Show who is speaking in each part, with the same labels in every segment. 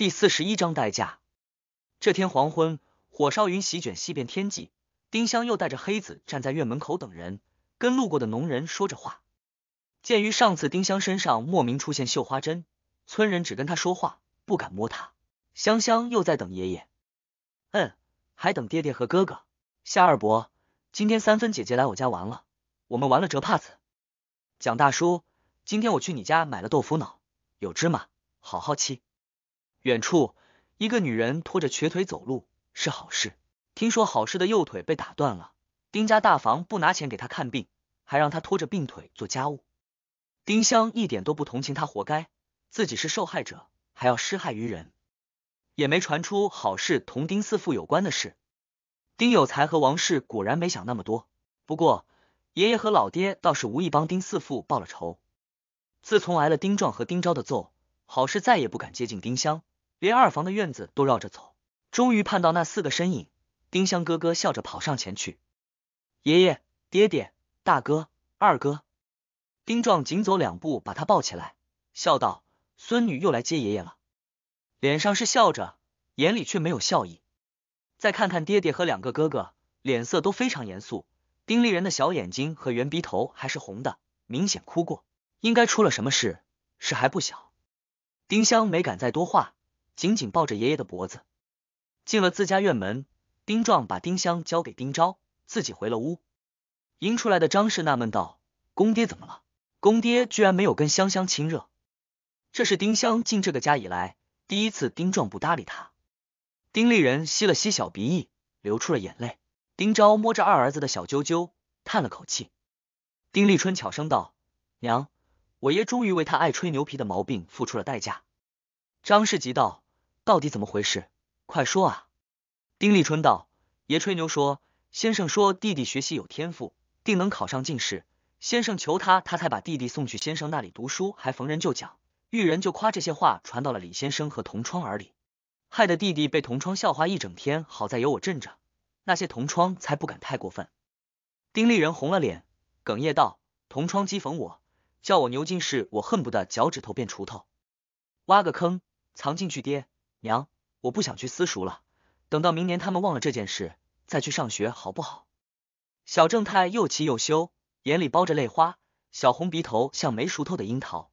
Speaker 1: 第四十一章代价。这天黄昏，火烧云席卷西边天际。丁香又带着黑子站在院门口等人，跟路过的农人说着话。鉴于上次丁香身上莫名出现绣花针，村人只跟他说话，不敢摸他。香香又在等爷爷，嗯，还等爹爹和哥哥。夏二伯，今天三分姐姐来我家玩了，我们玩了折帕子。蒋大叔，今天我去你家买了豆腐脑，有芝麻，好好吃。远处，一个女人拖着瘸腿走路是好事。听说好事的右腿被打断了，丁家大房不拿钱给他看病，还让他拖着病腿做家务。丁香一点都不同情他，活该自己是受害者，还要施害于人。也没传出好事同丁四富有关的事。丁有才和王氏果然没想那么多。不过爷爷和老爹倒是无意帮丁四富报了仇。自从挨了丁壮和丁昭的揍，好事再也不敢接近丁香。连二房的院子都绕着走，终于盼到那四个身影。丁香哥哥笑着跑上前去：“爷爷，爹爹，大哥，二哥！”丁壮紧走两步把他抱起来，笑道：“孙女又来接爷爷了。”脸上是笑着，眼里却没有笑意。再看看爹爹和两个哥哥，脸色都非常严肃。丁立人的小眼睛和圆鼻头还是红的，明显哭过，应该出了什么事，事还不小。丁香没敢再多话。紧紧抱着爷爷的脖子，进了自家院门。丁壮把丁香交给丁昭，自己回了屋。迎出来的张氏纳闷道：“公爹怎么了？公爹居然没有跟香香亲热，这是丁香进这个家以来第一次丁壮不搭理他。”丁立人吸了吸小鼻翼，流出了眼泪。丁昭摸着二儿子的小啾啾，叹了口气。丁立春悄声道：“娘，我爷终于为他爱吹牛皮的毛病付出了代价。”张氏急道。到底怎么回事？快说啊！丁立春道：“爷吹牛说，先生说弟弟学习有天赋，定能考上进士。先生求他，他才把弟弟送去先生那里读书，还逢人就讲，遇人就夸。这些话传到了李先生和同窗耳里，害得弟弟被同窗笑话一整天。好在有我镇着，那些同窗才不敢太过分。”丁立人红了脸，哽咽道：“同窗讥讽我，叫我牛进士，我恨不得脚趾头变锄头，挖个坑藏进去爹。”娘，我不想去私塾了，等到明年他们忘了这件事，再去上学好不好？小正太又气又羞，眼里包着泪花，小红鼻头像没熟透的樱桃。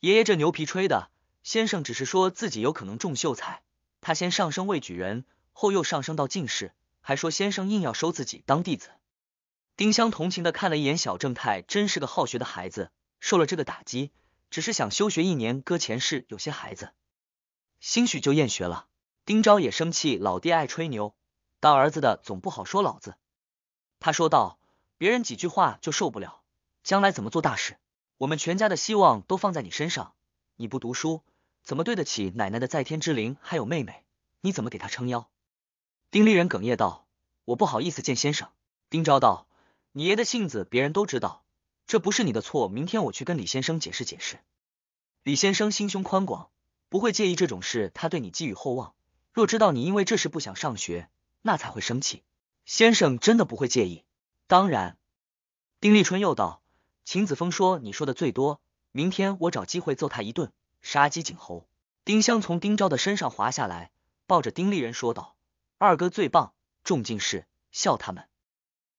Speaker 1: 爷爷这牛皮吹的，先生只是说自己有可能中秀才，他先上升为举人，后又上升到进士，还说先生硬要收自己当弟子。丁香同情的看了一眼小正太，真是个好学的孩子，受了这个打击，只是想休学一年搁前世，有些孩子。兴许就厌学了。丁昭也生气，老爹爱吹牛，当儿子的总不好说老子。他说道：“别人几句话就受不了，将来怎么做大事？我们全家的希望都放在你身上，你不读书，怎么对得起奶奶的在天之灵，还有妹妹？你怎么给她撑腰？”丁立人哽咽道：“我不好意思见先生。”丁昭道：“你爷的性子，别人都知道，这不是你的错。明天我去跟李先生解释解释。”李先生心胸宽广。不会介意这种事，他对你寄予厚望。若知道你因为这事不想上学，那才会生气。先生真的不会介意。当然，丁立春又道：“秦子峰说你说的最多，明天我找机会揍他一顿，杀鸡儆猴。”丁香从丁昭的身上滑下来，抱着丁立人说道：“二哥最棒，中进士，笑他们。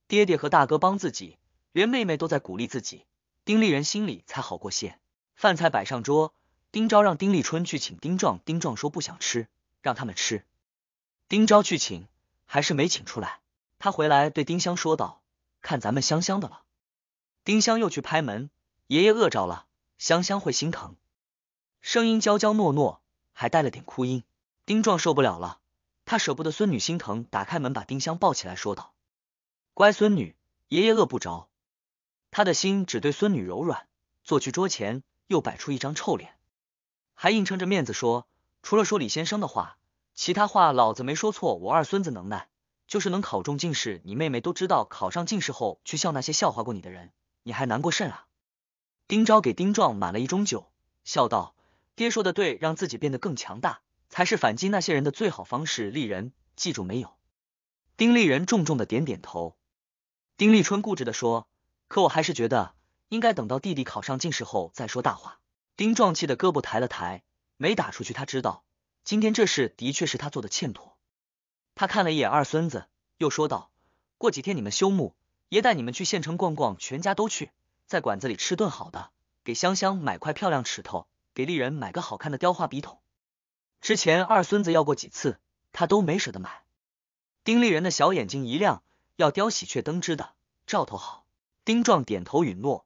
Speaker 1: 爹爹和大哥帮自己，连妹妹都在鼓励自己，丁立人心里才好过些。”饭菜摆上桌。丁昭让丁立春去请丁壮，丁壮说不想吃，让他们吃。丁昭去请，还是没请出来。他回来对丁香说道：“看咱们香香的了。”丁香又去拍门：“爷爷饿着了，香香会心疼。”声音娇娇糯糯，还带了点哭音。丁壮受不了了，他舍不得孙女心疼，打开门把丁香抱起来说道：“乖孙女，爷爷饿不着。”他的心只对孙女柔软，坐去桌前又摆出一张臭脸。还硬撑着面子说，除了说李先生的话，其他话老子没说错。我二孙子能耐，就是能考中进士。你妹妹都知道，考上进士后去笑那些笑话过你的人，你还难过甚啊？丁昭给丁壮满了一盅酒，笑道：“爹说的对，让自己变得更强大，才是反击那些人的最好方式。”丽人，记住没有？丁丽人重重的点点头。丁立春固执的说：“可我还是觉得，应该等到弟弟考上进士后再说大话。”丁壮气的胳膊抬了抬，没打出去。他知道今天这事的确是他做的欠妥。他看了一眼二孙子，又说道：“过几天你们休木，爷带你们去县城逛逛，全家都去，在馆子里吃顿好的，给香香买块漂亮尺头，给丽人买个好看的雕花笔筒。之前二孙子要过几次，他都没舍得买。”丁丽人的小眼睛一亮，要雕喜鹊登枝的，兆头好。丁壮点头允诺。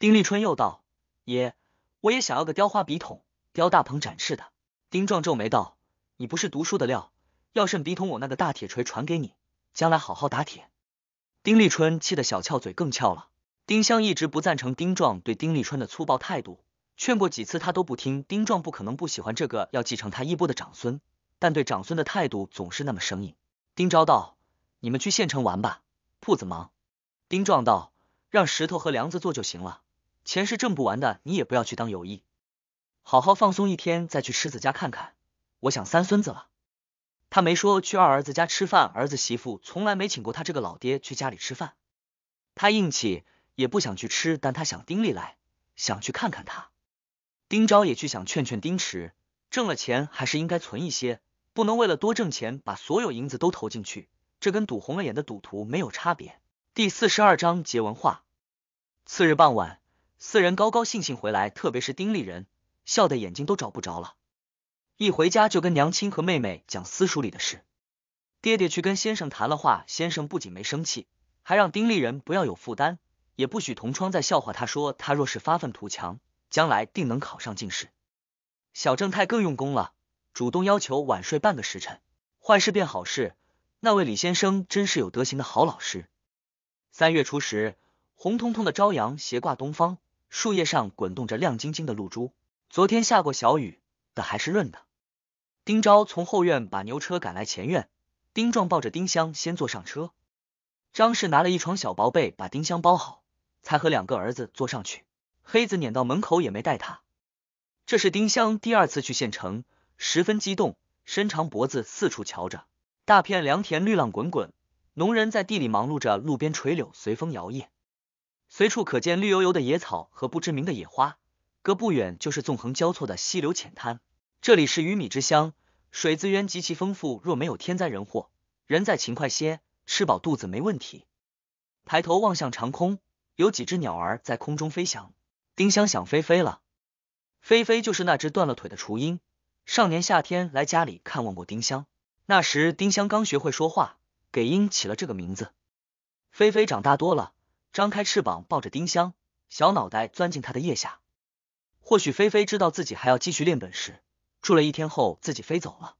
Speaker 1: 丁立春又道：“爷。”我也想要个雕花笔筒，雕大鹏展翅的。丁壮皱眉道：“你不是读书的料，要甚笔筒我那个大铁锤传给你，将来好好打铁。”丁立春气得小翘嘴更翘了。丁香一直不赞成丁壮对丁立春的粗暴态度，劝过几次他都不听。丁壮不可能不喜欢这个要继承他衣钵的长孙，但对长孙的态度总是那么生硬。丁昭道：“你们去县城玩吧，铺子忙。”丁壮道：“让石头和梁子做就行了。”钱是挣不完的，你也不要去当游医，好好放松一天，再去狮子家看看。我想三孙子了，他没说去二儿子家吃饭，儿子媳妇从来没请过他这个老爹去家里吃饭。他硬气，也不想去吃，但他想丁力来，想去看看他。丁昭也去想劝劝丁池，挣了钱还是应该存一些，不能为了多挣钱把所有银子都投进去，这跟赌红了眼的赌徒没有差别。第四十二章结文化。次日傍晚。四人高高兴兴回来，特别是丁立人，笑的眼睛都找不着了。一回家就跟娘亲和妹妹讲私塾里的事。爹爹去跟先生谈了话，先生不仅没生气，还让丁立人不要有负担，也不许同窗再笑话他。说他若是发愤图强，将来定能考上进士。小正太更用功了，主动要求晚睡半个时辰。坏事变好事，那位李先生真是有德行的好老师。三月初十，红彤彤的朝阳斜挂东方。树叶上滚动着亮晶晶的露珠，昨天下过小雨，但还是润的。丁昭从后院把牛车赶来前院，丁壮抱着丁香先坐上车，张氏拿了一床小薄被把丁香包好，才和两个儿子坐上去。黑子撵到门口也没带他。这是丁香第二次去县城，十分激动，伸长脖子四处瞧着，大片良田绿浪滚滚，农人在地里忙碌着，路边垂柳随风摇曳。随处可见绿油油的野草和不知名的野花，隔不远就是纵横交错的溪流浅滩。这里是鱼米之乡，水资源极其丰富。若没有天灾人祸，人再勤快些，吃饱肚子没问题。抬头望向长空，有几只鸟儿在空中飞翔。丁香想飞飞了，飞飞就是那只断了腿的雏鹰。上年夏天来家里看望过丁香，那时丁香刚学会说话，给鹰起了这个名字。飞飞长大多了。张开翅膀，抱着丁香，小脑袋钻进他的腋下。或许菲菲知道自己还要继续练本事，住了一天后自己飞走了。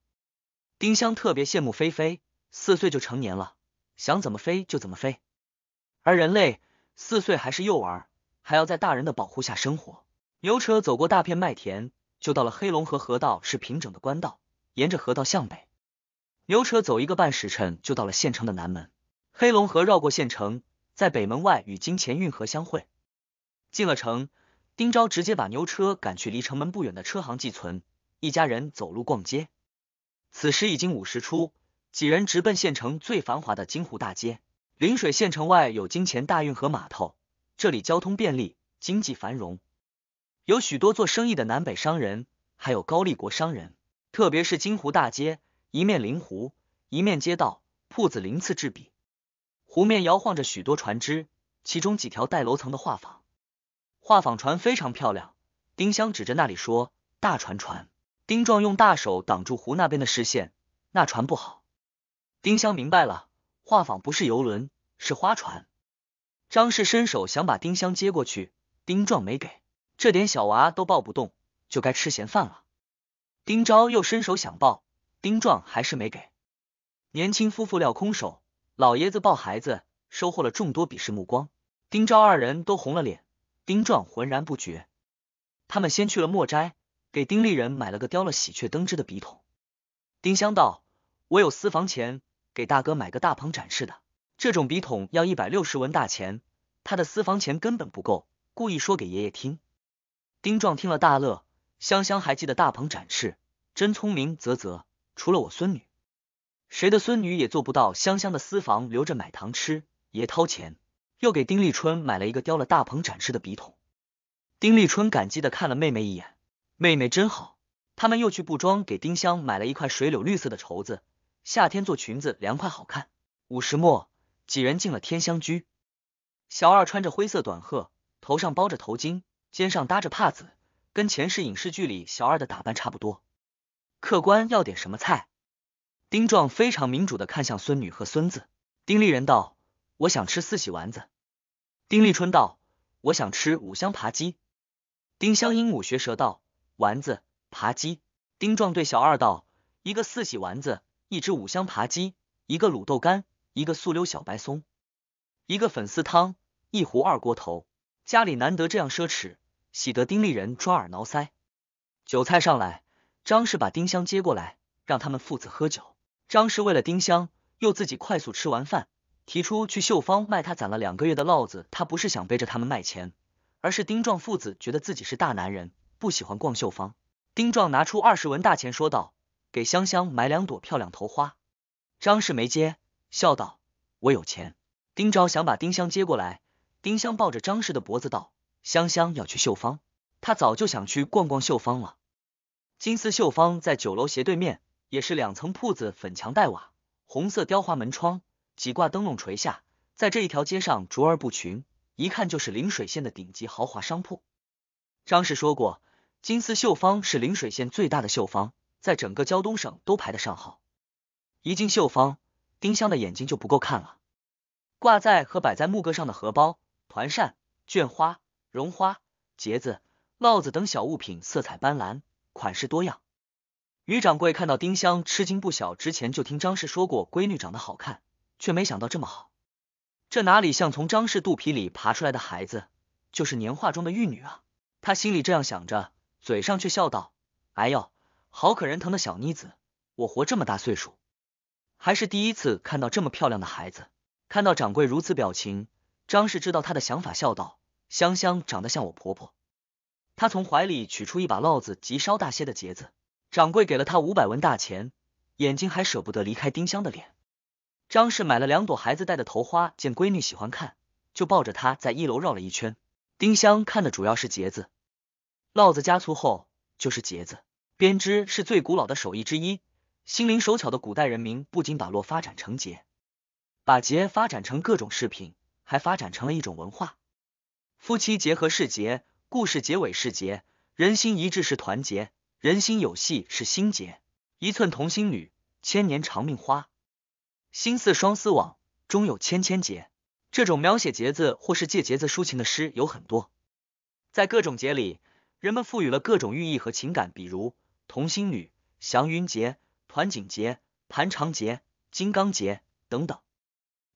Speaker 1: 丁香特别羡慕菲菲，四岁就成年了，想怎么飞就怎么飞。而人类四岁还是幼儿，还要在大人的保护下生活。牛车走过大片麦田，就到了黑龙河河道，是平整的官道。沿着河道向北，牛车走一个半时辰，就到了县城的南门。黑龙河绕过县城。在北门外与金钱运河相会，进了城，丁昭直接把牛车赶去离城门不远的车行寄存。一家人走路逛街，此时已经午时初，几人直奔县城最繁华的金湖大街。临水县城外有金钱大运河码头，这里交通便利，经济繁荣，有许多做生意的南北商人，还有高丽国商人。特别是金湖大街，一面临湖，一面街道，铺子鳞次栉比。湖面摇晃着许多船只，其中几条带楼层的画舫，画舫船非常漂亮。丁香指着那里说：“大船船。”丁壮用大手挡住湖那边的视线，那船不好。丁香明白了，画舫不是游轮，是花船。张氏伸手想把丁香接过去，丁壮没给，这点小娃都抱不动，就该吃闲饭了。丁昭又伸手想抱，丁壮还是没给。年轻夫妇撂空手。老爷子抱孩子，收获了众多鄙视目光。丁昭二人都红了脸，丁壮浑然不觉。他们先去了墨斋，给丁立人买了个雕了喜鹊登枝的笔筒。丁香道：“我有私房钱，给大哥买个大鹏展翅的，这种笔筒要一百六十文大钱，他的私房钱根本不够，故意说给爷爷听。”丁壮听了大乐，香香还记得大鹏展翅，真聪明，啧啧，除了我孙女。谁的孙女也做不到，香香的私房留着买糖吃，爷掏钱，又给丁立春买了一个雕了大鹏展翅的笔筒。丁立春感激的看了妹妹一眼，妹妹真好。他们又去布庄给丁香买了一块水柳绿色的绸子，夏天做裙子凉快好看。午时末，几人进了天香居，小二穿着灰色短褐，头上包着头巾，肩上搭着帕子，跟前世影视剧里小二的打扮差不多。客官要点什么菜？丁壮非常民主的看向孙女和孙子，丁立人道：“我想吃四喜丸子。”丁立春道：“我想吃五香扒鸡。”丁香鹦鹉学舌道：“丸子，扒鸡。”丁壮对小二道：“一个四喜丸子，一只五香扒鸡，一个卤豆干，一个素溜小白松，一个粉丝汤，一壶二锅头。”家里难得这样奢侈，喜得丁立人抓耳挠腮。酒菜上来，张氏把丁香接过来，让他们父子喝酒。张氏为了丁香，又自己快速吃完饭，提出去秀芳卖他攒了两个月的烙子。他不是想背着他们卖钱，而是丁壮父子觉得自己是大男人，不喜欢逛秀芳。丁壮拿出二十文大钱，说道：“给香香买两朵漂亮头花。”张氏没接，笑道：“我有钱。”丁昭想把丁香接过来，丁香抱着张氏的脖子道：“香香要去秀芳，他早就想去逛逛秀芳了。金丝秀芳在酒楼斜对面。”也是两层铺子，粉墙黛瓦，红色雕花门窗，几挂灯笼垂下，在这一条街上卓而不群，一看就是陵水县的顶级豪华商铺。张氏说过，金丝绣坊是陵水县最大的绣坊，在整个胶东省都排得上号。一进绣坊，丁香的眼睛就不够看了，挂在和摆在木格上的荷包、团扇、绢花、绒花、结子、帽子等小物品，色彩斑斓，款式多样。于掌柜看到丁香，吃惊不小。之前就听张氏说过闺女长得好看，却没想到这么好。这哪里像从张氏肚皮里爬出来的孩子，就是年画中的玉女啊！他心里这样想着，嘴上却笑道：“哎呦，好可人疼的小妮子，我活这么大岁数，还是第一次看到这么漂亮的孩子。”看到掌柜如此表情，张氏知道他的想法，笑道：“香香长得像我婆婆。”他从怀里取出一把烙子及稍大些的结子。掌柜给了他五百文大钱，眼睛还舍不得离开丁香的脸。张氏买了两朵孩子戴的头花，见闺女喜欢看，就抱着她在一楼绕了一圈。丁香看的主要是结子，络子加粗后就是结子。编织是最古老的手艺之一，心灵手巧的古代人民不仅把络发展成结，把结发展成各种饰品，还发展成了一种文化。夫妻结合是结，故事结尾是结，人心一致是团结。人心有戏是心结，一寸同心缕，千年长命花。心似双丝网，终有千千结。这种描写结子或是借结子抒情的诗有很多。在各种结里，人们赋予了各种寓意和情感，比如同心缕、祥云结、团锦结、盘长结、金刚结等等。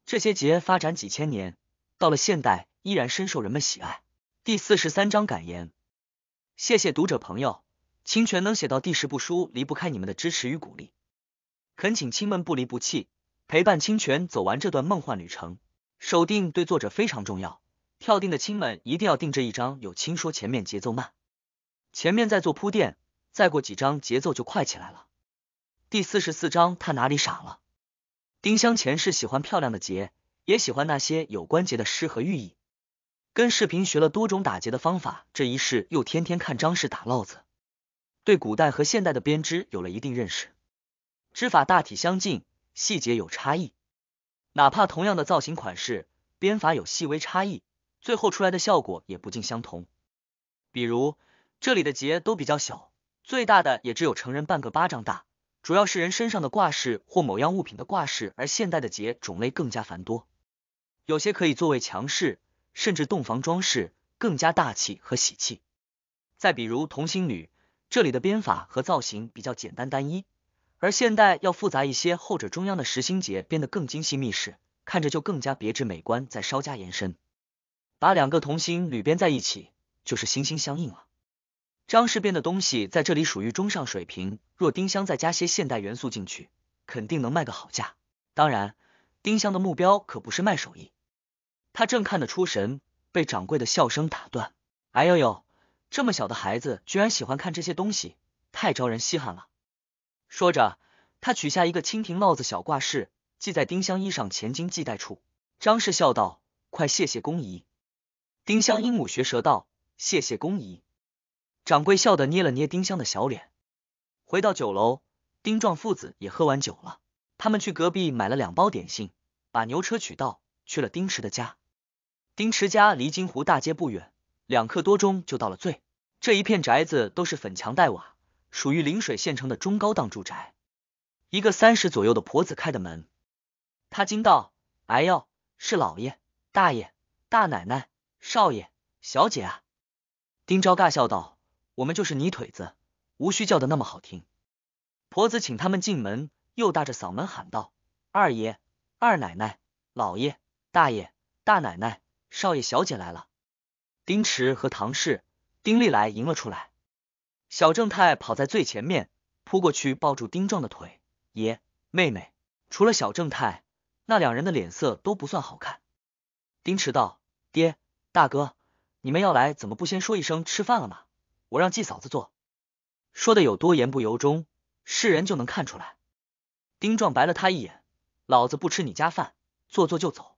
Speaker 1: 这些结发展几千年，到了现代依然深受人们喜爱。第四十三章感言，谢谢读者朋友。清泉能写到第十部书，离不开你们的支持与鼓励。恳请亲们不离不弃，陪伴清泉走完这段梦幻旅程。首定对作者非常重要，跳定的亲们一定要定这一章。有亲说前面节奏慢，前面在做铺垫，再过几章节奏就快起来了。第四十四章，他哪里傻了？丁香前世喜欢漂亮的结，也喜欢那些有关结的诗和寓意。跟视频学了多种打结的方法，这一世又天天看张氏打络子。对古代和现代的编织有了一定认识，织法大体相近，细节有差异。哪怕同样的造型款式，编法有细微差异，最后出来的效果也不尽相同。比如这里的结都比较小，最大的也只有成人半个巴掌大，主要是人身上的挂饰或某样物品的挂饰。而现代的结种类更加繁多，有些可以作为墙饰，甚至洞房装饰，更加大气和喜气。再比如同心女。这里的编法和造型比较简单单一，而现代要复杂一些。后者中央的实心结变得更精细密实，看着就更加别致美观。再稍加延伸，把两个同心捋编在一起，就是心心相印了。张氏编的东西在这里属于中上水平，若丁香再加些现代元素进去，肯定能卖个好价。当然，丁香的目标可不是卖手艺。他正看得出神，被掌柜的笑声打断。哎呦呦！这么小的孩子居然喜欢看这些东西，太招人稀罕了。说着，他取下一个蜻蜓帽子小挂饰，系在丁香衣上前襟系带处。张氏笑道：“快谢谢公姨。”丁香鹦鹉学舌道：“谢谢公姨。”掌柜笑得捏了捏丁香的小脸。回到酒楼，丁壮父子也喝完酒了。他们去隔壁买了两包点心，把牛车取到，去了丁池的家。丁池家离金湖大街不远，两刻多钟就到了。最这一片宅子都是粉墙黛瓦，属于陵水县城的中高档住宅。一个三十左右的婆子开的门，他惊道：“哎呦，是老爷、大爷、大奶奶、少爷、小姐啊！”丁昭尬笑道：“我们就是泥腿子，无需叫的那么好听。”婆子请他们进门，又大着嗓门喊道：“二爷、二奶奶、老爷、大爷、大奶奶、少爷、小姐来了！”丁池和唐氏。丁力来迎了出来，小正太跑在最前面，扑过去抱住丁壮的腿。爷，妹妹，除了小正太，那两人的脸色都不算好看。丁迟道：“爹，大哥，你们要来，怎么不先说一声？吃饭了吗？我让季嫂子做。”说的有多言不由衷，是人就能看出来。丁壮白了他一眼：“老子不吃你家饭，坐坐就走。”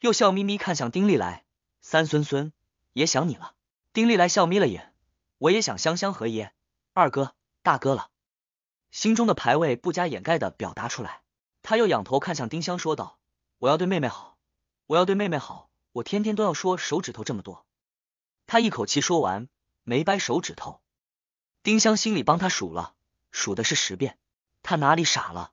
Speaker 1: 又笑眯眯看向丁立来：“三孙孙，爷想你了。”丁立来笑眯了眼，我也想香香和爷二哥大哥了，心中的排位不加掩盖的表达出来。他又仰头看向丁香，说道：“我要对妹妹好，我要对妹妹好，我天天都要说手指头这么多。”他一口气说完，没掰手指头。丁香心里帮他数了数，的是十遍。他哪里傻了？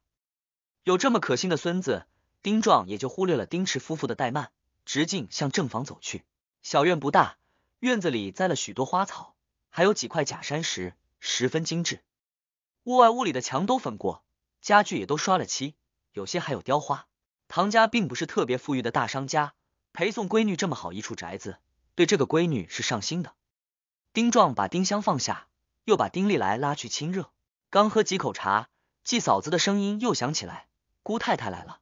Speaker 1: 有这么可心的孙子，丁壮也就忽略了丁池夫妇的怠慢，直径向正房走去。小院不大。院子里栽了许多花草，还有几块假山石，十分精致。屋外屋里的墙都粉过，家具也都刷了漆，有些还有雕花。唐家并不是特别富裕的大商家，陪送闺女这么好一处宅子，对这个闺女是上心的。丁壮把丁香放下，又把丁立来拉去亲热。刚喝几口茶，季嫂子的声音又响起来：“姑太太来了。”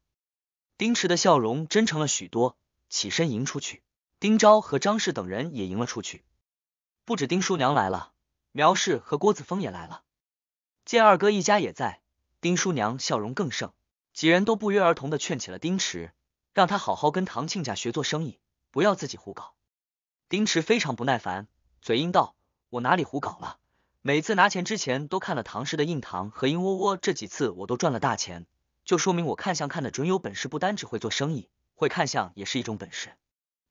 Speaker 1: 丁池的笑容真诚了许多，起身迎出去。丁昭和张氏等人也迎了出去，不止丁叔娘来了，苗氏和郭子峰也来了。见二哥一家也在，丁叔娘笑容更盛，几人都不约而同的劝起了丁池，让他好好跟唐亲家学做生意，不要自己胡搞。丁池非常不耐烦，嘴硬道：“我哪里胡搞了？每次拿钱之前都看了唐氏的印堂和阴窝窝，这几次我都赚了大钱，就说明我看相看的准有本事。不单只会做生意，会看相也是一种本事。”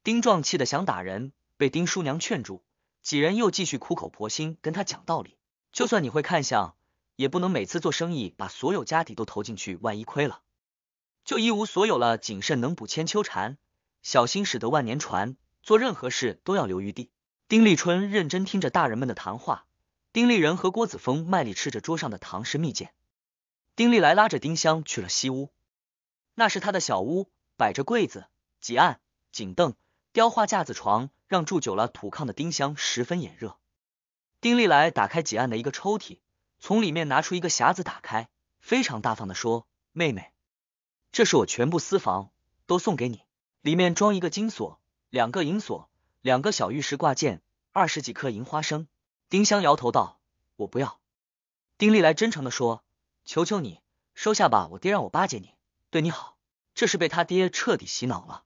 Speaker 1: 丁壮气得想打人，被丁叔娘劝住。几人又继续苦口婆心跟他讲道理。就算你会看相，也不能每次做生意把所有家底都投进去，万一亏了，就一无所有了。谨慎能补千秋蝉，小心使得万年船。做任何事都要留余地。丁立春认真听着大人们的谈话。丁立人和郭子峰卖力吃着桌上的唐氏蜜饯。丁立来拉着丁香去了西屋，那是他的小屋，摆着柜子、几案、锦凳。雕花架子床让住久了土炕的丁香十分眼热。丁立来打开几案的一个抽屉，从里面拿出一个匣子，打开，非常大方的说：“妹妹，这是我全部私房，都送给你。里面装一个金锁，两个银锁，两个小玉石挂件，二十几颗银花生。”丁香摇头道：“我不要。”丁立来真诚的说：“求求你，收下吧。我爹让我巴结你，对你好，这是被他爹彻底洗脑了。”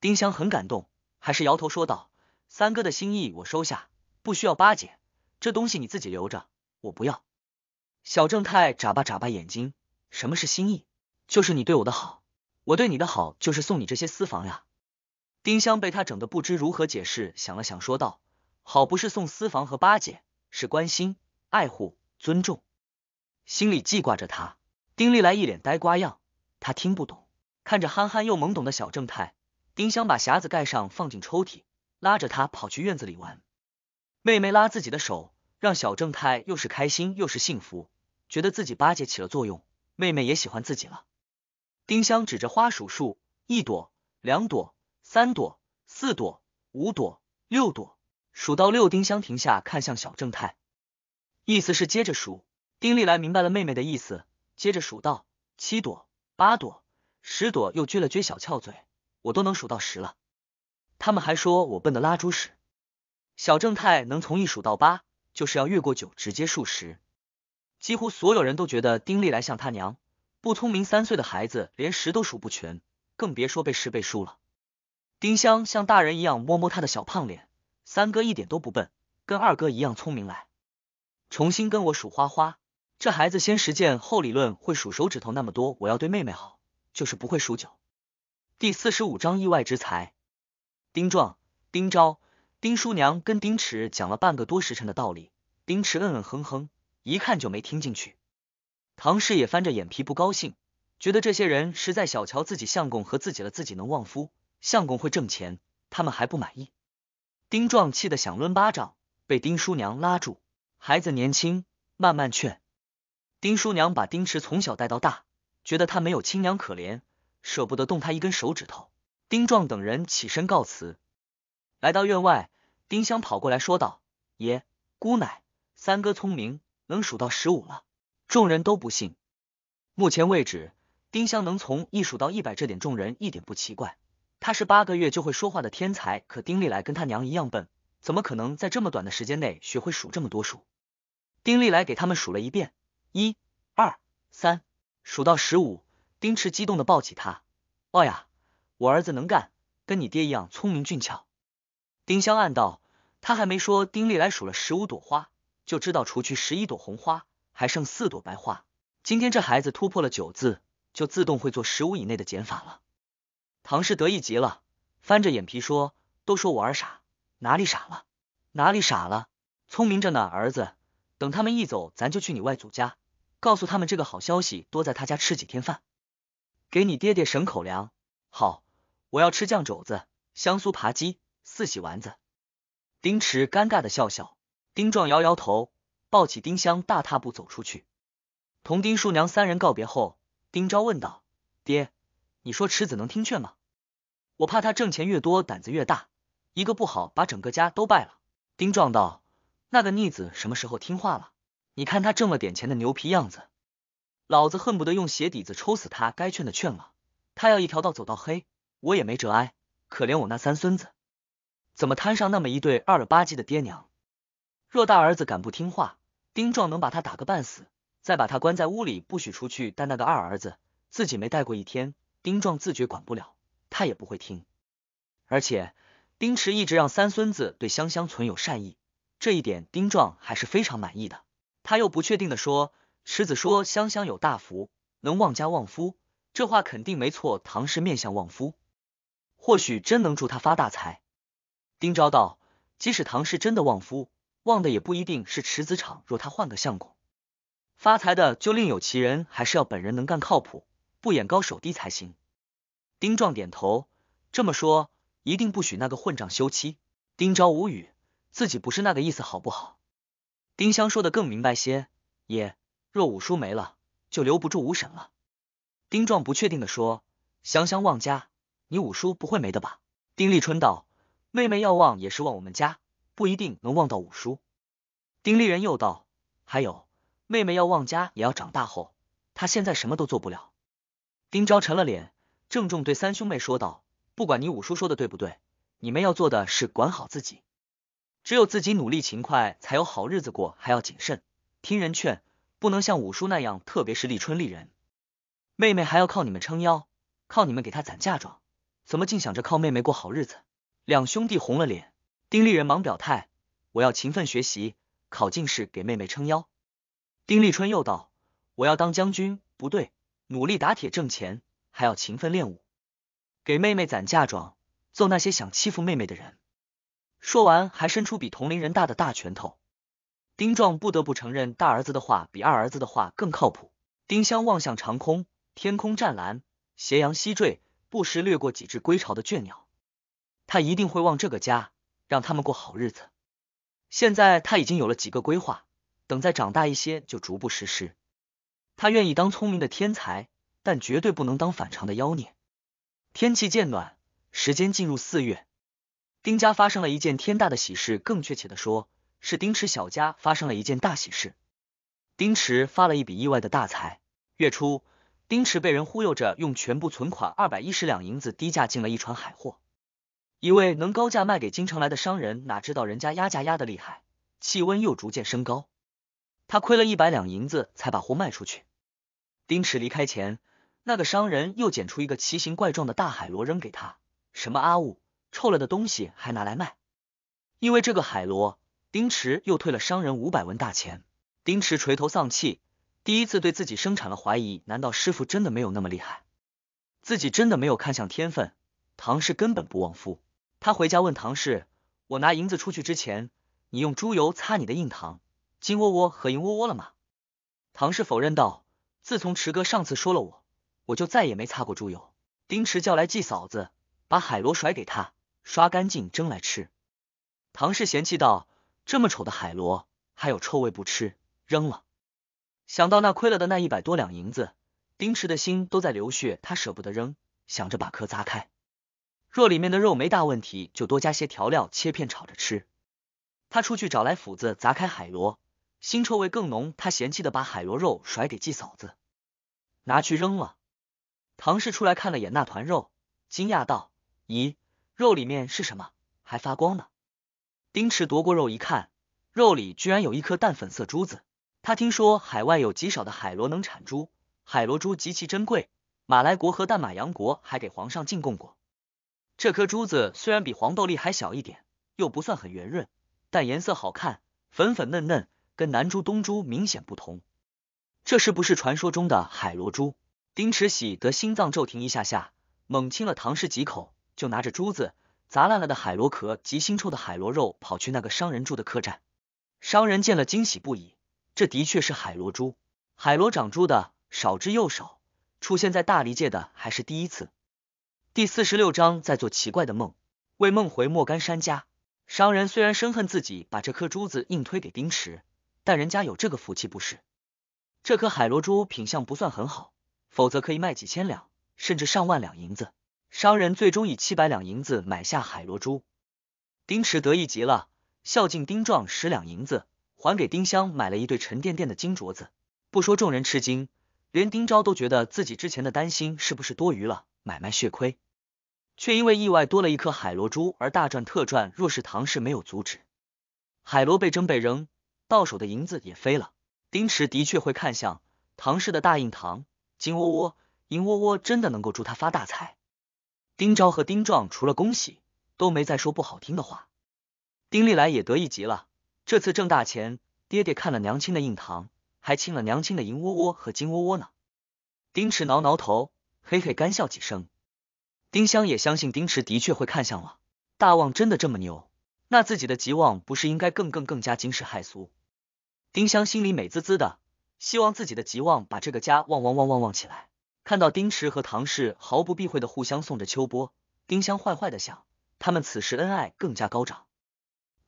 Speaker 1: 丁香很感动，还是摇头说道：“三哥的心意我收下，不需要巴结，这东西你自己留着，我不要。”小正太眨巴眨巴眼睛：“什么是心意？就是你对我的好，我对你的好就是送你这些私房呀。”丁香被他整的不知如何解释，想了想说道：“好不是送私房和巴结，是关心、爱护、尊重，心里记挂着他。”丁丽来一脸呆瓜样，他听不懂，看着憨憨又懵懂的小正太。丁香把匣子盖上，放进抽屉，拉着他跑去院子里玩。妹妹拉自己的手，让小正太又是开心又是幸福，觉得自己巴结起了作用，妹妹也喜欢自己了。丁香指着花数数，一朵、两朵、三朵、四朵、五朵、六朵，数到六，丁香停下，看向小正太，意思是接着数。丁丽来明白了妹妹的意思，接着数到七朵、八朵、十朵，又撅了撅小翘嘴。我都能数到十了，他们还说我笨的拉猪屎。小正太能从一数到八，就是要越过九直接数十。几乎所有人都觉得丁力来像他娘，不聪明。三岁的孩子连十都数不全，更别说背十背书了。丁香像大人一样摸摸他的小胖脸，三哥一点都不笨，跟二哥一样聪明。来，重新跟我数花花。这孩子先实践后理论，会数手指头那么多。我要对妹妹好，就是不会数九。第四十五章意外之财。丁壮、丁昭、丁叔娘跟丁池讲了半个多时辰的道理，丁池嗯嗯哼哼，一看就没听进去。唐氏也翻着眼皮不高兴，觉得这些人实在小瞧自己相公和自己了。自己能旺夫，相公会挣钱，他们还不满意。丁壮气得想抡巴掌，被丁叔娘拉住。孩子年轻，慢慢劝。丁叔娘把丁池从小带到大，觉得他没有亲娘可怜。舍不得动他一根手指头。丁壮等人起身告辞，来到院外，丁香跑过来说道：“爷，姑奶，三哥聪明，能数到十五了。”众人都不信。目前为止，丁香能从一数到一百，这点众人一点不奇怪。他是八个月就会说话的天才，可丁立来跟他娘一样笨，怎么可能在这么短的时间内学会数这么多数？丁立来给他们数了一遍：一、二、三，数到十五。丁池激动的抱起他，哇呀，我儿子能干，跟你爹一样聪明俊俏。丁香暗道，他还没说，丁力来数了十五朵花，就知道除去十一朵红花，还剩四朵白花。今天这孩子突破了九字，就自动会做十五以内的减法了。唐氏得意极了，翻着眼皮说：“都说我儿傻，哪里傻了？哪里傻了？聪明着呢，儿子。等他们一走，咱就去你外祖家，告诉他们这个好消息，多在他家吃几天饭。”给你爹爹省口粮，好，我要吃酱肘子、香酥扒鸡、四喜丸子。丁池尴尬的笑笑，丁壮摇摇头，抱起丁香，大踏步走出去，同丁叔娘三人告别后，丁昭问道：“爹，你说池子能听劝吗？我怕他挣钱越多，胆子越大，一个不好，把整个家都败了。”丁壮道：“那个逆子什么时候听话了？你看他挣了点钱的牛皮样子。”老子恨不得用鞋底子抽死他，该劝的劝了，他要一条道走到黑，我也没辙。哎，可怜我那三孙子，怎么摊上那么一对二了吧唧的爹娘？若大儿子敢不听话，丁壮能把他打个半死，再把他关在屋里不许出去带那个二儿子，自己没带过一天，丁壮自觉管不了，他也不会听。而且丁池一直让三孙子对香香存有善意，这一点丁壮还是非常满意的。他又不确定的说。池子说：“香香有大福，能旺家旺夫。”这话肯定没错。唐氏面相旺夫，或许真能助他发大财。丁昭道：“即使唐氏真的旺夫，旺的也不一定是池子厂。若他换个相公，发财的就另有其人。还是要本人能干、靠谱，不眼高手低才行。”丁壮点头：“这么说，一定不许那个混账休妻。”丁昭无语：“自己不是那个意思，好不好？”丁香说的更明白些：“也。”若五叔没了，就留不住五婶了。丁壮不确定的说：“祥祥望家，你五叔不会没的吧？”丁立春道：“妹妹要望也是望我们家，不一定能望到五叔。”丁立人又道：“还有，妹妹要望家，也要长大后，她现在什么都做不了。”丁昭沉了脸，郑重对三兄妹说道：“不管你五叔说的对不对，你们要做的是管好自己，只有自己努力勤快，才有好日子过，还要谨慎听人劝。”不能像五叔那样，特别是立春、立人，妹妹还要靠你们撑腰，靠你们给她攒嫁妆，怎么净想着靠妹妹过好日子？两兄弟红了脸，丁立人忙表态：“我要勤奋学习，考进士给妹妹撑腰。”丁立春又道：“我要当将军，不对，努力打铁挣钱，还要勤奋练武，给妹妹攒嫁妆，揍那些想欺负妹妹的人。”说完还伸出比同龄人大的大拳头。丁壮不得不承认，大儿子的话比二儿子的话更靠谱。丁香望向长空，天空湛蓝，斜阳西坠，不时掠过几只归巢的倦鸟。他一定会忘这个家，让他们过好日子。现在他已经有了几个规划，等再长大一些就逐步实施。他愿意当聪明的天才，但绝对不能当反常的妖孽。天气渐暖，时间进入四月，丁家发生了一件天大的喜事，更确切的说。是丁池小家发生了一件大喜事，丁池发了一笔意外的大财。月初，丁池被人忽悠着用全部存款二百一十两银子低价进了一船海货。一位能高价卖给京城来的商人，哪知道人家压价压的厉害，气温又逐渐升高，他亏了一百两银子才把货卖出去。丁池离开前，那个商人又捡出一个奇形怪状的大海螺扔给他，什么阿物，臭了的东西还拿来卖？因为这个海螺。丁池又退了商人五百文大钱，丁池垂头丧气，第一次对自己生产了怀疑。难道师傅真的没有那么厉害？自己真的没有看向天分？唐氏根本不忘夫。他回家问唐氏：“我拿银子出去之前，你用猪油擦你的硬糖、金窝窝和银窝窝了吗？”唐氏否认道：“自从池哥上次说了我，我就再也没擦过猪油。”丁池叫来季嫂子，把海螺甩给他，刷干净蒸来吃。唐氏嫌弃道。这么丑的海螺，还有臭味，不吃，扔了。想到那亏了的那一百多两银子，丁驰的心都在流血，他舍不得扔，想着把壳砸开，若里面的肉没大问题，就多加些调料，切片炒着吃。他出去找来斧子砸开海螺，腥臭味更浓，他嫌弃的把海螺肉甩给季嫂子，拿去扔了。唐氏出来看了眼那团肉，惊讶道：“咦，肉里面是什么？还发光呢？”丁池夺过肉一看，肉里居然有一颗淡粉色珠子。他听说海外有极少的海螺能产珠，海螺珠极其珍贵，马来国和淡马洋国还给皇上进贡过。这颗珠子虽然比黄豆粒还小一点，又不算很圆润，但颜色好看，粉粉嫩嫩，跟南珠东珠明显不同。这是不是传说中的海螺珠？丁池喜得心脏骤停一下下，猛亲了唐氏几口，就拿着珠子。砸烂了的海螺壳及腥臭的海螺肉，跑去那个商人住的客栈。商人见了，惊喜不已。这的确是海螺珠，海螺长珠的少之又少，出现在大理界的还是第一次。第四十六章，在做奇怪的梦，为梦回莫干山家。商人虽然深恨自己把这颗珠子硬推给丁池，但人家有这个福气不是？这颗海螺珠品相不算很好，否则可以卖几千两，甚至上万两银子。商人最终以七百两银子买下海螺珠，丁池得意极了，孝敬丁壮十两银子，还给丁香买了一对沉甸甸的金镯子。不说众人吃惊，连丁昭都觉得自己之前的担心是不是多余了，买卖血亏，却因为意外多了一颗海螺珠而大赚特赚。若是唐氏没有阻止，海螺被争被扔，到手的银子也飞了。丁池的确会看向唐氏的大印堂，金窝窝、银窝窝真的能够助他发大财。丁昭和丁壮除了恭喜，都没再说不好听的话。丁立来也得意极了，这次挣大钱，爹爹看了娘亲的印堂，还亲了娘亲的银窝窝和金窝窝呢。丁池挠挠头，嘿嘿干笑几声。丁香也相信丁池的确会看相了。大旺真的这么牛，那自己的吉旺不是应该更更更加惊世骇俗？丁香心里美滋滋的，希望自己的吉旺把这个家旺旺旺旺旺起来。看到丁池和唐氏毫不避讳的互相送着秋波，丁香坏坏的想，他们此时恩爱更加高涨。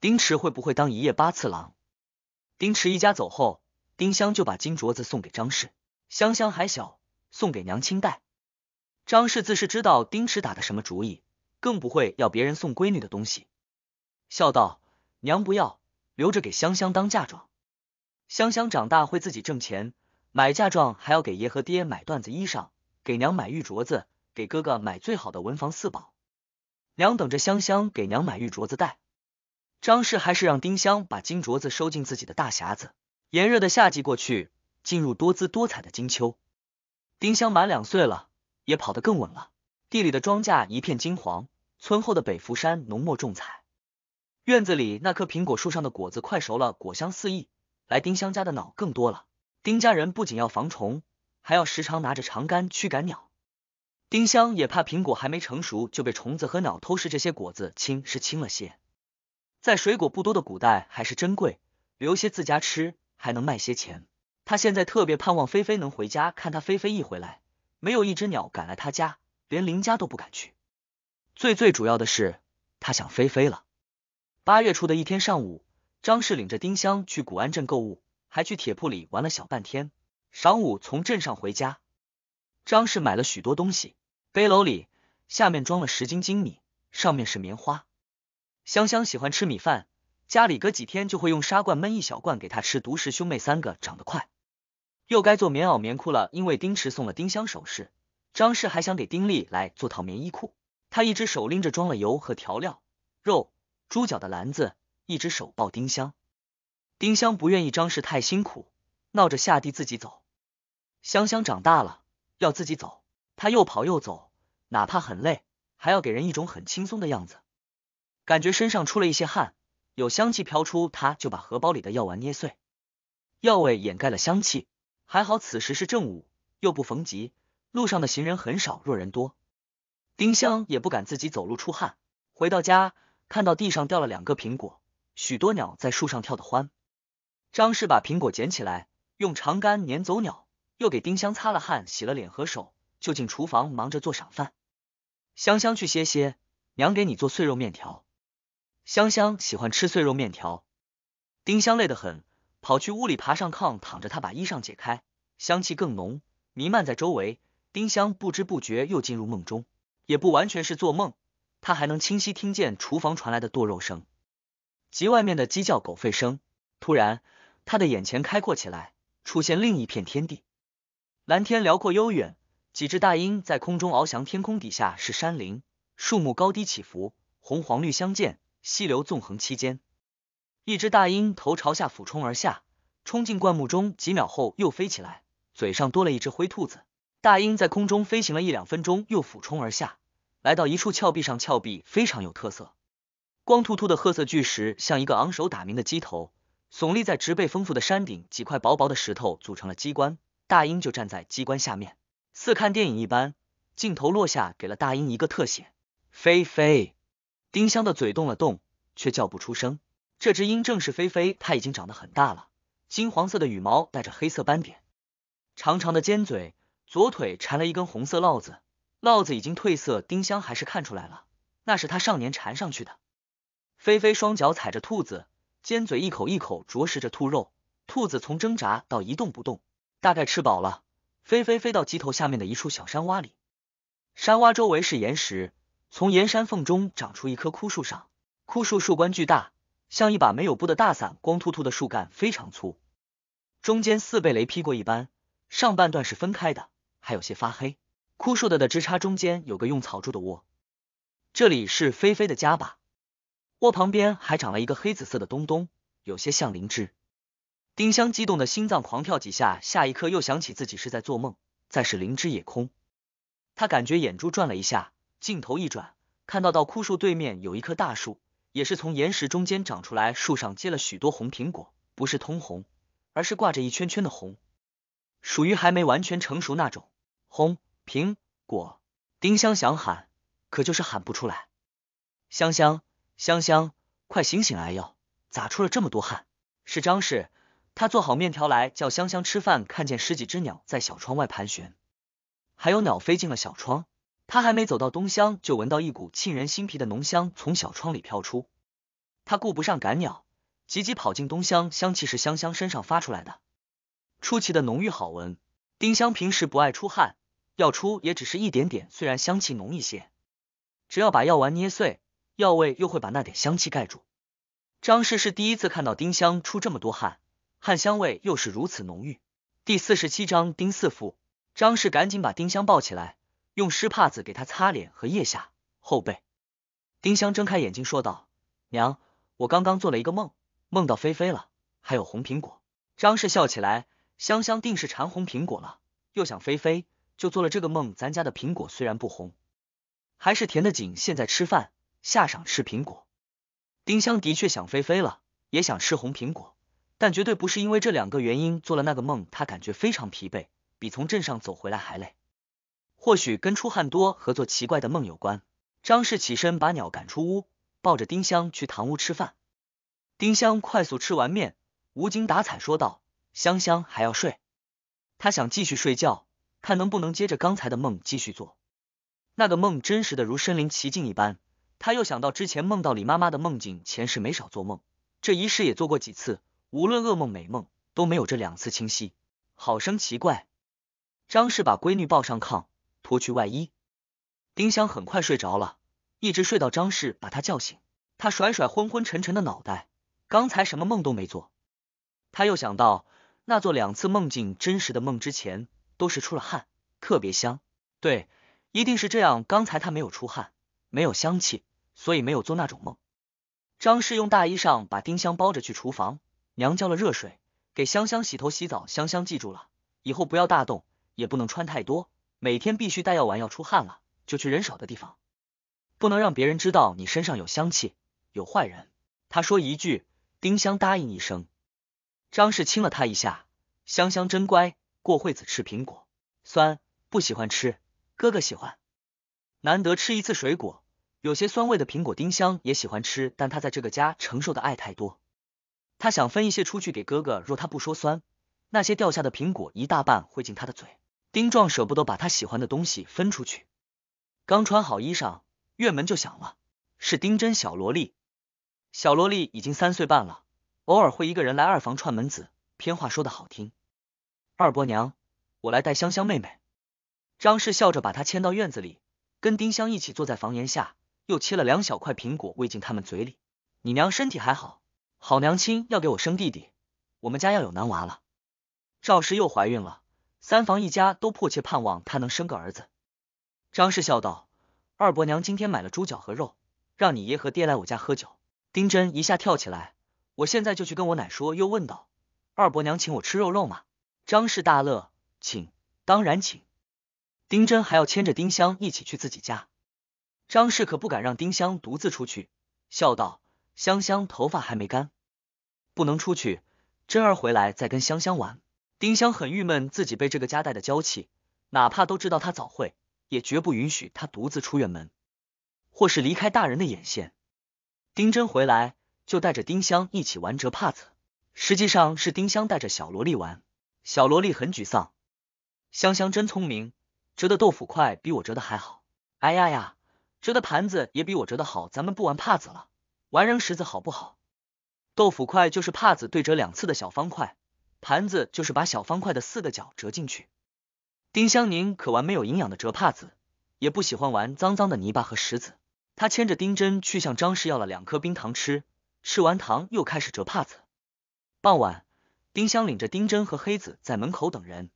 Speaker 1: 丁池会不会当一夜八次郎？丁池一家走后，丁香就把金镯子送给张氏，香香还小，送给娘亲戴。张氏自是知道丁池打的什么主意，更不会要别人送闺女的东西，笑道：“娘不要，留着给香香当嫁妆。香香长大会自己挣钱。”买嫁妆还要给爷和爹买缎子衣裳，给娘买玉镯子，给哥哥买最好的文房四宝。娘等着香香给娘买玉镯子戴。张氏还是让丁香把金镯子收进自己的大匣子。炎热的夏季过去，进入多姿多彩的金秋。丁香满两岁了，也跑得更稳了。地里的庄稼一片金黄，村后的北福山浓墨重彩。院子里那棵苹果树上的果子快熟了，果香四溢。来丁香家的脑更多了。丁家人不仅要防虫，还要时常拿着长杆驱赶鸟。丁香也怕苹果还没成熟就被虫子和鸟偷食，这些果子轻是轻了些，在水果不多的古代还是珍贵，留些自家吃，还能卖些钱。他现在特别盼望菲菲能回家看他。菲菲一回来，没有一只鸟敢来他家，连邻家都不敢去。最最主要的是，他想菲菲了。八月初的一天上午，张氏领着丁香去古安镇购物。还去铁铺里玩了小半天，晌午从镇上回家，张氏买了许多东西，背篓里下面装了十斤精米，上面是棉花。香香喜欢吃米饭，家里隔几天就会用砂罐焖一小罐给他吃。独食兄妹三个长得快，又该做棉袄棉裤了，因为丁池送了丁香首饰，张氏还想给丁力来做套棉衣裤。他一只手拎着装了油和调料、肉、猪脚的篮子，一只手抱丁香。丁香不愿意张氏太辛苦，闹着下地自己走。香香长大了要自己走，她又跑又走，哪怕很累，还要给人一种很轻松的样子。感觉身上出了一些汗，有香气飘出，她就把荷包里的药丸捏碎，药味掩盖了香气。还好此时是正午，又不逢集，路上的行人很少。若人多，丁香也不敢自己走路出汗。回到家，看到地上掉了两个苹果，许多鸟在树上跳得欢。张氏把苹果捡起来，用长杆撵走鸟，又给丁香擦了汗、洗了脸和手，就进厨房忙着做晌饭。香香去歇歇，娘给你做碎肉面条。香香喜欢吃碎肉面条。丁香累得很，跑去屋里，爬上炕躺着。她把衣裳解开，香气更浓，弥漫在周围。丁香不知不觉又进入梦中，也不完全是做梦，她还能清晰听见厨房传来的剁肉声及外面的鸡叫狗吠声。突然。他的眼前开阔起来，出现另一片天地。蓝天辽阔悠远，几只大鹰在空中翱翔。天空底下是山林，树木高低起伏，红黄绿相间，溪流纵横其间。一只大鹰头朝下俯冲而下，冲进灌木中，几秒后又飞起来，嘴上多了一只灰兔子。大鹰在空中飞行了一两分钟，又俯冲而下，来到一处峭壁上。峭壁非常有特色，光秃秃的褐色巨石像一个昂首打鸣的鸡头。耸立在植被丰富的山顶，几块薄薄的石头组成了机关，大鹰就站在机关下面，似看电影一般。镜头落下，给了大鹰一个特写。菲菲，丁香的嘴动了动，却叫不出声。这只鹰正是菲菲，它已经长得很大了，金黄色的羽毛带着黑色斑点，长长的尖嘴，左腿缠了一根红色烙子，烙子已经褪色，丁香还是看出来了，那是他上年缠上去的。菲菲双脚踩着兔子。尖嘴一口一口啄食着兔肉，兔子从挣扎到一动不动，大概吃饱了。飞飞飞到鸡头下面的一处小山洼里，山洼周围是岩石，从岩山缝中长出一棵枯树，上枯树树冠巨大，像一把没有布的大伞，光秃秃的树干非常粗，中间似被雷劈过一般，上半段是分开的，还有些发黑。枯树的的枝杈中间有个用草筑的窝，这里是菲菲的家吧。窝旁边还长了一个黑紫色的东东，有些像灵芝。丁香激动的心脏狂跳几下，下一刻又想起自己是在做梦，再是灵芝也空。他感觉眼珠转了一下，镜头一转，看到到枯树对面有一棵大树，也是从岩石中间长出来，树上结了许多红苹果，不是通红，而是挂着一圈圈的红，属于还没完全成熟那种。红苹果，丁香想喊，可就是喊不出来。香香。香香，快醒醒！哎哟，咋出了这么多汗？是张氏，他做好面条来叫香香吃饭，看见十几只鸟在小窗外盘旋，还有鸟飞进了小窗。他还没走到东厢，就闻到一股沁人心脾的浓香从小窗里飘出。他顾不上赶鸟，急急跑进东厢，香气是香香身上发出来的，出奇的浓郁好闻。丁香平时不爱出汗，要出也只是一点点，虽然香气浓一些，只要把药丸捏碎。药味又会把那点香气盖住。张氏是第一次看到丁香出这么多汗，汗香味又是如此浓郁。第四十七章丁四副，张氏赶紧把丁香抱起来，用湿帕子给他擦脸和腋下、后背。丁香睁开眼睛说道：“娘，我刚刚做了一个梦，梦到菲菲了，还有红苹果。”张氏笑起来：“香香定是馋红苹果了，又想菲菲，就做了这个梦。咱家的苹果虽然不红，还是甜的紧。现在吃饭。”下晌吃苹果，丁香的确想飞飞了，也想吃红苹果，但绝对不是因为这两个原因做了那个梦。他感觉非常疲惫，比从镇上走回来还累。或许跟出汗多和做奇怪的梦有关。张氏起身把鸟赶出屋，抱着丁香去堂屋吃饭。丁香快速吃完面，无精打采说道：“香香还要睡，他想继续睡觉，看能不能接着刚才的梦继续做。那个梦真实的如身临其境一般。”他又想到之前梦到李妈妈的梦境，前世没少做梦，这一世也做过几次，无论噩梦美梦都没有这两次清晰，好生奇怪。张氏把闺女抱上炕，脱去外衣，丁香很快睡着了，一直睡到张氏把她叫醒。她甩甩昏昏沉沉的脑袋，刚才什么梦都没做。他又想到那做两次梦境真实的梦之前都是出了汗，特别香。对，一定是这样。刚才他没有出汗，没有香气。所以没有做那种梦。张氏用大衣裳把丁香包着去厨房，娘浇了热水给香香洗头洗澡。香香记住了，以后不要大动，也不能穿太多，每天必须带药丸。要出汗了，就去人少的地方，不能让别人知道你身上有香气。有坏人，他说一句，丁香答应一声。张氏亲了他一下，香香真乖。过会子吃苹果，酸，不喜欢吃。哥哥喜欢，难得吃一次水果。有些酸味的苹果，丁香也喜欢吃，但他在这个家承受的爱太多，他想分一些出去给哥哥。若他不说酸，那些掉下的苹果一大半会进他的嘴。丁壮舍不得把他喜欢的东西分出去。刚穿好衣裳，院门就响了，是丁真小萝莉。小萝莉已经三岁半了，偶尔会一个人来二房串门子，偏话说的好听。二伯娘，我来带香香妹妹。张氏笑着把她牵到院子里，跟丁香一起坐在房檐下。又切了两小块苹果喂进他们嘴里。你娘身体还好，好娘亲要给我生弟弟，我们家要有男娃了。赵氏又怀孕了，三房一家都迫切盼望她能生个儿子。张氏笑道：“二伯娘今天买了猪脚和肉，让你爷和爹来我家喝酒。”丁真一下跳起来，我现在就去跟我奶说。又问道：“二伯娘请我吃肉肉吗？”张氏大乐，请当然请。丁真还要牵着丁香一起去自己家。张氏可不敢让丁香独自出去，笑道：“香香头发还没干，不能出去。真儿回来再跟香香玩。”丁香很郁闷，自己被这个家带的娇气，哪怕都知道他早会，也绝不允许他独自出远门，或是离开大人的眼线。丁真回来就带着丁香一起玩折帕子，实际上是丁香带着小萝莉玩。小萝莉很沮丧，香香真聪明，折的豆腐块比我折的还好。哎呀呀！折的盘子也比我折的好，咱们不玩帕子了，玩扔石子好不好？豆腐块就是帕子对折两次的小方块，盘子就是把小方块的四个角折进去。丁香宁可玩没有营养的折帕子，也不喜欢玩脏脏的泥巴和石子。他牵着丁真去向张氏要了两颗冰糖吃，吃完糖又开始折帕子。傍晚，丁香领着丁真和黑子在门口等人，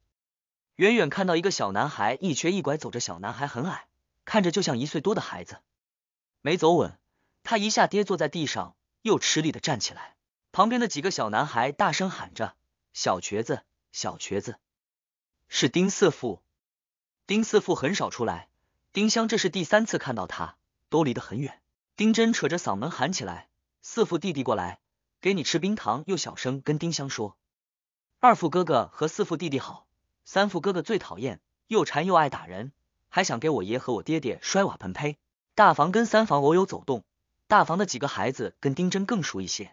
Speaker 1: 远远看到一个小男孩一瘸一拐走着，小男孩很矮。看着就像一岁多的孩子，没走稳，他一下跌坐在地上，又吃力的站起来。旁边的几个小男孩大声喊着：“小瘸子，小瘸子！”是丁四富。丁四富很少出来，丁香这是第三次看到他，都离得很远。丁真扯着嗓门喊起来：“四富弟弟过来，给你吃冰糖。”又小声跟丁香说：“二富哥哥和四富弟弟好，三富哥哥最讨厌，又馋又爱打人。”还想给我爷和我爹爹摔瓦盆胚。大房跟三房偶有走动，大房的几个孩子跟丁真更熟一些。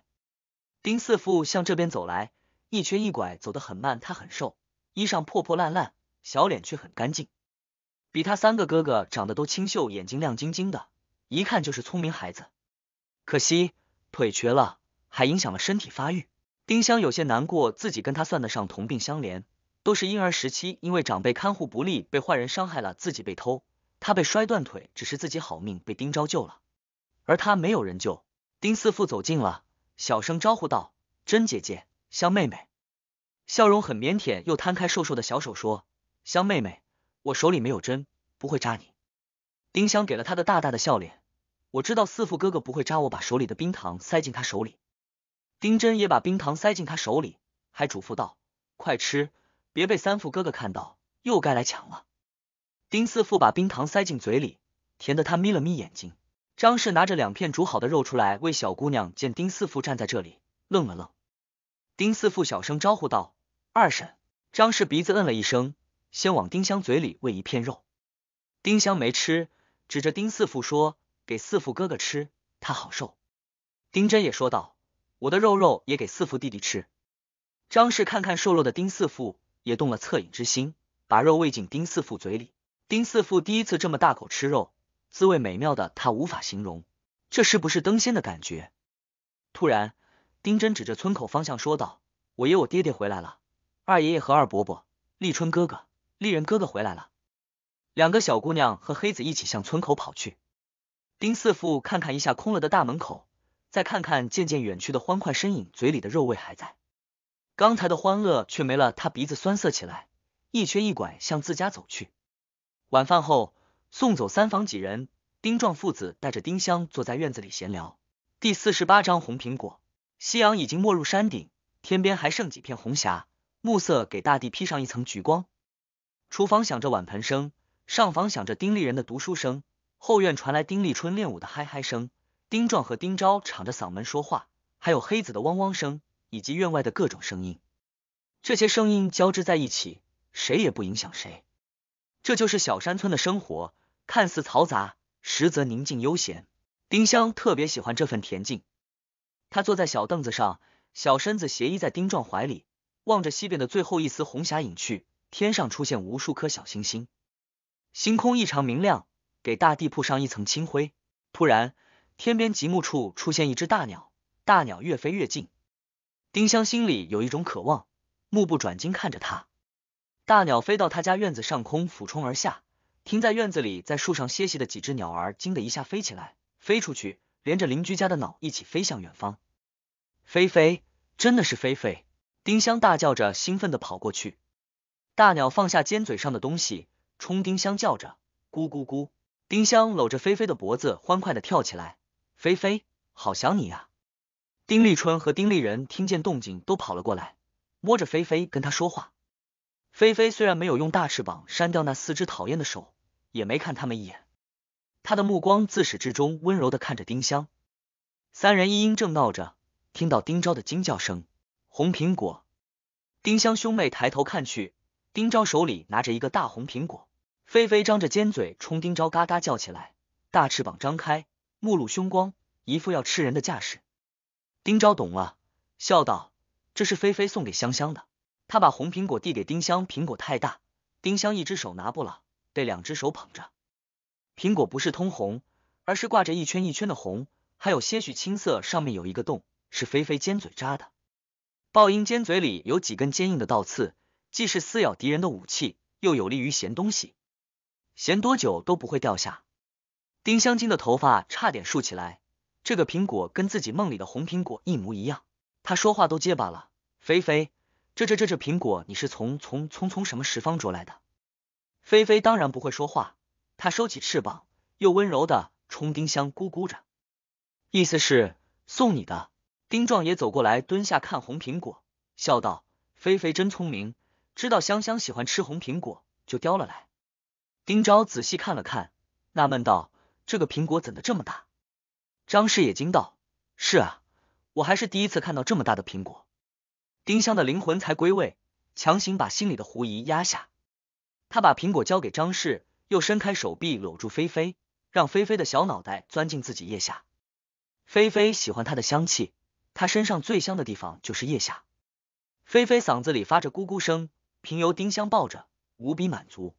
Speaker 1: 丁四父向这边走来，一瘸一拐，走得很慢。他很瘦，衣裳破破烂烂，小脸却很干净，比他三个哥哥长得都清秀，眼睛亮晶晶的，一看就是聪明孩子。可惜腿瘸了，还影响了身体发育。丁香有些难过，自己跟他算得上同病相怜。都是婴儿时期，因为长辈看护不力，被坏人伤害了，自己被偷，他被摔断腿，只是自己好命，被丁昭救了，而他没有人救。丁四富走近了，小声招呼道：“真姐姐，香妹妹。”笑容很腼腆，又摊开瘦瘦的小手说：“香妹妹，我手里没有针，不会扎你。”丁香给了他的大大的笑脸。我知道四富哥哥不会扎我，把手里的冰糖塞进他手里。丁真也把冰糖塞进他手里，还嘱咐道：“快吃。”别被三副哥哥看到，又该来抢了。丁四富把冰糖塞进嘴里，甜的他眯了眯眼睛。张氏拿着两片煮好的肉出来喂小姑娘，见丁四富站在这里，愣了愣。丁四富小声招呼道：“二婶。”张氏鼻子嗯了一声，先往丁香嘴里喂一片肉。丁香没吃，指着丁四富说：“给四富哥哥吃，他好瘦。”丁真也说道：“我的肉肉也给四富弟弟吃。”张氏看看瘦弱的丁四富。也动了恻隐之心，把肉喂进丁四富嘴里。丁四富第一次这么大口吃肉，滋味美妙的他无法形容，这是不是登仙的感觉？突然，丁真指着村口方向说道：“我爷我爹爹回来了，二爷爷和二伯伯，立春哥哥，立人哥哥回来了。”两个小姑娘和黑子一起向村口跑去。丁四富看看一下空了的大门口，再看看渐渐远去的欢快身影，嘴里的肉味还在。刚才的欢乐却没了，他鼻子酸涩起来，一瘸一拐向自家走去。晚饭后送走三房几人，丁壮父子带着丁香坐在院子里闲聊。第四十八章红苹果。夕阳已经没入山顶，天边还剩几片红霞，暮色给大地披上一层橘光。厨房响着碗盆声，上房响着丁立人的读书声，后院传来丁立春练武的嗨嗨声，丁壮和丁昭敞着嗓门说话，还有黑子的汪汪声。以及院外的各种声音，这些声音交织在一起，谁也不影响谁。这就是小山村的生活，看似嘈杂，实则宁静悠闲。丁香特别喜欢这份恬静。他坐在小凳子上，小身子斜倚在丁壮怀里，望着西边的最后一丝红霞隐去，天上出现无数颗小星星，星空异常明亮，给大地铺上一层清辉。突然，天边极目处出现一只大鸟，大鸟越飞越近。丁香心里有一种渴望，目不转睛看着他。大鸟飞到他家院子上空，俯冲而下，停在院子里，在树上歇息的几只鸟儿惊得一下飞起来，飞出去，连着邻居家的鸟一起飞向远方。菲菲，真的是菲菲！丁香大叫着，兴奋的跑过去。大鸟放下尖嘴上的东西，冲丁香叫着，咕咕咕。丁香搂着菲菲的脖子，欢快的跳起来，菲菲，好想你呀。丁立春和丁立人听见动静，都跑了过来，摸着菲菲跟他说话。菲菲虽然没有用大翅膀扇掉那四只讨厌的手，也没看他们一眼，他的目光自始至终温柔的看着丁香。三人一应正闹着，听到丁昭的惊叫声，红苹果。丁香兄妹抬头看去，丁昭手里拿着一个大红苹果。菲菲张着尖嘴，冲丁昭嘎嘎叫起来，大翅膀张开，目露凶光，一副要吃人的架势。丁昭懂了，笑道：“这是菲菲送给香香的。”他把红苹果递给丁香，苹果太大，丁香一只手拿不了，得两只手捧着。苹果不是通红，而是挂着一圈一圈的红，还有些许青色，上面有一个洞，是菲菲尖嘴扎的。暴鹰尖嘴里有几根坚硬的倒刺，既是撕咬敌人的武器，又有利于衔东西，衔多久都不会掉下。丁香精的头发差点竖起来。这个苹果跟自己梦里的红苹果一模一样，他说话都结巴了。菲菲，这这这这苹果你是从从从从什么十方啄来的？菲菲当然不会说话，他收起翅膀，又温柔的冲丁香咕咕着，意思是送你的。丁壮也走过来，蹲下看红苹果，笑道：菲菲真聪明，知道香香喜欢吃红苹果，就叼了来。丁昭仔细看了看，纳闷道：这个苹果怎的这么大？张氏也惊道：“是啊，我还是第一次看到这么大的苹果。”丁香的灵魂才归位，强行把心里的狐疑压下。他把苹果交给张氏，又伸开手臂搂住菲菲，让菲菲的小脑袋钻进自己腋下。菲菲喜欢它的香气，她身上最香的地方就是腋下。菲菲嗓子里发着咕咕声，平由丁香抱着，无比满足。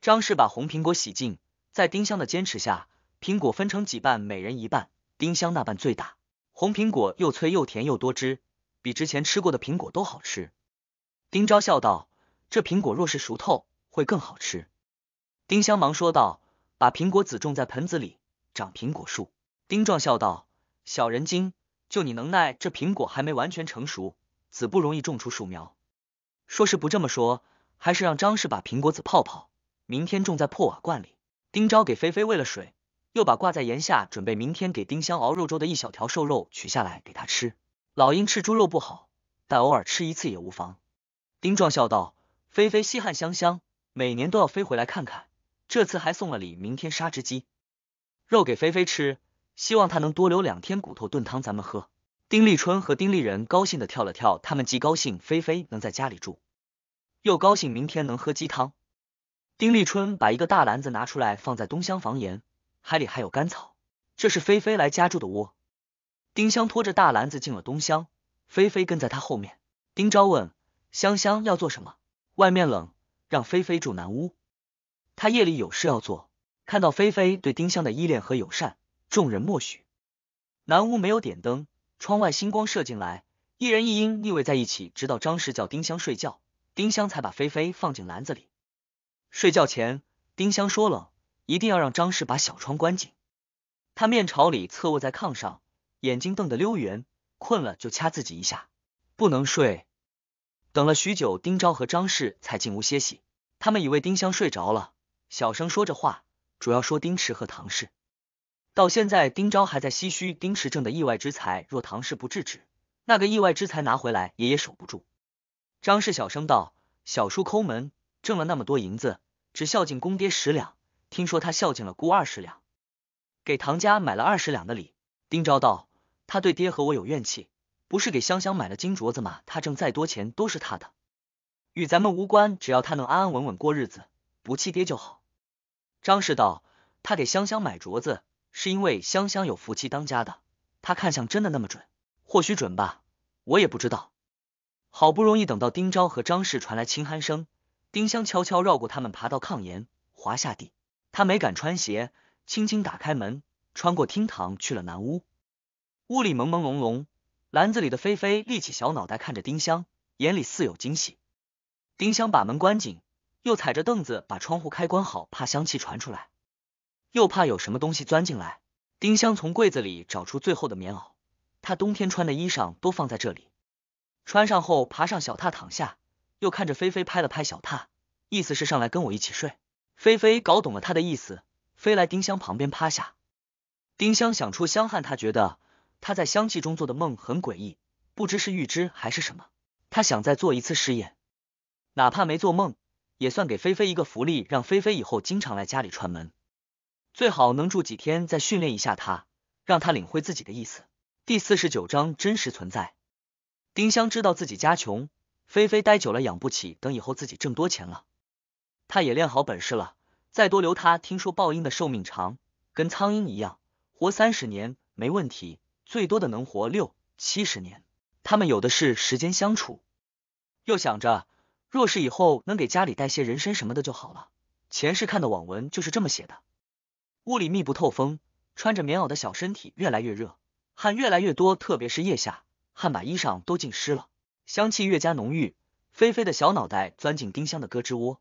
Speaker 1: 张氏把红苹果洗净，在丁香的坚持下。苹果分成几半，每人一半。丁香那半最大，红苹果又脆又甜又多汁，比之前吃过的苹果都好吃。丁昭笑道：“这苹果若是熟透，会更好吃。”丁香忙说道：“把苹果籽种在盆子里，长苹果树。”丁壮笑道：“小人精，就你能耐，这苹果还没完全成熟，籽不容易种出树苗。说是不这么说，还是让张氏把苹果籽泡泡，明天种在破瓦罐里。”丁昭给菲菲喂了水。又把挂在檐下准备明天给丁香熬肉粥的一小条瘦肉取下来给他吃。老鹰吃猪肉不好，但偶尔吃一次也无妨。丁壮笑道：“菲菲稀罕香香，每年都要飞回来看看，这次还送了礼。明天杀只鸡肉给菲菲吃，希望她能多留两天骨头炖汤咱们喝。”丁立春和丁立人高兴地跳了跳，他们既高兴菲菲能在家里住，又高兴明天能喝鸡汤。丁立春把一个大篮子拿出来，放在东厢房檐。海里还有甘草，这是菲菲来家住的窝。丁香拖着大篮子进了东厢，菲菲跟在她后面。丁昭问香香要做什么，外面冷，让菲菲住南屋。他夜里有事要做，看到菲菲对丁香的依恋和友善，众人默许。南屋没有点灯，窗外星光射进来，一人一鹰腻味在一起，直到张氏叫丁香睡觉，丁香才把菲菲放进篮子里。睡觉前，丁香说冷。一定要让张氏把小窗关紧。他面朝里侧卧在炕上，眼睛瞪得溜圆，困了就掐自己一下，不能睡。等了许久，丁昭和张氏才进屋歇息。他们以为丁香睡着了，小声说着话，主要说丁池和唐氏。到现在，丁昭还在唏嘘丁池挣的意外之财。若唐氏不制止，那个意外之财拿回来，爷爷守不住。张氏小声道：“小叔抠门，挣了那么多银子，只孝敬公爹十两。”听说他孝敬了姑二十两，给唐家买了二十两的礼。丁昭道，他对爹和我有怨气，不是给香香买了金镯子吗？他挣再多钱都是他的，与咱们无关。只要他能安安稳稳过日子，不气爹就好。张氏道，他给香香买镯子，是因为香香有福气当家的。他看相真的那么准？或许准吧，我也不知道。好不容易等到丁昭和张氏传来轻鼾声，丁香悄悄绕过他们，爬到炕沿，滑下地。他没敢穿鞋，轻轻打开门，穿过厅堂去了南屋。屋里朦朦胧胧，篮子里的菲菲立起小脑袋看着丁香，眼里似有惊喜。丁香把门关紧，又踩着凳子把窗户开关好，怕香气传出来，又怕有什么东西钻进来。丁香从柜子里找出最后的棉袄，她冬天穿的衣裳都放在这里。穿上后爬上小榻躺下，又看着菲菲拍了拍小榻，意思是上来跟我一起睡。菲菲搞懂了他的意思，飞来丁香旁边趴下。丁香想出香汗，他觉得他在香气中做的梦很诡异，不知是预知还是什么。他想再做一次试验，哪怕没做梦，也算给菲菲一个福利，让菲菲以后经常来家里串门。最好能住几天，再训练一下他，让他领会自己的意思。第四十九章真实存在。丁香知道自己家穷，菲菲待久了养不起，等以后自己挣多钱了。他也练好本事了，再多留他。听说豹鹰的寿命长，跟苍鹰一样，活三十年没问题，最多的能活六七十年。他们有的是时间相处。又想着，若是以后能给家里带些人参什么的就好了。前世看的网文就是这么写的。屋里密不透风，穿着棉袄的小身体越来越热，汗越来越多，特别是腋下，汗把衣裳都浸湿了。香气越加浓郁，菲菲的小脑袋钻进丁香的胳肢窝。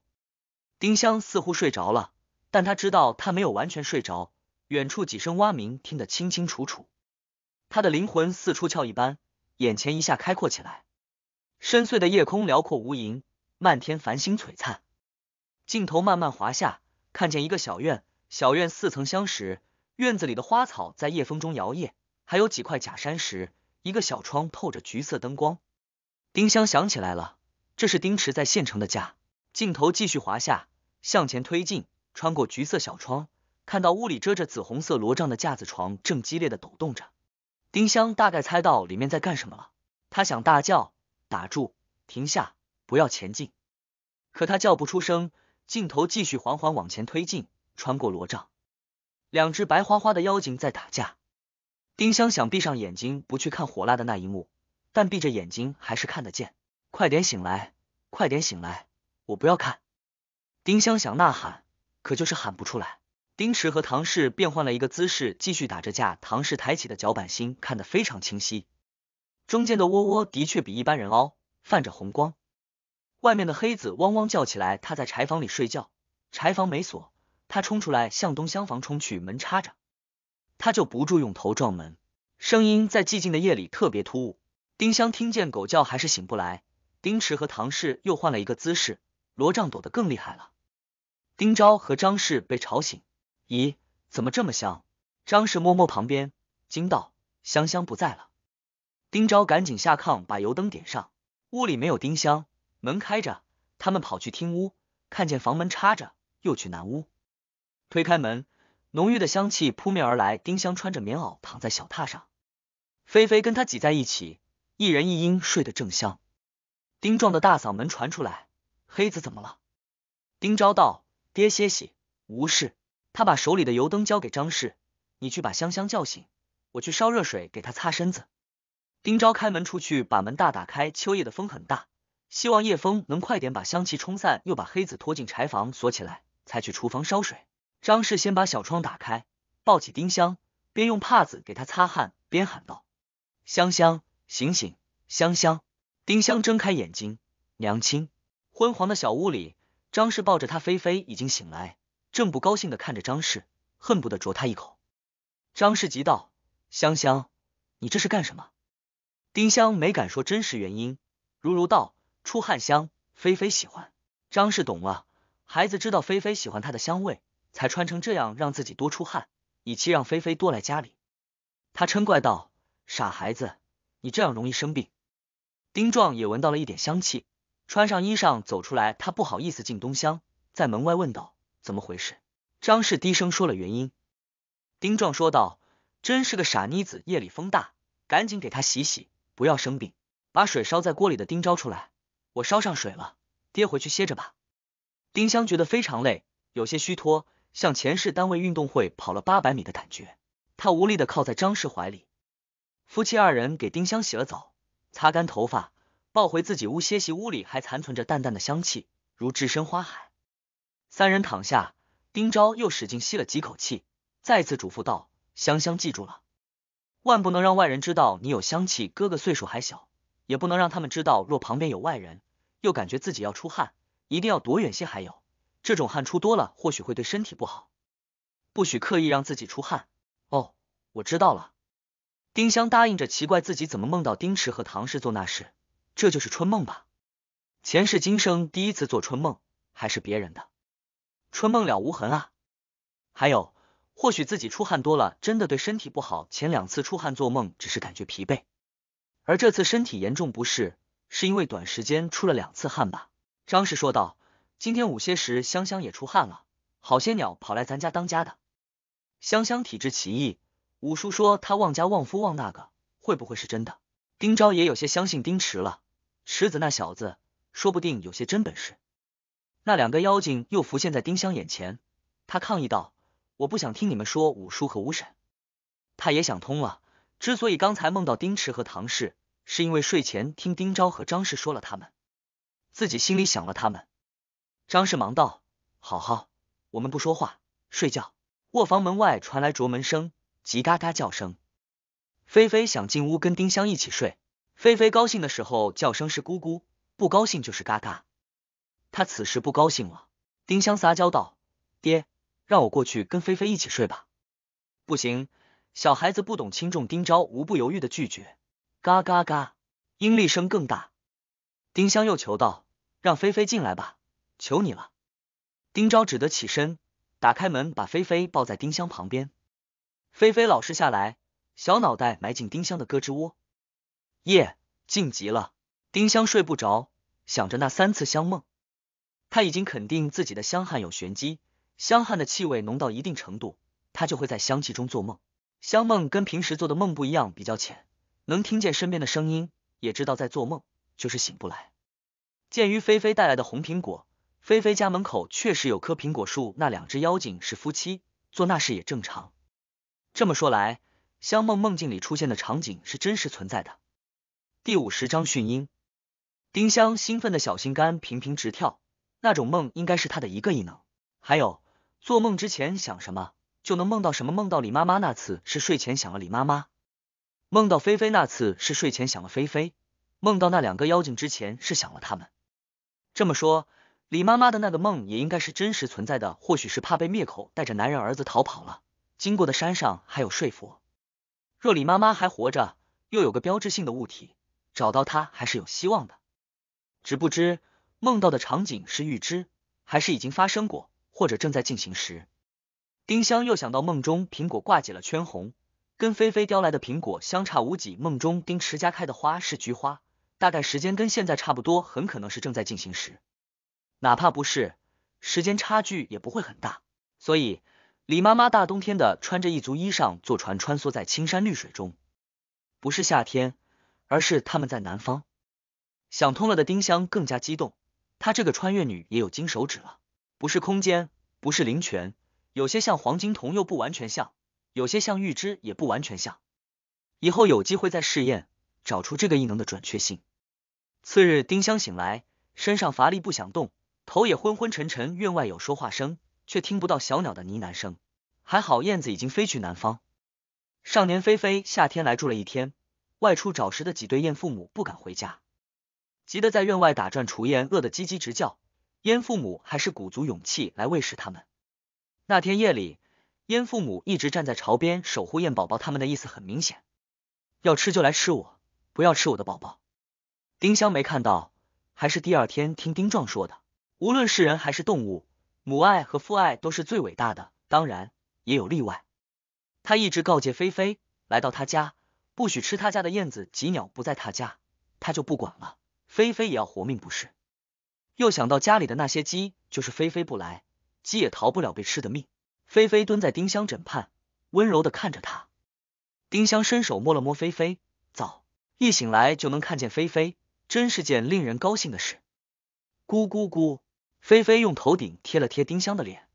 Speaker 1: 丁香似乎睡着了，但他知道他没有完全睡着。远处几声蛙鸣听得清清楚楚，他的灵魂似出窍一般，眼前一下开阔起来。深邃的夜空辽阔无垠，漫天繁星璀璨。镜头慢慢滑下，看见一个小院，小院似曾相识。院子里的花草在夜风中摇曳，还有几块假山石，一个小窗透着橘色灯光。丁香想起来了，这是丁池在县城的家。镜头继续滑下。向前推进，穿过橘色小窗，看到屋里遮着紫红色罗帐的架子床正激烈的抖动着。丁香大概猜到里面在干什么了，她想大叫：“打住，停下，不要前进。”可她叫不出声。镜头继续缓缓往前推进，穿过罗帐，两只白花花的妖精在打架。丁香想闭上眼睛不去看火辣的那一幕，但闭着眼睛还是看得见。快点醒来，快点醒来，我不要看。丁香想呐喊，可就是喊不出来。丁池和唐氏变换了一个姿势，继续打着架。唐氏抬起的脚板心看得非常清晰，中间的窝窝的确比一般人凹，泛着红光。外面的黑子汪汪叫起来，他在柴房里睡觉，柴房没锁，他冲出来向东厢房冲去，门插着，他就不住用头撞门，声音在寂静的夜里特别突兀。丁香听见狗叫，还是醒不来。丁池和唐氏又换了一个姿势，罗帐躲得更厉害了。丁昭和张氏被吵醒，咦，怎么这么香？张氏摸摸旁边，惊道：“香香不在了。”丁昭赶紧下炕，把油灯点上。屋里没有丁香，门开着，他们跑去厅屋，看见房门插着，又去南屋，推开门，浓郁的香气扑面而来。丁香穿着棉袄躺在小榻上，菲菲跟他挤在一起，一人一鹰睡得正香。丁壮的大嗓门传出来：“黑子怎么了？”丁昭道。爹歇息，无事。他把手里的油灯交给张氏，你去把香香叫醒，我去烧热水给她擦身子。丁昭开门出去，把门大打开。秋夜的风很大，希望夜风能快点把香气冲散。又把黑子拖进柴房锁起来，才去厨房烧水。张氏先把小窗打开，抱起丁香，边用帕子给她擦汗，边喊道：“香香，醒醒，香香！”丁香睁开眼睛，娘亲，昏黄的小屋里。张氏抱着他，菲菲已经醒来，正不高兴的看着张氏，恨不得啄他一口。张氏急道：“香香，你这是干什么？”丁香没敢说真实原因。如如道：“出汗香，菲菲喜欢。”张氏懂了，孩子知道菲菲喜欢他的香味，才穿成这样让自己多出汗，以期让菲菲多来家里。他嗔怪道：“傻孩子，你这样容易生病。”丁壮也闻到了一点香气。穿上衣裳走出来，他不好意思进东厢，在门外问道：“怎么回事？”张氏低声说了原因。丁壮说道：“真是个傻妮子，夜里风大，赶紧给她洗洗，不要生病。”把水烧在锅里的丁昭出来：“我烧上水了，爹回去歇着吧。”丁香觉得非常累，有些虚脱，像前世单位运动会跑了八百米的感觉。他无力的靠在张氏怀里。夫妻二人给丁香洗了澡，擦干头发。抱回自己屋歇息，屋里还残存着淡淡的香气，如置身花海。三人躺下，丁昭又使劲吸了几口气，再次嘱咐道：“香香，记住了，万不能让外人知道你有香气。哥哥岁数还小，也不能让他们知道。若旁边有外人，又感觉自己要出汗，一定要躲远些。还有，这种汗出多了，或许会对身体不好，不许刻意让自己出汗。”哦，我知道了。丁香答应着，奇怪自己怎么梦到丁池和唐氏做那事。这就是春梦吧？前世今生第一次做春梦，还是别人的春梦了无痕啊！还有，或许自己出汗多了真的对身体不好。前两次出汗做梦只是感觉疲惫，而这次身体严重不适，是因为短时间出了两次汗吧？张氏说道。今天午歇时，香香也出汗了，好些鸟跑来咱家当家的。香香体质奇异，五叔说他旺家旺夫旺那个，会不会是真的？丁昭也有些相信丁池了。池子那小子，说不定有些真本事。那两个妖精又浮现在丁香眼前，他抗议道：“我不想听你们说五叔和五婶。”他也想通了，之所以刚才梦到丁池和唐氏，是因为睡前听丁昭和张氏说了他们，自己心里想了他们。张氏忙道：“好好，我们不说话，睡觉。”卧房门外传来啄门声，叽嘎嘎叫声。菲菲想进屋跟丁香一起睡。菲菲高兴的时候叫声是姑姑，不高兴就是嘎嘎。他此时不高兴了，丁香撒娇道：“爹，让我过去跟菲菲一起睡吧。”不行，小孩子不懂轻重，丁昭无不犹豫的拒绝。嘎嘎嘎，应厉声更大。丁香又求道：“让菲菲进来吧，求你了。”丁昭只得起身，打开门，把菲菲抱在丁香旁边。菲菲老实下来，小脑袋埋进丁香的胳肢窝。夜静极了，丁香睡不着，想着那三次香梦。他已经肯定自己的香汗有玄机，香汗的气味浓到一定程度，他就会在香气中做梦。香梦跟平时做的梦不一样，比较浅，能听见身边的声音，也知道在做梦，就是醒不来。鉴于菲菲带来的红苹果，菲菲家门口确实有棵苹果树，那两只妖精是夫妻，做那事也正常。这么说来，香梦梦境里出现的场景是真实存在的。第五十章训鹰。丁香兴奋的小心肝频频直跳，那种梦应该是他的一个异能。还有，做梦之前想什么，就能梦到什么。梦到李妈妈那次是睡前想了李妈妈，梦到菲菲那次是睡前想了菲菲，梦到那两个妖精之前是想了他们。这么说，李妈妈的那个梦也应该是真实存在的。或许是怕被灭口，带着男人儿子逃跑了。经过的山上还有睡佛。若李妈妈还活着，又有个标志性的物体。找到他还是有希望的，只不知梦到的场景是预知还是已经发生过或者正在进行时。丁香又想到梦中苹果挂起了圈红，跟菲菲叼来的苹果相差无几。梦中丁池家开的花是菊花，大概时间跟现在差不多，很可能是正在进行时。哪怕不是，时间差距也不会很大。所以李妈妈大冬天的穿着一足衣裳，坐船穿梭在青山绿水中，不是夏天。而是他们在南方想通了的丁香更加激动，她这个穿越女也有金手指了，不是空间，不是灵泉，有些像黄金瞳又不完全像，有些像玉芝也不完全像，以后有机会再试验，找出这个异能的准确性。次日，丁香醒来，身上乏力不想动，头也昏昏沉沉，院外有说话声，却听不到小鸟的呢喃声，还好燕子已经飞去南方，少年菲菲夏天来住了一天。外出找食的几对燕父母不敢回家，急得在院外打转，雏燕饿得叽叽直叫。燕父母还是鼓足勇气来喂食它们。那天夜里，燕父母一直站在巢边守护燕宝宝，他们的意思很明显：要吃就来吃我，不要吃我的宝宝。丁香没看到，还是第二天听丁壮说的。无论是人还是动物，母爱和父爱都是最伟大的，当然也有例外。他一直告诫菲菲，来到他家。不许吃他家的燕子，几鸟不在他家，他就不管了。菲菲也要活命，不是？又想到家里的那些鸡，就是菲菲不来，鸡也逃不了被吃的命。菲菲蹲在丁香枕畔，温柔的看着他。丁香伸手摸了摸菲菲，早一醒来就能看见菲菲，真是件令人高兴的事。咕咕咕，菲菲用头顶贴了贴丁香的脸。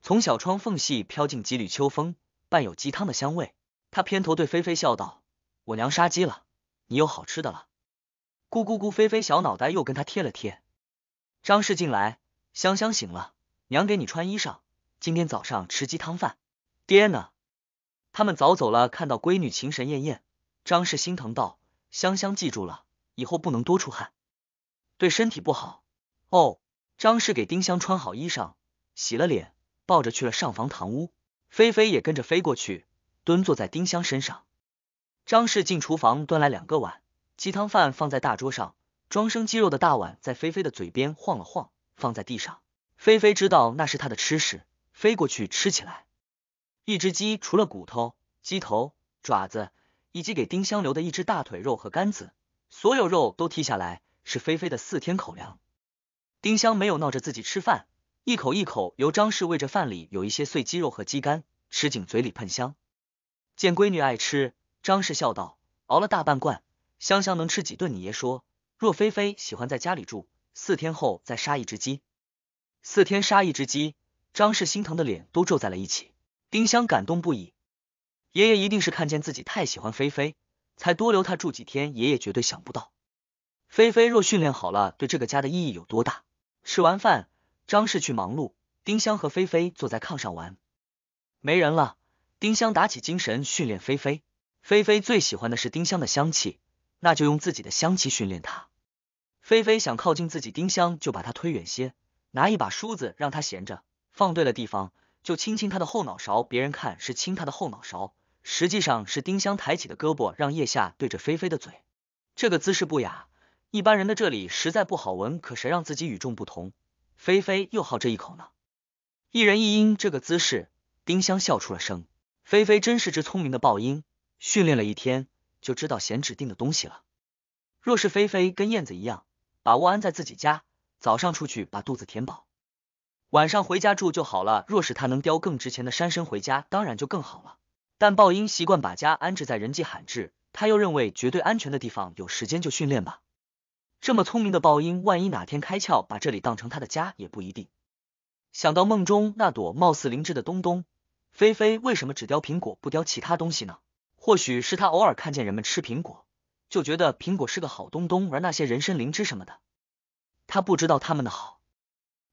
Speaker 1: 从小窗缝隙飘进几缕秋风，伴有鸡汤的香味。他偏头对菲菲笑道。我娘杀鸡了，你有好吃的了。咕咕咕，菲菲小脑袋又跟他贴了贴。张氏进来，香香醒了，娘给你穿衣裳，今天早上吃鸡汤饭。爹呢？他们早走了，看到闺女情神艳艳。张氏心疼道，香香记住了，以后不能多出汗，对身体不好。哦，张氏给丁香穿好衣裳，洗了脸，抱着去了上房堂屋。菲菲也跟着飞过去，蹲坐在丁香身上。张氏进厨房，端来两个碗，鸡汤饭放在大桌上，装生鸡肉的大碗在菲菲的嘴边晃了晃，放在地上。菲菲知道那是她的吃食，飞过去吃起来。一只鸡除了骨头、鸡头、爪子，以及给丁香留的一只大腿肉和肝子，所有肉都剔下来，是菲菲的四天口粮。丁香没有闹着自己吃饭，一口一口由张氏喂着，饭里有一些碎鸡肉和鸡肝，吃进嘴里喷香。见闺女爱吃。张氏笑道：“熬了大半罐，香香能吃几顿？你爷说，若菲菲喜欢在家里住，四天后再杀一只鸡。四天杀一只鸡，张氏心疼的脸都皱在了一起。丁香感动不已，爷爷一定是看见自己太喜欢菲菲，才多留她住几天。爷爷绝对想不到，菲菲若训练好了，对这个家的意义有多大。”吃完饭，张氏去忙碌，丁香和菲菲坐在炕上玩，没人了。丁香打起精神训练菲菲。菲菲最喜欢的是丁香的香气，那就用自己的香气训练它。菲菲想靠近自己，丁香就把它推远些，拿一把梳子让它闲着，放对了地方就亲亲它的后脑勺。别人看是亲它的后脑勺，实际上是丁香抬起的胳膊让腋下对着菲菲的嘴。这个姿势不雅，一般人的这里实在不好闻，可谁让自己与众不同？菲菲又好这一口呢。一人一鹰，这个姿势，丁香笑出了声。菲菲真是只聪明的报鹰。训练了一天，就知道衔指定的东西了。若是菲菲跟燕子一样，把窝安在自己家，早上出去把肚子填饱，晚上回家住就好了。若是他能叼更值钱的山参回家，当然就更好了。但暴鹰习惯把家安置在人迹罕至、他又认为绝对安全的地方。有时间就训练吧。这么聪明的暴鹰，万一哪天开窍，把这里当成他的家也不一定。想到梦中那朵貌似灵芝的东东，菲菲为什么只叼苹果不叼其他东西呢？或许是他偶尔看见人们吃苹果，就觉得苹果是个好东东，而那些人参、灵芝什么的，他不知道他们的好。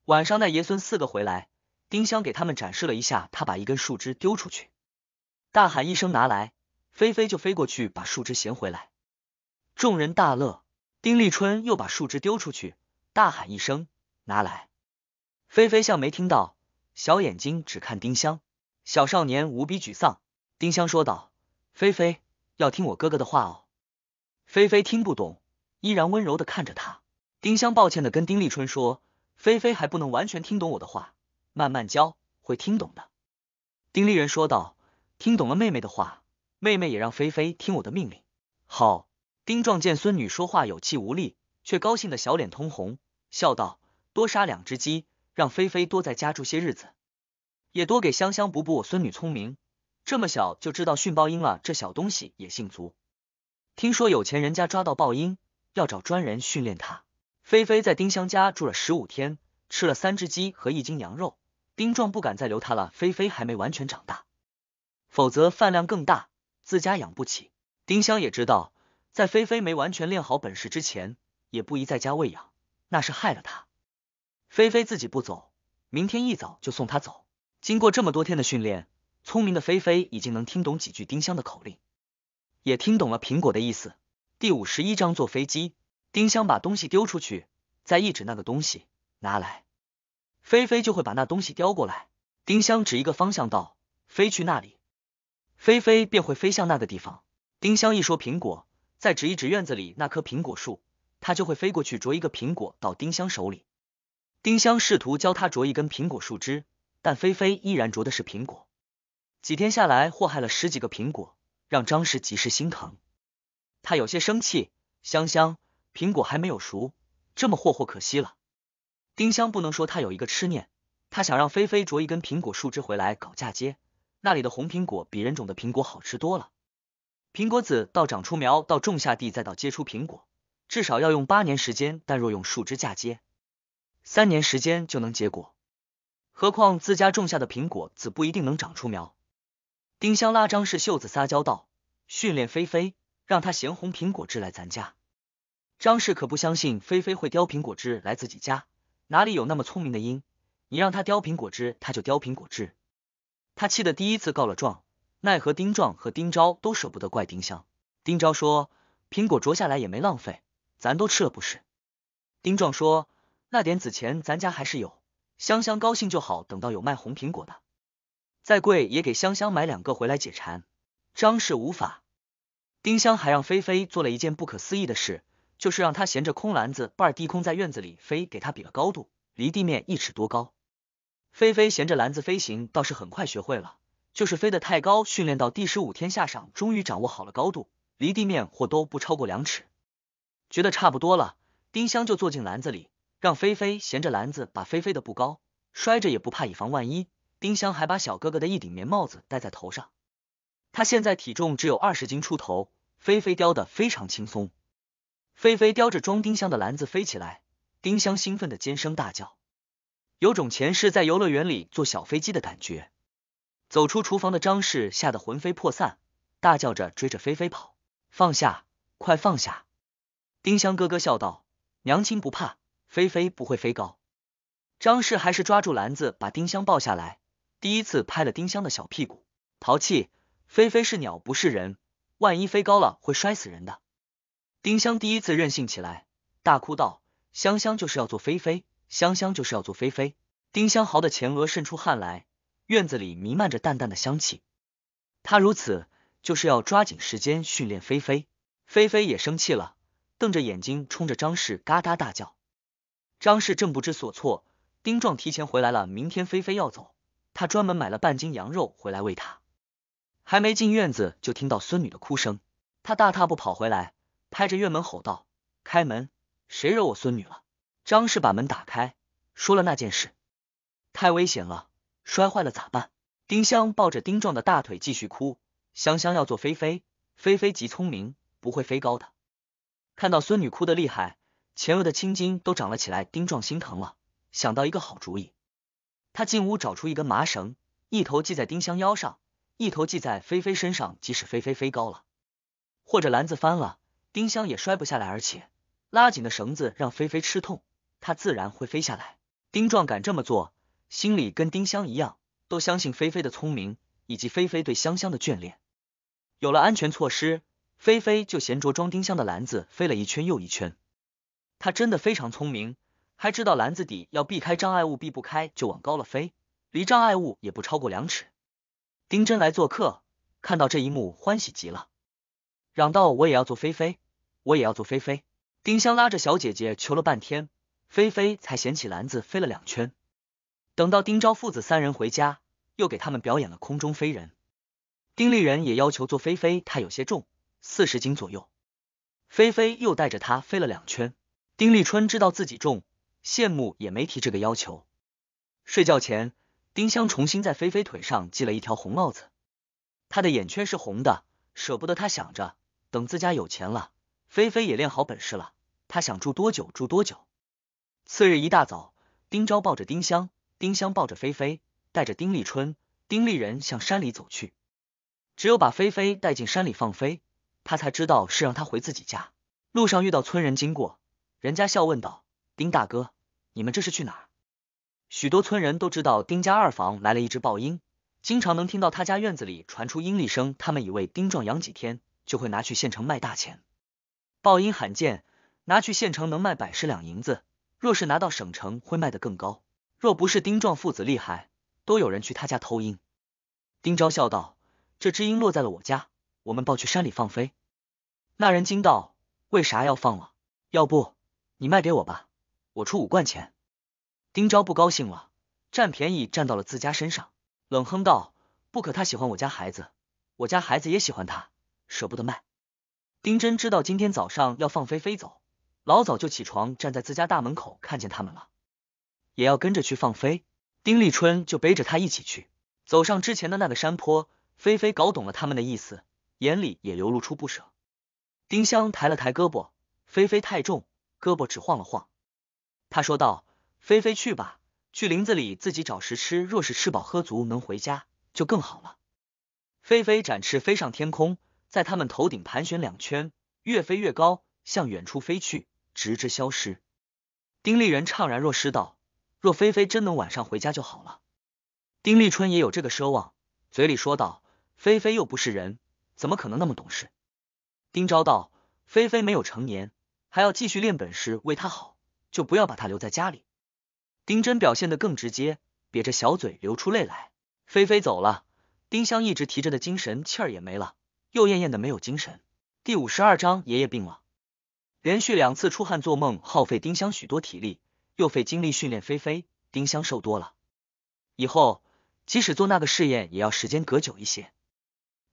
Speaker 1: 晚上，那爷孙四个回来，丁香给他们展示了一下，他把一根树枝丢出去，大喊一声“拿来”，菲菲就飞过去把树枝衔回来，众人大乐。丁立春又把树枝丢出去，大喊一声“拿来”，菲菲像没听到，小眼睛只看丁香，小少年无比沮丧。丁香说道。菲菲要听我哥哥的话哦。菲菲听不懂，依然温柔的看着他。丁香抱歉的跟丁立春说，菲菲还不能完全听懂我的话，慢慢教，会听懂的。丁立人说道，听懂了妹妹的话，妹妹也让菲菲听我的命令。好。丁壮见孙女说话有气无力，却高兴的小脸通红，笑道，多杀两只鸡，让菲菲多在家住些日子，也多给香香补补。我孙女聪明。这么小就知道训暴鹰了，这小东西也姓足。听说有钱人家抓到暴鹰，要找专人训练它。菲菲在丁香家住了十五天，吃了三只鸡和一斤羊肉。丁壮不敢再留它了，菲菲还没完全长大，否则饭量更大，自家养不起。丁香也知道，在菲菲没完全练好本事之前，也不宜在家喂养，那是害了它。菲菲自己不走，明天一早就送它走。经过这么多天的训练。聪明的菲菲已经能听懂几句丁香的口令，也听懂了苹果的意思。第五十一章坐飞机，丁香把东西丢出去，再一指那个东西，拿来，菲菲就会把那东西叼过来。丁香指一个方向道：“飞去那里。”菲菲便会飞向那个地方。丁香一说苹果，再指一指院子里那棵苹果树，它就会飞过去啄一个苹果到丁香手里。丁香试图教它啄一根苹果树枝，但菲菲依然啄的是苹果。几天下来，祸害了十几个苹果，让张氏极是心疼。他有些生气，香香，苹果还没有熟，这么霍霍可惜了。丁香不能说他有一个痴念，他想让菲菲啄一根苹果树枝回来搞嫁接，那里的红苹果比人种的苹果好吃多了。苹果子到长出苗到种下地再到结出苹果，至少要用八年时间，但若用树枝嫁接，三年时间就能结果。何况自家种下的苹果子不一定能长出苗。丁香拉张氏袖子撒娇道：“训练菲菲，让她衔红苹果汁来咱家。”张氏可不相信菲菲会叼苹果汁来自己家，哪里有那么聪明的鹰？你让他叼苹果汁，他就叼苹果汁。他气得第一次告了状，奈何丁壮和丁昭都舍不得怪丁香。丁昭说：“苹果啄下来也没浪费，咱都吃了不是？”丁壮说：“那点子钱咱家还是有，香香高兴就好，等到有卖红苹果的。”再贵也给香香买两个回来解馋。张氏无法，丁香还让菲菲做了一件不可思议的事，就是让她衔着空篮子，半低空在院子里飞，给她比了高度，离地面一尺多高。菲菲衔着篮子飞行倒是很快学会了，就是飞得太高。训练到第十五天下场，终于掌握好了高度，离地面或都不超过两尺，觉得差不多了，丁香就坐进篮子里，让菲菲衔着篮子把菲菲的不高摔着也不怕，以防万一。丁香还把小哥哥的一顶棉帽子戴在头上，他现在体重只有二十斤出头，菲菲叼的非常轻松。菲菲叼着装丁香的篮子飞起来，丁香兴奋的尖声大叫，有种前世在游乐园里坐小飞机的感觉。走出厨房的张氏吓得魂飞魄散，大叫着追着菲菲跑，放下，快放下！丁香咯咯笑道：“娘亲不怕，菲菲不会飞高。”张氏还是抓住篮子把丁香抱下来。第一次拍了丁香的小屁股，淘气。菲菲是鸟，不是人，万一飞高了会摔死人的。丁香第一次任性起来，大哭道：“香香就是要做菲菲，香香就是要做菲菲。”丁香豪的前额渗出汗来，院子里弥漫着淡淡的香气。他如此，就是要抓紧时间训练菲菲。菲菲也生气了，瞪着眼睛冲着张氏嘎嘎大叫。张氏正不知所措，丁壮提前回来了，明天菲菲要走。他专门买了半斤羊肉回来喂他，还没进院子就听到孙女的哭声，他大踏步跑回来，拍着院门吼道：“开门，谁惹我孙女了？”张氏把门打开，说了那件事，太危险了，摔坏了咋办？丁香抱着丁壮的大腿继续哭，香香要做菲菲，菲菲极聪明，不会飞高的。看到孙女哭的厉害，前额的青筋都长了起来，丁壮心疼了，想到一个好主意。他进屋找出一根麻绳，一头系在丁香腰上，一头系在菲菲身上，即使菲菲飞高了，或者篮子翻了，丁香也摔不下来。而且，拉紧的绳子让菲菲吃痛，它自然会飞下来。丁壮敢这么做，心里跟丁香一样，都相信菲菲的聪明，以及菲菲对香香的眷恋。有了安全措施，菲菲就闲着装丁香的篮子飞了一圈又一圈。他真的非常聪明。还知道篮子底要避开障碍物，避不开就往高了飞，离障碍物也不超过两尺。丁真来做客，看到这一幕欢喜极了，嚷道：“我也要做飞飞，我也要做飞飞。”丁香拉着小姐姐求了半天，飞飞才捡起篮子飞了两圈。等到丁昭父子三人回家，又给他们表演了空中飞人。丁立人也要求做飞飞，他有些重，四十斤左右，飞飞又带着他飞了两圈。丁立春知道自己重。羡慕也没提这个要求。睡觉前，丁香重新在菲菲腿上系了一条红帽子，她的眼圈是红的。舍不得她，想着等自家有钱了，菲菲也练好本事了，她想住多久住多久。次日一大早，丁昭抱着丁香，丁香抱着菲菲，带着丁立春、丁立人向山里走去。只有把菲菲带进山里放飞，他才知道是让他回自己家。路上遇到村人经过，人家笑问道。丁大哥，你们这是去哪？许多村人都知道丁家二房来了一只暴鹰，经常能听到他家院子里传出鹰厉声。他们以为丁壮养几天就会拿去县城卖大钱。暴鹰罕见，拿去县城能卖百十两银子，若是拿到省城会卖得更高。若不是丁壮父子厉害，都有人去他家偷鹰。丁昭笑道：“这只鹰落在了我家，我们抱去山里放飞。”那人惊道：“为啥要放了？要不你卖给我吧？”我出五贯钱，丁昭不高兴了，占便宜占到了自家身上，冷哼道：“不可，他喜欢我家孩子，我家孩子也喜欢他，舍不得卖。”丁真知道今天早上要放飞飞走，老早就起床，站在自家大门口看见他们了，也要跟着去放飞。丁立春就背着他一起去，走上之前的那个山坡。飞飞搞懂了他们的意思，眼里也流露出不舍。丁香抬了抬胳膊，飞飞太重，胳膊只晃了晃。他说道：“菲菲去吧，去林子里自己找食吃。若是吃饱喝足，能回家就更好了。”菲菲展翅飞上天空，在他们头顶盘旋两圈，越飞越高，向远处飞去，直至消失。丁立人怅然若失道：“若菲菲真能晚上回家就好了。”丁立春也有这个奢望，嘴里说道：“菲菲又不是人，怎么可能那么懂事？”丁昭道：“菲菲没有成年，还要继续练本事，为她好。”就不要把他留在家里。丁真表现的更直接，瘪着小嘴流出泪来。菲菲走了，丁香一直提着的精神气儿也没了，又恹恹的没有精神。第五十二章爷爷病了，连续两次出汗做梦，耗费丁香许多体力，又费精力训练菲菲，丁香瘦多了。以后即使做那个试验，也要时间隔久一些。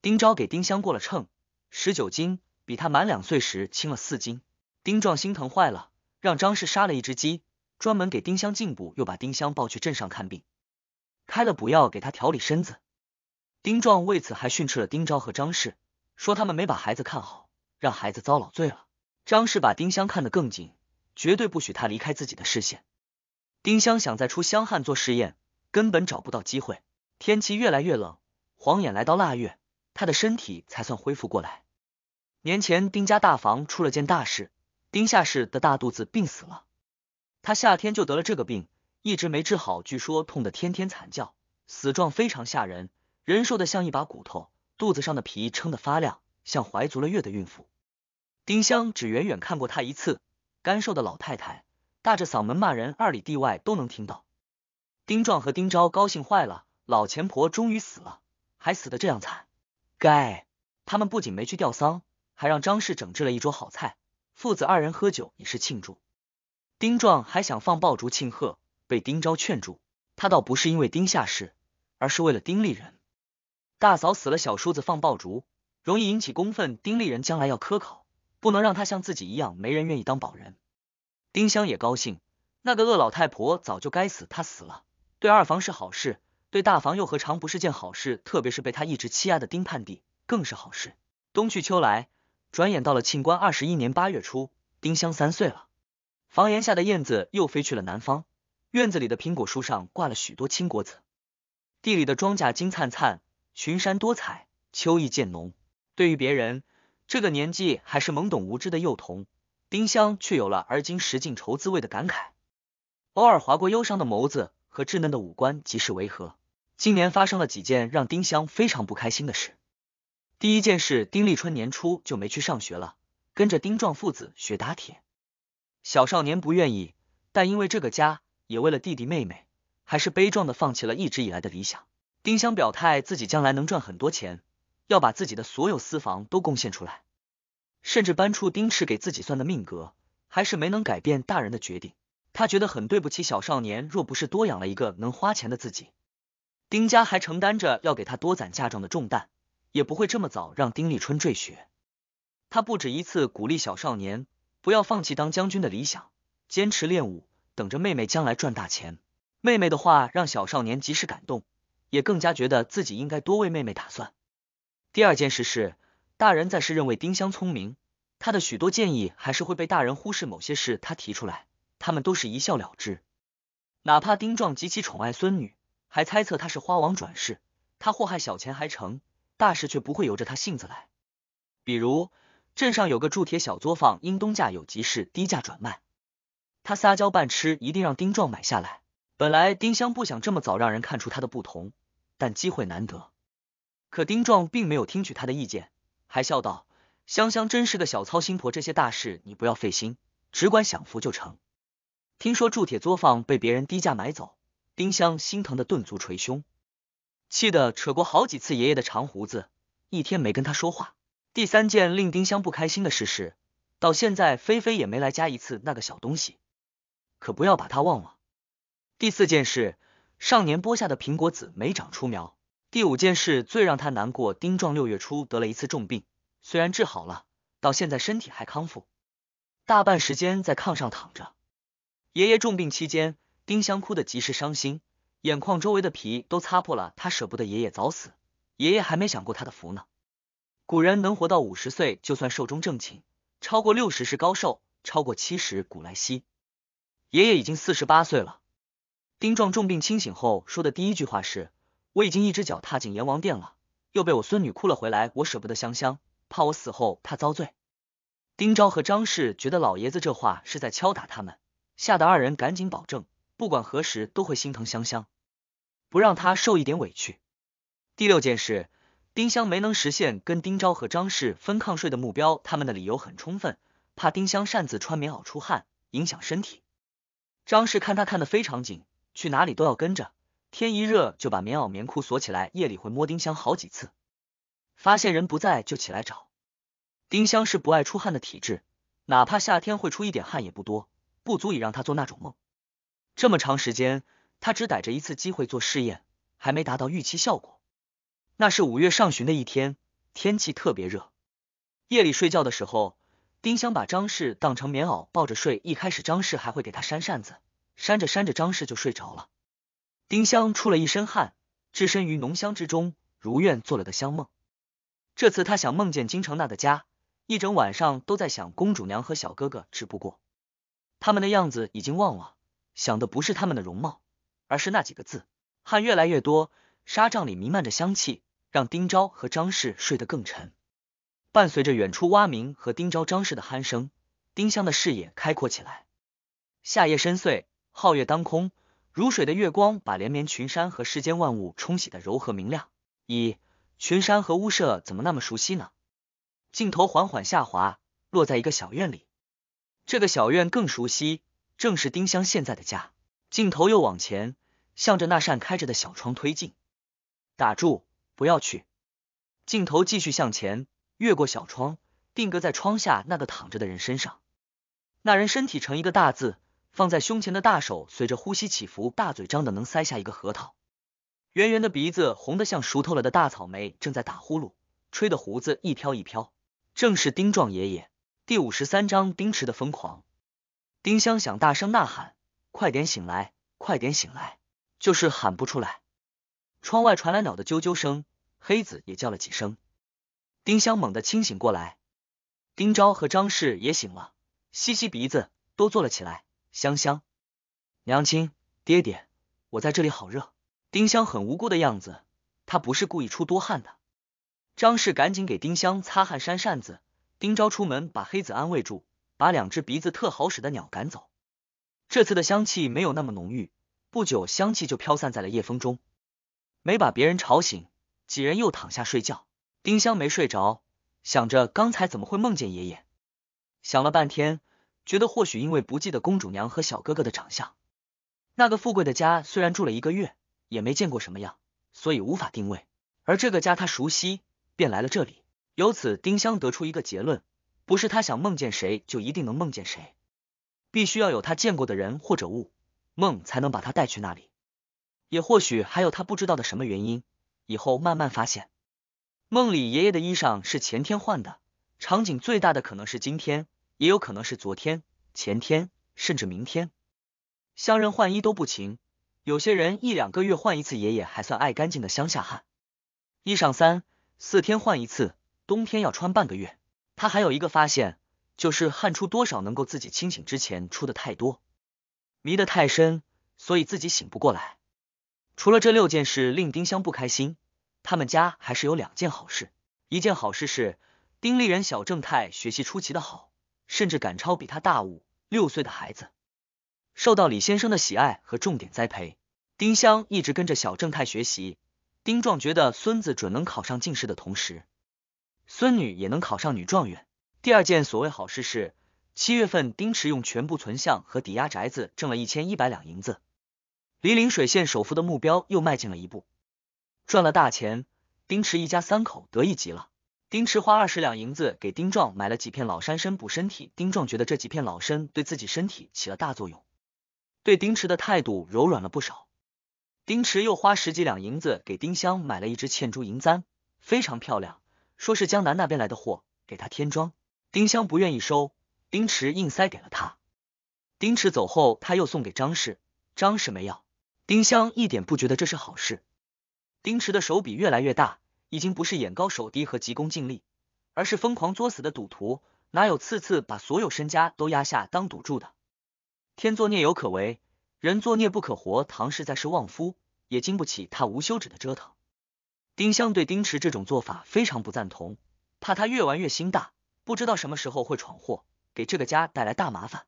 Speaker 1: 丁昭给丁香过了秤，十九斤，比他满两岁时轻了四斤。丁壮心疼坏了。让张氏杀了一只鸡，专门给丁香进补，又把丁香抱去镇上看病，开了补药给他调理身子。丁壮为此还训斥了丁昭和张氏，说他们没把孩子看好，让孩子遭老罪了。张氏把丁香看得更紧，绝对不许他离开自己的视线。丁香想再出香汗做试验，根本找不到机会。天气越来越冷，晃眼来到腊月，他的身体才算恢复过来。年前，丁家大房出了件大事。丁夏氏的大肚子病死了，他夏天就得了这个病，一直没治好，据说痛得天天惨叫，死状非常吓人，人瘦得像一把骨头，肚子上的皮撑得发亮，像怀足了月的孕妇。丁香只远远看过他一次，干瘦的老太太，大着嗓门骂人，二里地外都能听到。丁壮和丁昭高兴坏了，老钱婆终于死了，还死得这样惨，该！他们不仅没去吊丧，还让张氏整治了一桌好菜。父子二人喝酒也是庆祝，丁壮还想放爆竹庆贺，被丁昭劝住。他倒不是因为丁下士，而是为了丁立人。大嫂死了，小叔子放爆竹容易引起公愤。丁立人将来要科考，不能让他像自己一样，没人愿意当保人。丁香也高兴，那个恶老太婆早就该死，她死了，对二房是好事，对大房又何尝不是件好事？特别是被他一直欺压的丁盼弟，更是好事。冬去秋来。转眼到了庆官二十一年八月初，丁香三岁了。房檐下的燕子又飞去了南方，院子里的苹果树上挂了许多青果子，地里的庄稼金灿灿，群山多彩，秋意渐浓。对于别人这个年纪还是懵懂无知的幼童，丁香却有了而今识尽愁滋味的感慨，偶尔划过忧伤的眸子和稚嫩的五官，即是为何？今年发生了几件让丁香非常不开心的事。第一件事，丁立春年初就没去上学了，跟着丁壮父子学打铁。小少年不愿意，但因为这个家，也为了弟弟妹妹，还是悲壮的放弃了一直以来的理想。丁香表态自己将来能赚很多钱，要把自己的所有私房都贡献出来，甚至搬出丁迟给自己算的命格，还是没能改变大人的决定。他觉得很对不起小少年，若不是多养了一个能花钱的自己，丁家还承担着要给他多攒嫁妆的重担。也不会这么早让丁立春辍学。他不止一次鼓励小少年不要放弃当将军的理想，坚持练武，等着妹妹将来赚大钱。妹妹的话让小少年及时感动，也更加觉得自己应该多为妹妹打算。第二件事是，大人在世认为丁香聪明，他的许多建议还是会被大人忽视。某些事他提出来，他们都是一笑了之。哪怕丁壮极其宠爱孙女，还猜测她是花王转世，他祸害小钱还成。大事却不会由着他性子来，比如镇上有个铸铁小作坊，因东家有急事低价转卖，他撒娇扮痴，一定让丁壮买下来。本来丁香不想这么早让人看出他的不同，但机会难得。可丁壮并没有听取他的意见，还笑道：“香香真是个小操心婆，这些大事你不要费心，只管享福就成。”听说铸铁作坊被别人低价买走，丁香心疼的顿足捶胸。气得扯过好几次爷爷的长胡子，一天没跟他说话。第三件令丁香不开心的事是，到现在菲菲也没来家一次。那个小东西，可不要把他忘了。第四件事，上年播下的苹果籽没长出苗。第五件事，最让他难过，丁壮六月初得了一次重病，虽然治好了，到现在身体还康复，大半时间在炕上躺着。爷爷重病期间，丁香哭得极是伤心。眼眶周围的皮都擦破了，他舍不得爷爷早死，爷爷还没享过他的福呢。古人能活到五十岁就算寿终正寝，超过六十是高寿，超过七十古来稀。爷爷已经四十八岁了。丁壮重病清醒后说的第一句话是：“我已经一只脚踏进阎王殿了，又被我孙女哭了回来，我舍不得香香，怕我死后她遭罪。”丁昭和张氏觉得老爷子这话是在敲打他们，吓得二人赶紧保证。不管何时都会心疼香香，不让她受一点委屈。第六件事，丁香没能实现跟丁昭和张氏分炕睡的目标，他们的理由很充分，怕丁香擅自穿棉袄出汗，影响身体。张氏看他看得非常紧，去哪里都要跟着，天一热就把棉袄棉裤锁起来，夜里会摸丁香好几次，发现人不在就起来找。丁香是不爱出汗的体质，哪怕夏天会出一点汗也不多，不足以让他做那种梦。这么长时间，他只逮着一次机会做试验，还没达到预期效果。那是五月上旬的一天，天气特别热。夜里睡觉的时候，丁香把张氏当成棉袄抱着睡。一开始，张氏还会给她扇扇子，扇着扇着，张氏就睡着了。丁香出了一身汗，置身于浓香之中，如愿做了个香梦。这次他想梦见京城那的家，一整晚上都在想公主娘和小哥哥，只不过他们的样子已经忘了。想的不是他们的容貌，而是那几个字。汗越来越多，纱帐里弥漫着香气，让丁昭和张氏睡得更沉。伴随着远处蛙鸣和丁昭、张氏的鼾声，丁香的视野开阔起来。夏夜深邃，皓月当空，如水的月光把连绵群山和世间万物冲洗得柔和明亮。一，群山和屋舍怎么那么熟悉呢？镜头缓缓下滑，落在一个小院里。这个小院更熟悉。正是丁香现在的家。镜头又往前，向着那扇开着的小窗推进。打住，不要去！镜头继续向前，越过小窗，定格在窗下那个躺着的人身上。那人身体呈一个大字，放在胸前的大手随着呼吸起伏，大嘴张的能塞下一个核桃，圆圆的鼻子红的像熟透了的大草莓，正在打呼噜，吹的胡子一飘一飘。正是丁壮爷爷。第五十三章：丁池的疯狂。丁香想大声呐喊，快点醒来，快点醒来，就是喊不出来。窗外传来鸟的啾啾声，黑子也叫了几声。丁香猛地清醒过来，丁昭和张氏也醒了，吸吸鼻子，都坐了起来。香香，娘亲，爹爹，我在这里好热。丁香很无辜的样子，她不是故意出多汗的。张氏赶紧给丁香擦汗扇扇子，丁昭出门把黑子安慰住。把两只鼻子特好使的鸟赶走。这次的香气没有那么浓郁，不久香气就飘散在了夜风中，没把别人吵醒。几人又躺下睡觉，丁香没睡着，想着刚才怎么会梦见爷爷。想了半天，觉得或许因为不记得公主娘和小哥哥的长相，那个富贵的家虽然住了一个月，也没见过什么样，所以无法定位。而这个家他熟悉，便来了这里。由此，丁香得出一个结论。不是他想梦见谁就一定能梦见谁，必须要有他见过的人或者物，梦才能把他带去那里。也或许还有他不知道的什么原因，以后慢慢发现。梦里爷爷的衣裳是前天换的，场景最大的可能是今天，也有可能是昨天、前天，甚至明天。乡人换衣都不勤，有些人一两个月换一次。爷爷还算爱干净的乡下汉，衣裳三四天换一次，冬天要穿半个月。他还有一个发现，就是汗出多少能够自己清醒之前出的太多，迷得太深，所以自己醒不过来。除了这六件事令丁香不开心，他们家还是有两件好事。一件好事是丁立人小正太学习出奇的好，甚至赶超比他大五六岁的孩子，受到李先生的喜爱和重点栽培。丁香一直跟着小正太学习，丁壮觉得孙子准能考上进士的同时。孙女也能考上女状元。第二件所谓好事是，七月份丁池用全部存项和抵押宅子挣了一千一百两银子，离陵水县首富的目标又迈进了一步。赚了大钱，丁池一家三口得意极了。丁池花二十两银子给丁壮买了几片老山参补身体，丁壮觉得这几片老参对自己身体起了大作用，对丁池的态度柔软了不少。丁池又花十几两银子给丁香买了一只嵌珠银簪，非常漂亮。说是江南那边来的货，给他添装。丁香不愿意收，丁池硬塞给了他。丁池走后，他又送给张氏，张氏没要。丁香一点不觉得这是好事。丁池的手笔越来越大，已经不是眼高手低和急功近利，而是疯狂作死的赌徒。哪有次次把所有身家都压下当赌注的？天作孽犹可为，人作孽不可活。唐氏再是旺夫，也经不起他无休止的折腾。丁香对丁池这种做法非常不赞同，怕他越玩越心大，不知道什么时候会闯祸，给这个家带来大麻烦。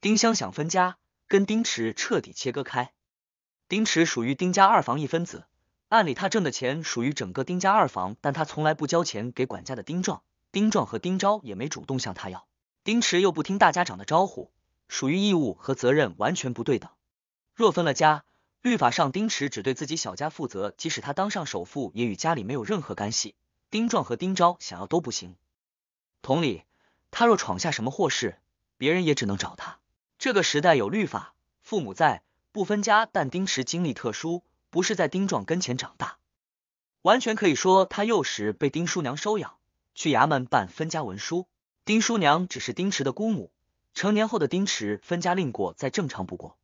Speaker 1: 丁香想分家，跟丁池彻底切割开。丁池属于丁家二房一分子，按理他挣的钱属于整个丁家二房，但他从来不交钱给管家的丁壮，丁壮和丁昭也没主动向他要。丁池又不听大家长的招呼，属于义务和责任完全不对等。若分了家。律法上，丁池只对自己小家负责，即使他当上首富，也与家里没有任何干系。丁壮和丁昭想要都不行。同理，他若闯下什么祸事，别人也只能找他。这个时代有律法，父母在不分家，但丁池经历特殊，不是在丁壮跟前长大，完全可以说他幼时被丁叔娘收养，去衙门办分家文书。丁叔娘只是丁池的姑母，成年后的丁池分家另过，再正常不过。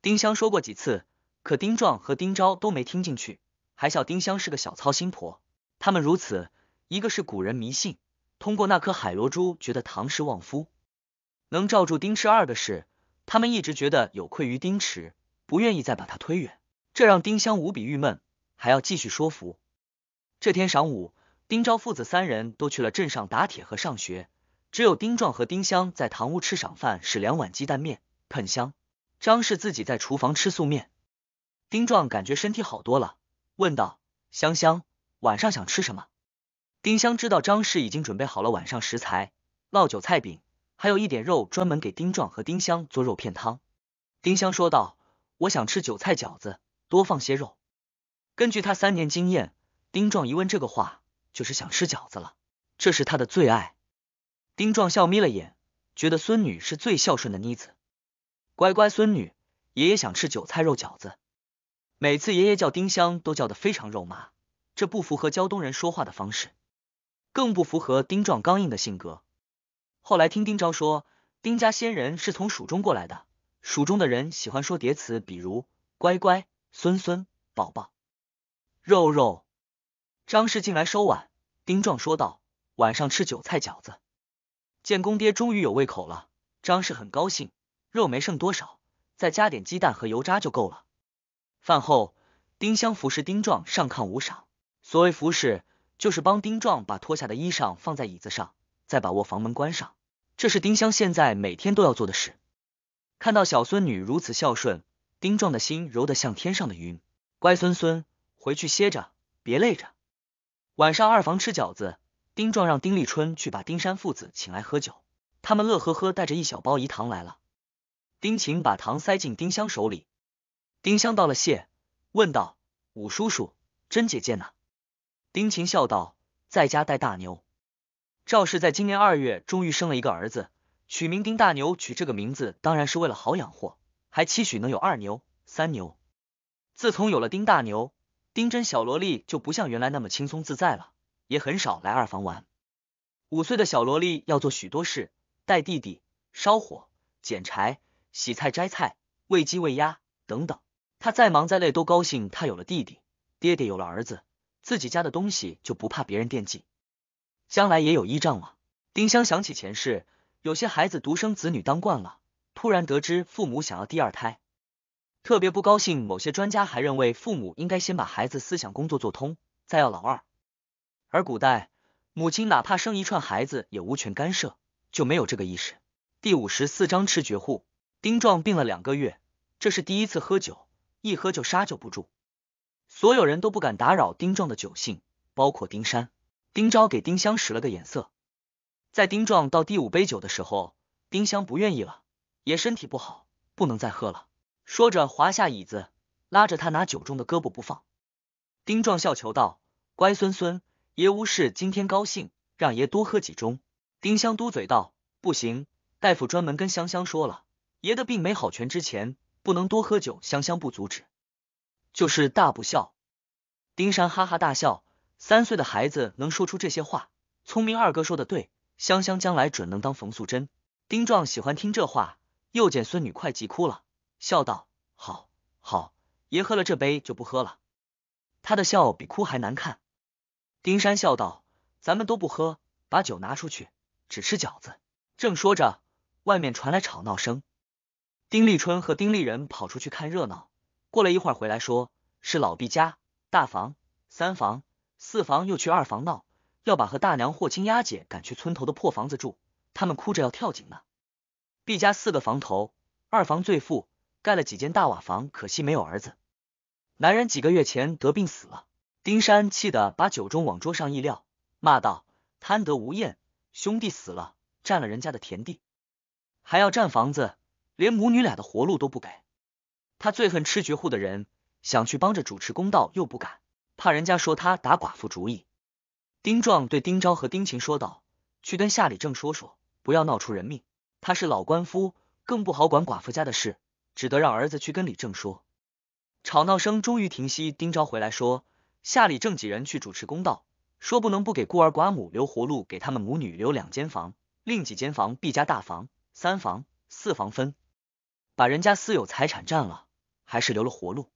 Speaker 1: 丁香说过几次。可丁壮和丁昭都没听进去，还笑丁香是个小操心婆。他们如此，一个是古人迷信，通过那颗海螺珠觉得唐氏旺夫，能罩住丁迟；二个是他们一直觉得有愧于丁池，不愿意再把他推远。这让丁香无比郁闷，还要继续说服。这天晌午，丁昭父子三人都去了镇上打铁和上学，只有丁壮和丁香在堂屋吃晌饭，是两碗鸡蛋面，喷香。张氏自己在厨房吃素面。丁壮感觉身体好多了，问道：“香香，晚上想吃什么？”丁香知道张氏已经准备好了晚上食材，烙韭菜饼，还有一点肉，专门给丁壮和丁香做肉片汤。丁香说道：“我想吃韭菜饺子，多放些肉。”根据他三年经验，丁壮一问这个话，就是想吃饺子了，这是他的最爱。丁壮笑眯了眼，觉得孙女是最孝顺的妮子，乖乖孙女，爷爷想吃韭菜肉饺子。每次爷爷叫丁香都叫得非常肉麻，这不符合胶东人说话的方式，更不符合丁壮刚硬的性格。后来听丁昭说，丁家先人是从蜀中过来的，蜀中的人喜欢说叠词，比如乖乖、孙孙、宝宝、肉肉。张氏进来收碗，丁壮说道：“晚上吃韭菜饺子。”见公爹终于有胃口了，张氏很高兴。肉没剩多少，再加点鸡蛋和油渣就够了。饭后，丁香服侍丁壮上炕无赏。所谓服侍，就是帮丁壮把脱下的衣裳放在椅子上，再把卧房门关上。这是丁香现在每天都要做的事。看到小孙女如此孝顺，丁壮的心柔得像天上的云。乖孙孙，回去歇着，别累着。晚上二房吃饺子，丁壮让丁立春去把丁山父子请来喝酒。他们乐呵呵带着一小包饴糖来了。丁晴把糖塞进丁香手里。丁香道了谢，问道：“五叔叔，甄姐姐呢？”丁琴笑道：“在家带大牛。”赵氏在今年二月终于生了一个儿子，取名丁大牛。取这个名字当然是为了好养活，还期许能有二牛、三牛。自从有了丁大牛，丁真小萝莉就不像原来那么轻松自在了，也很少来二房玩。五岁的小萝莉要做许多事，带弟弟、烧火、捡柴、洗菜、摘菜、喂鸡、喂鸭，等等。他再忙再累都高兴，他有了弟弟，爹爹有了儿子，自己家的东西就不怕别人惦记，将来也有依仗了。丁香想起前世，有些孩子独生子女当惯了，突然得知父母想要第二胎，特别不高兴。某些专家还认为，父母应该先把孩子思想工作做通，再要老二。而古代母亲哪怕生一串孩子也无权干涉，就没有这个意识。第五十四章赤绝户，丁壮病了两个月，这是第一次喝酒。一喝就刹酒不住，所有人都不敢打扰丁壮的酒兴，包括丁山、丁昭。给丁香使了个眼色，在丁壮倒第五杯酒的时候，丁香不愿意了，爷身体不好，不能再喝了。说着，滑下椅子，拉着他拿酒盅的胳膊不放。丁壮笑求道：“乖孙孙，爷无事，今天高兴，让爷多喝几盅。”丁香嘟嘴道：“不行，大夫专门跟香香说了，爷的病没好全之前。”不能多喝酒，香香不阻止，就是大不孝。丁山哈哈大笑，三岁的孩子能说出这些话，聪明二哥说的对，香香将来准能当冯素贞。丁壮喜欢听这话，又见孙女快急哭了，笑道：“好好，爷喝了这杯就不喝了。”他的笑比哭还难看。丁山笑道：“咱们都不喝，把酒拿出去，只吃饺子。”正说着，外面传来吵闹声。丁立春和丁立人跑出去看热闹，过了一会儿回来，说是老毕家大房、三房、四房又去二房闹，要把和大娘霍青丫姐赶去村头的破房子住，他们哭着要跳井呢。毕家四个房头，二房最富，盖了几间大瓦房，可惜没有儿子，男人几个月前得病死了。丁山气得把酒盅往桌上一撂，骂道：“贪得无厌，兄弟死了，占了人家的田地，还要占房子。”连母女俩的活路都不给，他最恨吃绝户的人，想去帮着主持公道，又不敢，怕人家说他打寡妇主意。丁壮对丁昭和丁琴说道：“去跟夏里正说说，不要闹出人命。他是老官夫，更不好管寡妇家的事，只得让儿子去跟李正说。”吵闹声终于停息。丁昭回来说：“夏里正几人去主持公道，说不能不给孤儿寡母留活路，给他们母女留两间房，另几间房必加大房、三房、四房分。”把人家私有财产占了，还是留了活路。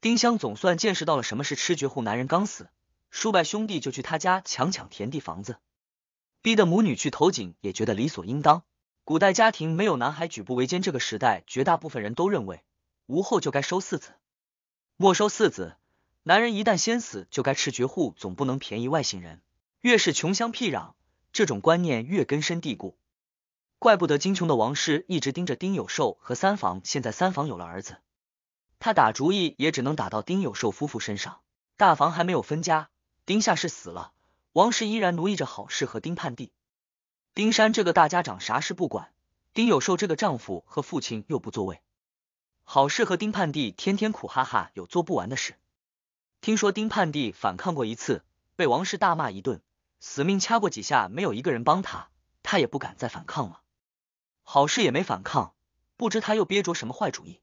Speaker 1: 丁香总算见识到了什么是吃绝户。男人刚死，叔伯兄弟就去他家强抢田地房子，逼得母女去投井也觉得理所应当。古代家庭没有男孩举步维艰，这个时代绝大部分人都认为无后就该收四子，没收四子，男人一旦先死就该吃绝户，总不能便宜外姓人。越是穷乡僻壤，这种观念越根深蒂固。怪不得金琼的王氏一直盯着丁有寿和三房，现在三房有了儿子，他打主意也只能打到丁有寿夫妇身上。大房还没有分家，丁夏氏死了，王氏依然奴役着郝氏和丁盼娣。丁山这个大家长啥事不管，丁有寿这个丈夫和父亲又不作为，郝氏和丁盼娣天天苦哈哈，有做不完的事。听说丁盼娣反抗过一次，被王氏大骂一顿，死命掐过几下，没有一个人帮他，他也不敢再反抗了。好事也没反抗，不知他又憋着什么坏主意。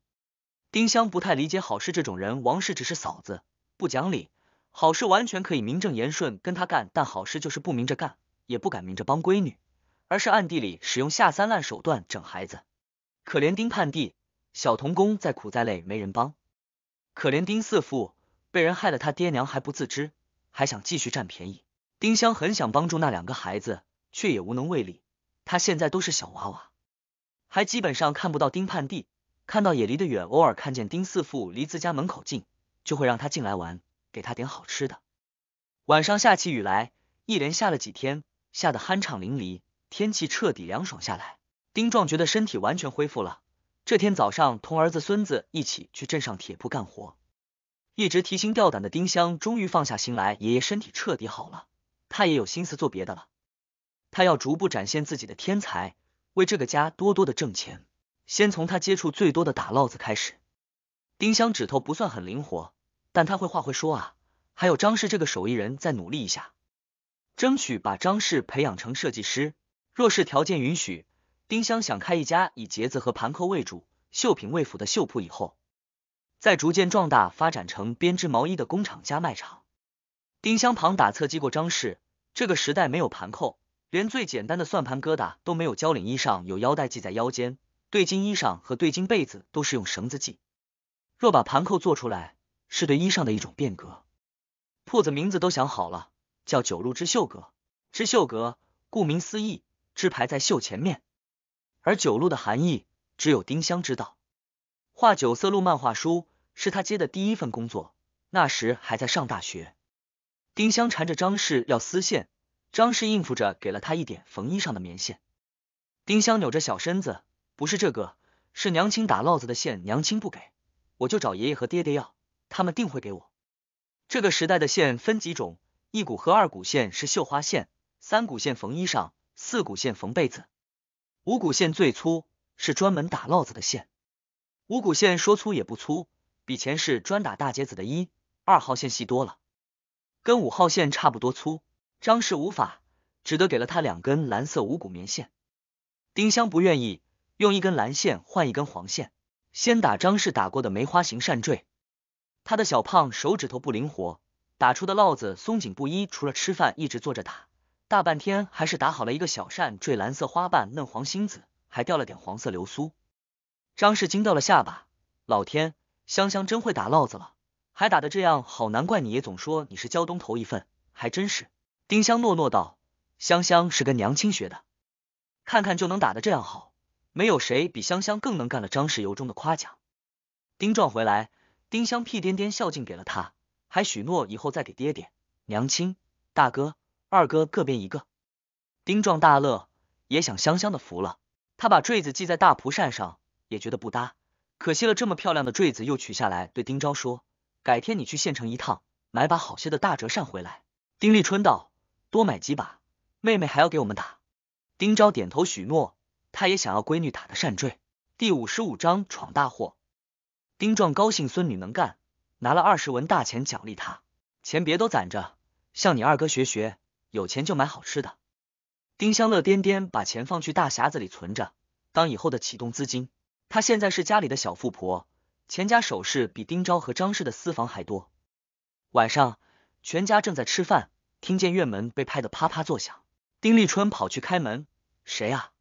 Speaker 1: 丁香不太理解好事这种人，王氏只是嫂子，不讲理，好事完全可以名正言顺跟他干，但好事就是不明着干，也不敢明着帮闺女，而是暗地里使用下三滥手段整孩子。可怜丁盼弟，小童工再苦再累没人帮；可怜丁四父，被人害了他爹娘还不自知，还想继续占便宜。丁香很想帮助那两个孩子，却也无能为力。他现在都是小娃娃。还基本上看不到丁盼弟，看到也离得远，偶尔看见丁四富离自家门口近，就会让他进来玩，给他点好吃的。晚上下起雨来，一连下了几天，下得酣畅淋漓，天气彻底凉爽下来。丁壮觉得身体完全恢复了，这天早上同儿子孙子一起去镇上铁铺干活，一直提心吊胆的丁香终于放下心来，爷爷身体彻底好了，他也有心思做别的了，他要逐步展现自己的天才。为这个家多多的挣钱，先从他接触最多的打烙子开始。丁香指头不算很灵活，但他会话会说啊。还有张氏这个手艺人，再努力一下，争取把张氏培养成设计师。若是条件允许，丁香想开一家以结子和盘扣为主，绣品为辅的绣铺，以后再逐渐壮大发展成编织毛衣的工厂加卖场。丁香旁打侧击过张氏，这个时代没有盘扣。连最简单的算盘疙瘩都没有，交领衣上有腰带系在腰间，对襟衣裳和对襟被子都是用绳子系。若把盘扣做出来，是对衣裳的一种变革。铺子名字都想好了，叫“九路织绣阁”。织绣阁，顾名思义，织排在绣前面。而九路的含义，只有丁香知道。画九色鹿漫画书是他接的第一份工作，那时还在上大学。丁香缠着张氏要丝线。张氏应付着，给了他一点缝衣裳的棉线。丁香扭着小身子，不是这个，是娘亲打烙子的线。娘亲不给，我就找爷爷和爹爹要，他们定会给我。这个时代的线分几种，一股和二股线是绣花线，三股线缝衣裳，四股线缝被子，五股线最粗，是专门打烙子的线。五股线说粗也不粗，比前世专打大结子的一二号线细多了，跟五号线差不多粗。张氏无法，只得给了他两根蓝色五谷棉线。丁香不愿意用一根蓝线换一根黄线，先打张氏打过的梅花形扇坠。他的小胖手指头不灵活，打出的烙子松紧不一。除了吃饭，一直坐着打，大半天还是打好了一个小扇坠，蓝色花瓣，嫩黄心子，还掉了点黄色流苏。张氏惊掉了下巴，老天，香香真会打烙子了，还打的这样好，难怪你爷总说你是胶东头一份，还真是。丁香诺诺道：“香香是跟娘亲学的，看看就能打得这样好，没有谁比香香更能干了。”张氏由衷的夸奖。丁壮回来，丁香屁颠颠孝敬给了他，还许诺以后再给爹爹、娘亲、大哥、二哥各编一个。丁壮大乐，也想香香的福了。他把坠子系在大蒲扇上，也觉得不搭，可惜了这么漂亮的坠子，又取下来对丁昭说：“改天你去县城一趟，买把好些的大折扇回来。”丁立春道。多买几把，妹妹还要给我们打。丁昭点头许诺，他也想要闺女打的善坠。第五十五章闯大祸。丁壮高兴，孙女能干，拿了二十文大钱奖励他。钱别都攒着，向你二哥学学，有钱就买好吃的。丁香乐颠颠把钱放去大匣子里存着，当以后的启动资金。她现在是家里的小富婆，钱家首饰比丁昭和张氏的私房还多。晚上，全家正在吃饭。听见院门被拍得啪啪作响，丁立春跑去开门。谁啊？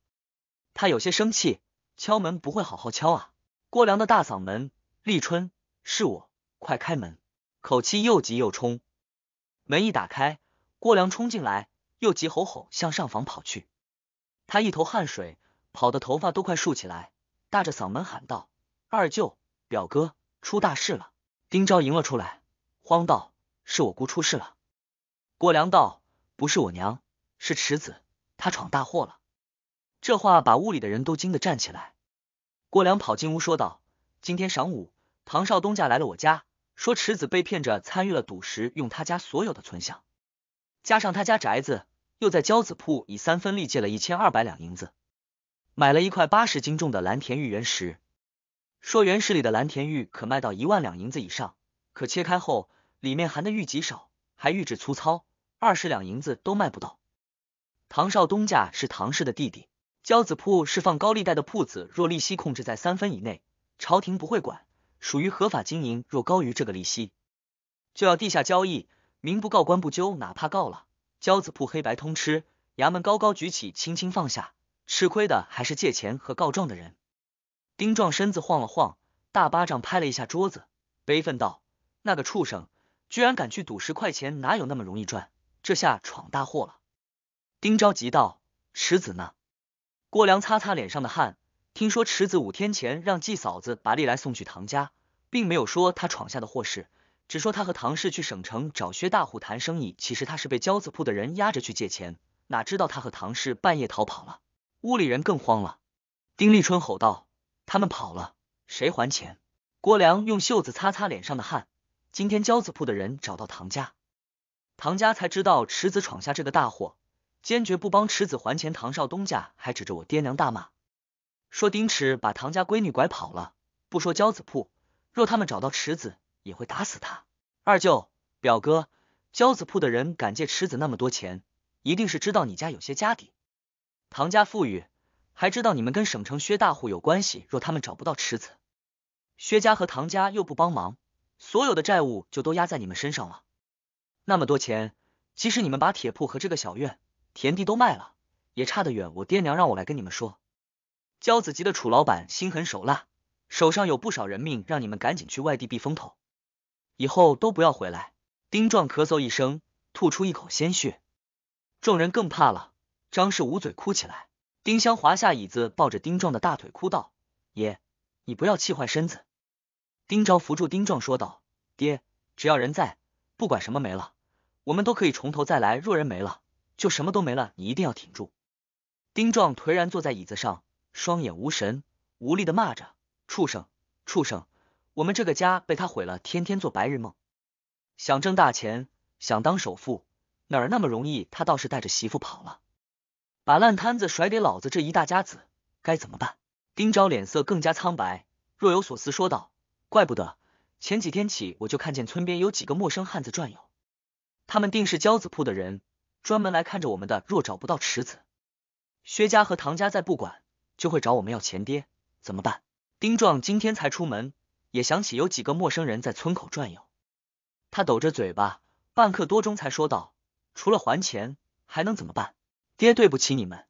Speaker 1: 他有些生气，敲门不会好好敲啊！郭良的大嗓门，立春，是我，快开门！口气又急又冲。门一打开，郭良冲进来，又急吼吼向上房跑去。他一头汗水，跑的头发都快竖起来，大着嗓门喊道：“二舅，表哥，出大事了！”丁昭迎了出来，慌道：“是我姑出事了。”郭良道：“不是我娘，是池子，他闯大祸了。”这话把屋里的人都惊得站起来。郭良跑进屋说道：“今天晌午，唐少东家来了我家，说池子被骗着参与了赌石，用他家所有的存项，加上他家宅子，又在交子铺以三分利借了一千二百两银子，买了一块八十斤重的蓝田玉原石，说原石里的蓝田玉可卖到一万两银子以上，可切开后里面含的玉极少。”还玉质粗糙，二十两银子都卖不到。唐少东家是唐氏的弟弟，交子铺是放高利贷的铺子。若利息控制在三分以内，朝廷不会管，属于合法经营；若高于这个利息，就要地下交易，民不告官不究，哪怕告了，交子铺黑白通吃。衙门高高举起，轻轻放下，吃亏的还是借钱和告状的人。丁壮身子晃了晃，大巴掌拍了一下桌子，悲愤道：“那个畜生！”居然敢去赌十块钱，哪有那么容易赚？这下闯大祸了！丁着急道：“池子呢？”郭良擦擦脸上的汗，听说池子五天前让季嫂子把丽来送去唐家，并没有说他闯下的祸事，只说他和唐氏去省城找薛大虎谈生意。其实他是被娇子铺的人压着去借钱，哪知道他和唐氏半夜逃跑了。屋里人更慌了。丁立春吼道：“他们跑了，谁还钱？”郭良用袖子擦擦脸上的汗。今天娇子铺的人找到唐家，唐家才知道池子闯下这个大祸，坚决不帮池子还钱。唐少东家还指着我爹娘大骂，说丁池把唐家闺女拐跑了。不说娇子铺，若他们找到池子，也会打死他。二舅、表哥，娇子铺的人敢借池子那么多钱，一定是知道你家有些家底。唐家富裕，还知道你们跟省城薛大户有关系。若他们找不到池子，薛家和唐家又不帮忙。所有的债务就都压在你们身上了，那么多钱，即使你们把铁铺和这个小院、田地都卖了，也差得远。我爹娘让我来跟你们说，焦子急的楚老板心狠手辣，手上有不少人命，让你们赶紧去外地避风头，以后都不要回来。丁壮咳嗽一声，吐出一口鲜血，众人更怕了。张氏捂嘴哭起来，丁香滑下椅子，抱着丁壮的大腿哭道：“爷，你不要气坏身子。”丁昭扶住丁壮，说道：“爹，只要人在，不管什么没了，我们都可以从头再来。若人没了，就什么都没了。你一定要挺住。”丁壮颓然坐在椅子上，双眼无神，无力的骂着：“畜生，畜生！我们这个家被他毁了。天天做白日梦，想挣大钱，想当首富，哪儿那么容易？他倒是带着媳妇跑了，把烂摊子甩给老子这一大家子，该怎么办？”丁昭脸色更加苍白，若有所思说道。怪不得，前几天起我就看见村边有几个陌生汉子转悠，他们定是交子铺的人，专门来看着我们的。若找不到池子，薛家和唐家再不管，就会找我们要钱爹，怎么办？丁壮今天才出门，也想起有几个陌生人，在村口转悠，他抖着嘴巴，半刻多钟才说道：“除了还钱，还能怎么办？爹，对不起你们，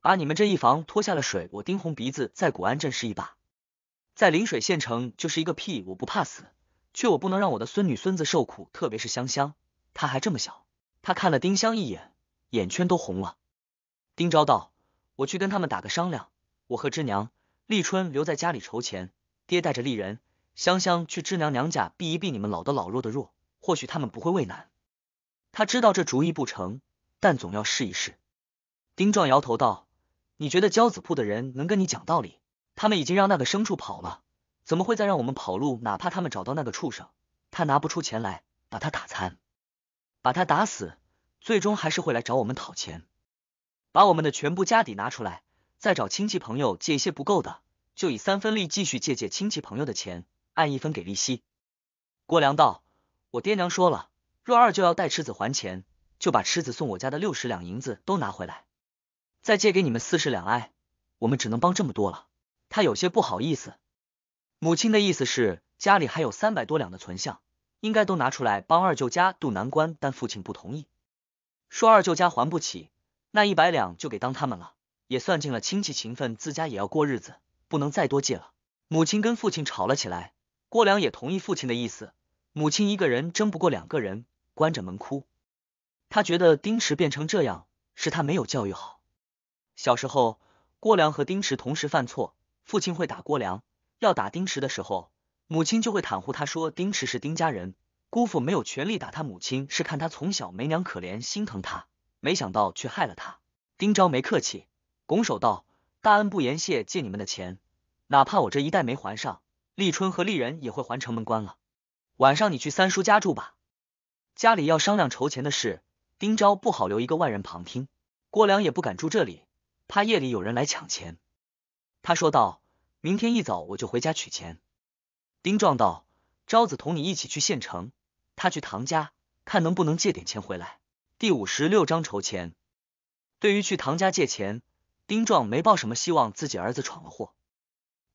Speaker 1: 把你们这一房拖下了水，我丁红鼻子在古安镇是一把。”在陵水县城就是一个屁，我不怕死，却我不能让我的孙女、孙子受苦，特别是香香，她还这么小。他看了丁香一眼，眼圈都红了。丁昭道：“我去跟他们打个商量，我和之娘、立春留在家里筹钱，爹带着丽人、香香去芝娘娘家避一避，你们老的老弱的弱，或许他们不会为难。”他知道这主意不成，但总要试一试。丁壮摇头道：“你觉得焦子铺的人能跟你讲道理？”他们已经让那个牲畜跑了，怎么会再让我们跑路？哪怕他们找到那个畜生，他拿不出钱来，把他打残，把他打死，最终还是会来找我们讨钱，把我们的全部家底拿出来，再找亲戚朋友借一些不够的，就以三分利继续借借亲戚朋友的钱，按一分给利息。郭良道，我爹娘说了，若二舅要带赤子还钱，就把赤子送我家的六十两银子都拿回来，再借给你们四十两，哎，我们只能帮这么多了。他有些不好意思，母亲的意思是家里还有三百多两的存项，应该都拿出来帮二舅家渡难关，但父亲不同意，说二舅家还不起，那一百两就给当他们了，也算尽了亲戚情分，自家也要过日子，不能再多借了。母亲跟父亲吵了起来，郭良也同意父亲的意思，母亲一个人争不过两个人，关着门哭。他觉得丁迟变成这样是他没有教育好，小时候郭良和丁迟同时犯错。父亲会打郭良，要打丁池的时候，母亲就会袒护他，说丁池是丁家人，姑父没有权利打他。母亲是看他从小没娘，可怜，心疼他，没想到却害了他。丁昭没客气，拱手道：“大恩不言谢，借你们的钱，哪怕我这一袋没还上，立春和丽人也会还。”城门关了，晚上你去三叔家住吧，家里要商量筹钱的事，丁昭不好留一个外人旁听。郭良也不敢住这里，怕夜里有人来抢钱。他说道：“明天一早我就回家取钱。”丁壮道：“昭子同你一起去县城，他去唐家看能不能借点钱回来。”第五十六章筹钱。对于去唐家借钱，丁壮没抱什么希望，自己儿子闯了祸，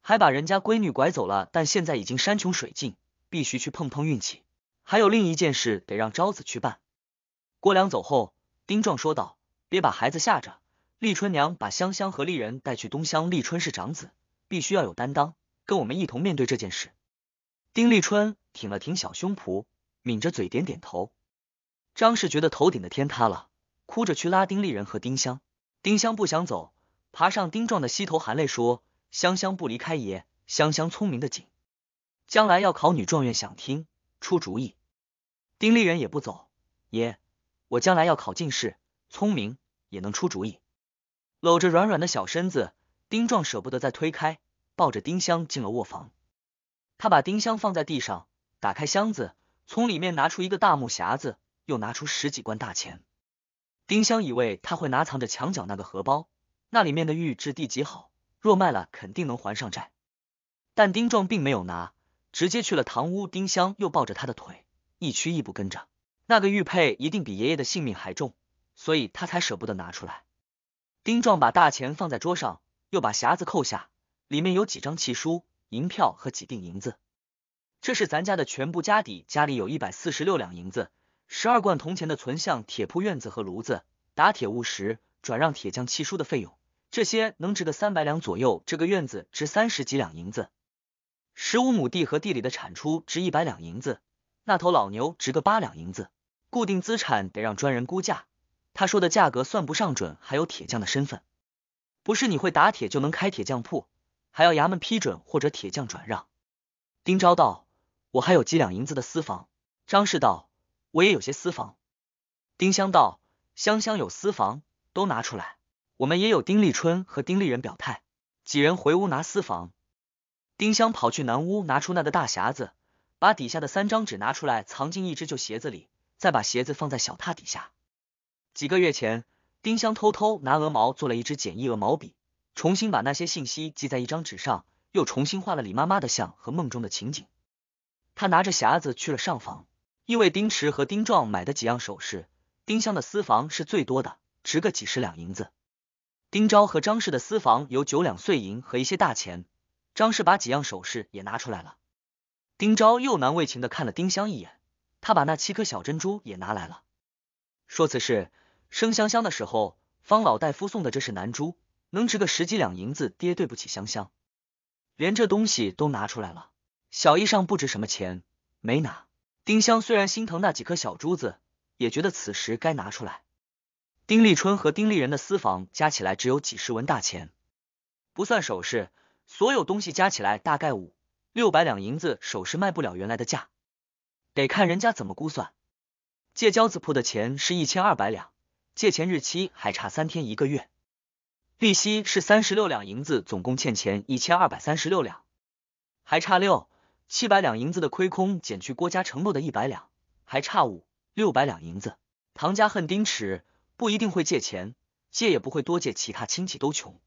Speaker 1: 还把人家闺女拐走了，但现在已经山穷水尽，必须去碰碰运气。还有另一件事得让昭子去办。郭良走后，丁壮说道：“别把孩子吓着。”立春娘把香香和丽人带去东乡。立春是长子，必须要有担当，跟我们一同面对这件事。丁立春挺了挺小胸脯，抿着嘴点点头。张氏觉得头顶的天塌了，哭着去拉丁立人和丁香。丁香不想走，爬上丁壮的膝头，含泪说：“香香不离开爷。香香聪明的紧，将来要考女状元，想听出主意。”丁立人也不走，爷，我将来要考进士，聪明也能出主意。搂着软软的小身子，丁壮舍不得再推开，抱着丁香进了卧房。他把丁香放在地上，打开箱子，从里面拿出一个大木匣子，又拿出十几贯大钱。丁香以为他会拿藏着墙角那个荷包，那里面的玉质地极好，若卖了肯定能还上债。但丁壮并没有拿，直接去了堂屋。丁香又抱着他的腿，一屈一步跟着。那个玉佩一定比爷爷的性命还重，所以他才舍不得拿出来。丁壮把大钱放在桌上，又把匣子扣下，里面有几张契书、银票和几锭银子。这是咱家的全部家底，家里有一百四十六两银子，十二贯铜钱的存像铁铺院子和炉子，打铁务实，转让铁匠契书的费用，这些能值个三百两左右。这个院子值三十几两银子，十五亩地和地里的产出值一百两银子，那头老牛值个八两银子，固定资产得让专人估价。他说的价格算不上准，还有铁匠的身份，不是你会打铁就能开铁匠铺，还要衙门批准或者铁匠转让。丁昭道，我还有几两银子的私房。张氏道，我也有些私房。丁香道，香香有私房，都拿出来。我们也有。丁立春和丁立人表态，几人回屋拿私房。丁香跑去南屋拿出那个大匣子，把底下的三张纸拿出来，藏进一只旧鞋子里，再把鞋子放在小榻底下。几个月前，丁香偷偷拿鹅毛做了一支简易鹅毛笔，重新把那些信息记在一张纸上，又重新画了李妈妈的像和梦中的情景。他拿着匣子去了上房，因为丁池和丁壮买的几样首饰，丁香的私房是最多的，值个几十两银子。丁昭和张氏的私房有九两碎银和一些大钱，张氏把几样首饰也拿出来了。丁昭又难为情的看了丁香一眼，他把那七颗小珍珠也拿来了，说此事。生香香的时候，方老大夫送的这是南珠，能值个十几两银子。爹，对不起，香香，连这东西都拿出来了。小衣裳不值什么钱，没拿。丁香虽然心疼那几颗小珠子，也觉得此时该拿出来。丁立春和丁立人的私房加起来只有几十文大钱，不算首饰，所有东西加起来大概五六百两银子。首饰卖不了原来的价，得看人家怎么估算。借娇子铺的钱是一千二百两。借钱日期还差三天一个月，利息是三十六两银子，总共欠钱一千二百三十六两，还差六七百两银子的亏空，减去郭家承诺的一百两，还差五六百两银子。唐家恨丁池，不一定会借钱，借也不会多借，其他亲戚都穷，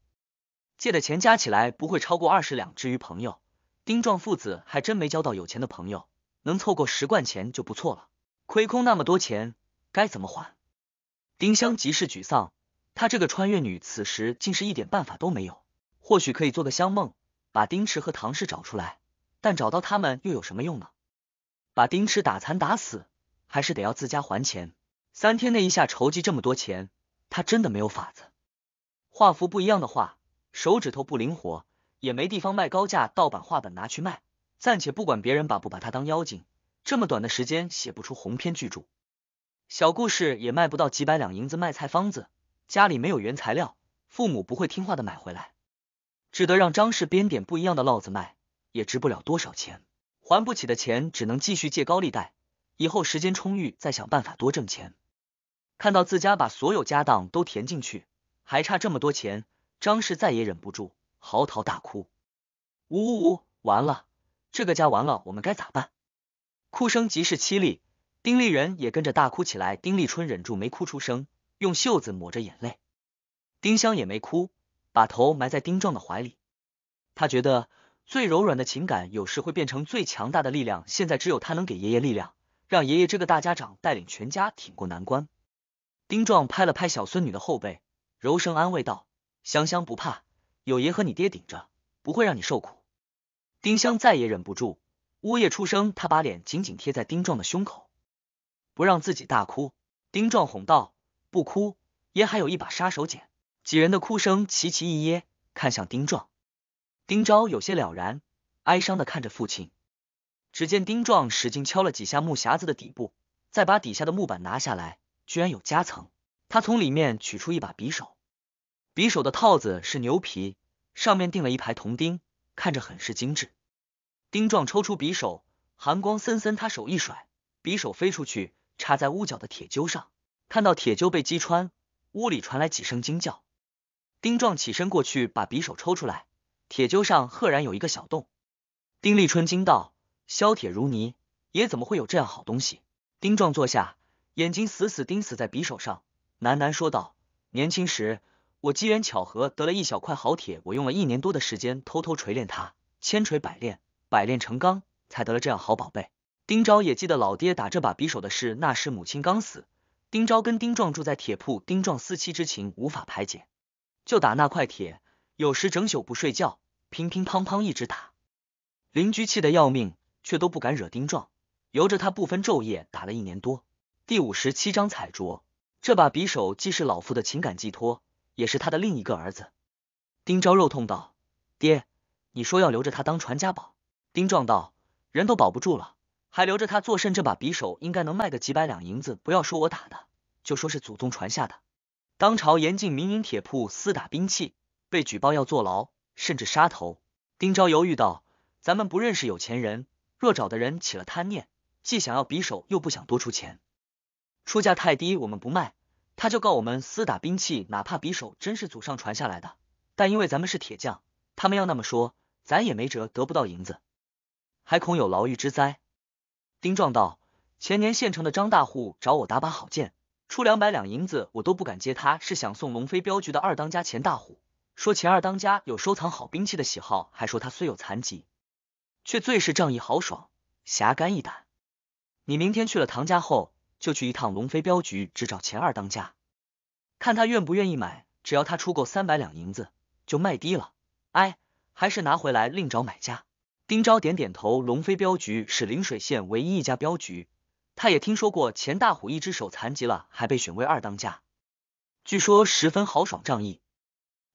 Speaker 1: 借的钱加起来不会超过二十两。至于朋友，丁壮父子还真没交到有钱的朋友，能凑够十贯钱就不错了。亏空那么多钱，该怎么还？丁香极是沮丧，她这个穿越女此时竟是一点办法都没有。或许可以做个香梦，把丁池和唐氏找出来，但找到他们又有什么用呢？把丁池打残打死，还是得要自家还钱。三天内一下筹集这么多钱，她真的没有法子。画幅不一样的话，手指头不灵活，也没地方卖高价盗版画本拿去卖。暂且不管别人把不把他当妖精，这么短的时间写不出红篇巨著。小故事也卖不到几百两银子，卖菜方子家里没有原材料，父母不会听话的买回来，只得让张氏编点不一样的烙子卖，也值不了多少钱，还不起的钱只能继续借高利贷，以后时间充裕再想办法多挣钱。看到自家把所有家当都填进去，还差这么多钱，张氏再也忍不住，嚎啕大哭，呜呜呜，完了，这个家完了，我们该咋办？哭声极是凄厉。丁立人也跟着大哭起来，丁立春忍住没哭出声，用袖子抹着眼泪。丁香也没哭，把头埋在丁壮的怀里。他觉得最柔软的情感有时会变成最强大的力量。现在只有他能给爷爷力量，让爷爷这个大家长带领全家挺过难关。丁壮拍了拍小孙女的后背，柔声安慰道：“香香不怕，有爷和你爹顶着，不会让你受苦。”丁香再也忍不住，呜咽出声，她把脸紧紧贴在丁壮的胸口。不让自己大哭，丁壮哄道：“不哭，爷还有一把杀手锏。”几人的哭声齐齐一噎，看向丁壮。丁昭有些了然，哀伤的看着父亲。只见丁壮使劲敲了几下木匣子的底部，再把底下的木板拿下来，居然有夹层。他从里面取出一把匕首，匕首的套子是牛皮，上面钉了一排铜钉，看着很是精致。丁壮抽出匕首，寒光森森，他手一甩，匕首飞出去。插在屋角的铁揪上，看到铁揪被击穿，屋里传来几声惊叫。丁壮起身过去，把匕首抽出来，铁揪上赫然有一个小洞。丁立春惊道：“削铁如泥，爷怎么会有这样好东西？”丁壮坐下，眼睛死死盯死在匕首上，喃喃说道：“年轻时，我机缘巧合得了一小块好铁，我用了一年多的时间偷偷锤炼它，千锤百炼，百炼成钢，才得了这样好宝贝。”丁昭也记得老爹打这把匕首的事，那时母亲刚死。丁昭跟丁壮住在铁铺，丁壮思妻之情无法排解，就打那块铁，有时整宿不睡觉，乒乒乓乓一直打。邻居气得要命，却都不敢惹丁壮，由着他不分昼夜打了一年多。第五十七章彩镯，这把匕首既是老夫的情感寄托，也是他的另一个儿子。丁昭肉痛道：“爹，你说要留着他当传家宝。”丁壮道：“人都保不住了。”还留着他作甚？这把匕首应该能卖个几百两银子。不要说我打的，就说是祖宗传下的。当朝严禁民营铁铺私打兵器，被举报要坐牢，甚至杀头。丁昭犹豫道：“咱们不认识有钱人，若找的人起了贪念，既想要匕首，又不想多出钱，出价太低，我们不卖，他就告我们私打兵器。哪怕匕首真是祖上传下来的，但因为咱们是铁匠，他们要那么说，咱也没辙，得不到银子，还恐有牢狱之灾。”丁壮道：“前年县城的张大户找我打把好剑，出两百两银子，我都不敢接。他是想送龙飞镖局的二当家钱大虎，说钱二当家有收藏好兵器的喜好，还说他虽有残疾，却最是仗义豪爽、侠肝义胆。你明天去了唐家后，就去一趟龙飞镖局，只找钱二当家，看他愿不愿意买。只要他出够三百两银子，就卖低了。哎，还是拿回来另找买家。”丁昭点点头，龙飞镖局是陵水县唯一一家镖局，他也听说过钱大虎一只手残疾了，还被选为二当家，据说十分豪爽仗义。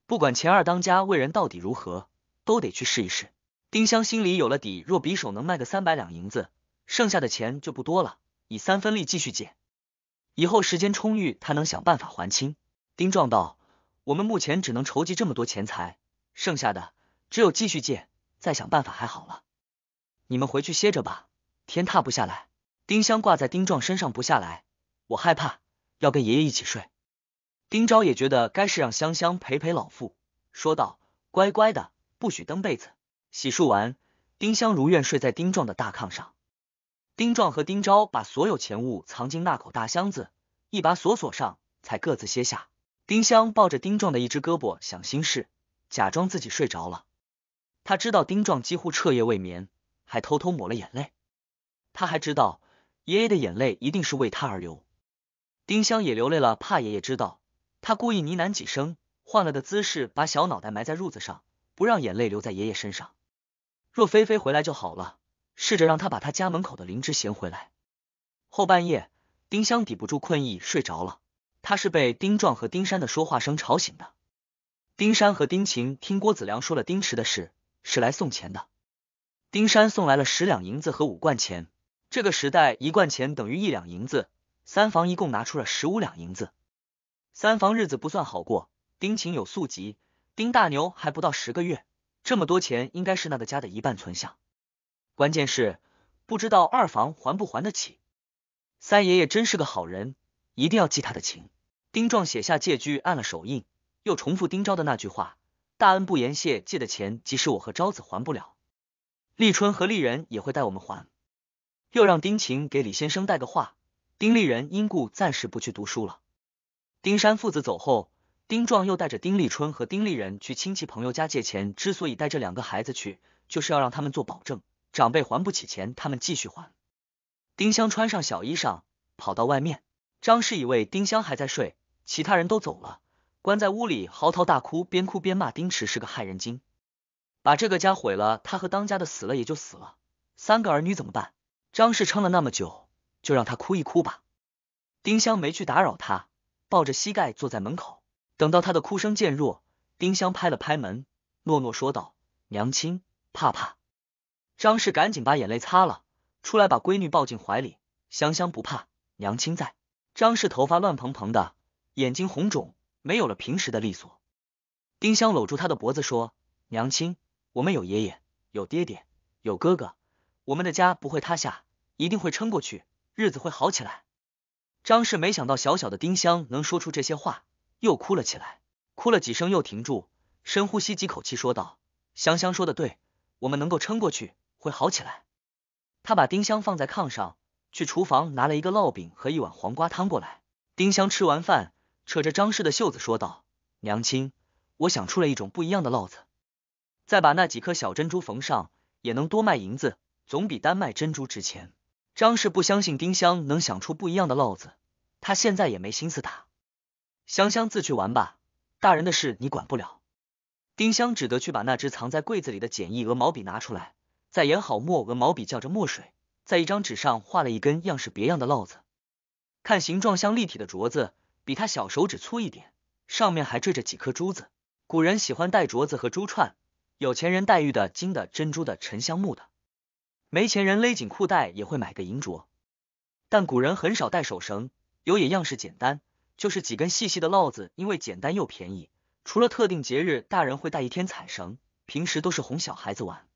Speaker 1: 不管钱二当家为人到底如何，都得去试一试。丁香心里有了底，若匕首能卖个三百两银子，剩下的钱就不多了，以三分利继续借，以后时间充裕，他能想办法还清。丁壮道：“我们目前只能筹集这么多钱财，剩下的只有继续借。”再想办法还好了，你们回去歇着吧。天塌不下来，丁香挂在丁壮身上不下来，我害怕，要跟爷爷一起睡。丁昭也觉得该是让香香陪陪老父，说道：“乖乖的，不许蹬被子。”洗漱完，丁香如愿睡在丁壮的大炕上。丁壮和丁昭把所有钱物藏进那口大箱子，一把锁锁上，才各自歇下。丁香抱着丁壮的一只胳膊，想心事，假装自己睡着了。他知道丁壮几乎彻夜未眠，还偷偷抹了眼泪。他还知道爷爷的眼泪一定是为他而流。丁香也流泪了，怕爷爷知道，他故意呢喃几声，换了个姿势，把小脑袋埋在褥子上，不让眼泪流在爷爷身上。若菲菲回来就好了，试着让他把他家门口的灵芝衔回来。后半夜，丁香抵不住困意睡着了。他是被丁壮和丁山的说话声吵醒的。丁山和丁晴听郭子良说了丁池的事。是来送钱的，丁山送来了十两银子和五贯钱。这个时代一贯钱等于一两银子，三房一共拿出了十五两银子。三房日子不算好过，丁勤有宿疾，丁大牛还不到十个月，这么多钱应该是那个家的一半存下。关键是不知道二房还不还得起。三爷爷真是个好人，一定要记他的情。丁壮写下借据，按了手印，又重复丁昭的那句话。大恩不言谢，借的钱即使我和昭子还不了，立春和丽人也会带我们还。又让丁晴给李先生带个话，丁立人因故暂时不去读书了。丁山父子走后，丁壮又带着丁立春和丁立人去亲戚朋友家借钱。之所以带着两个孩子去，就是要让他们做保证，长辈还不起钱，他们继续还。丁香穿上小衣裳，跑到外面，张氏以为丁香还在睡，其他人都走了。关在屋里嚎啕大哭，边哭边骂丁池是个害人精，把这个家毁了。他和当家的死了也就死了，三个儿女怎么办？张氏撑了那么久，就让他哭一哭吧。丁香没去打扰他，抱着膝盖坐在门口，等到他的哭声渐弱，丁香拍了拍门，诺诺说道：“娘亲，怕怕。”张氏赶紧把眼泪擦了，出来把闺女抱进怀里。香香不怕，娘亲在。张氏头发乱蓬蓬的，眼睛红肿。没有了平时的利索，丁香搂住他的脖子说：“娘亲，我们有爷爷，有爹爹，有哥哥，我们的家不会塌下，一定会撑过去，日子会好起来。”张氏没想到小小的丁香能说出这些话，又哭了起来，哭了几声又停住，深呼吸几口气说道：“香香说的对，我们能够撑过去，会好起来。”他把丁香放在炕上，去厨房拿了一个烙饼和一碗黄瓜汤过来。丁香吃完饭。扯着张氏的袖子说道：“娘亲，我想出了一种不一样的料子，再把那几颗小珍珠缝上，也能多卖银子，总比单卖珍珠值钱。”张氏不相信丁香能想出不一样的料子，她现在也没心思打。香香自去玩吧，大人的事你管不了。丁香只得去把那只藏在柜子里的简易鹅毛笔拿出来，再研好墨，鹅毛笔叫着墨水，在一张纸上画了一根样式别样的烙子，看形状像立体的镯子。比他小，手指粗一点，上面还缀着几颗珠子。古人喜欢戴镯子和珠串，有钱人戴玉的、金的、珍珠的、沉香木的，没钱人勒紧裤带也会买个银镯。但古人很少戴手绳，有也样式简单，就是几根细细的络子。因为简单又便宜，除了特定节日，大人会带一天彩绳，平时都是哄小孩子玩。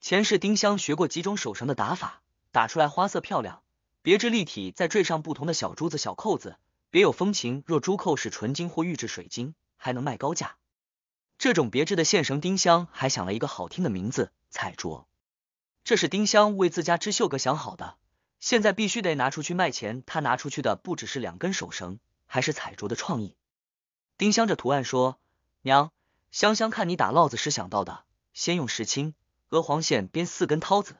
Speaker 1: 前世丁香学过几种手绳的打法，打出来花色漂亮、别致立体，再缀上不同的小珠子、小扣子。别有风情，若珠扣是纯金或玉质水晶，还能卖高价。这种别致的线绳丁香，还想了一个好听的名字——彩镯。这是丁香为自家织绣阁想好的。现在必须得拿出去卖钱。她拿出去的不只是两根手绳，还是彩镯的创意。丁香这图案说：“娘，香香看你打烙子时想到的，先用石青、鹅黄线编四根绦子，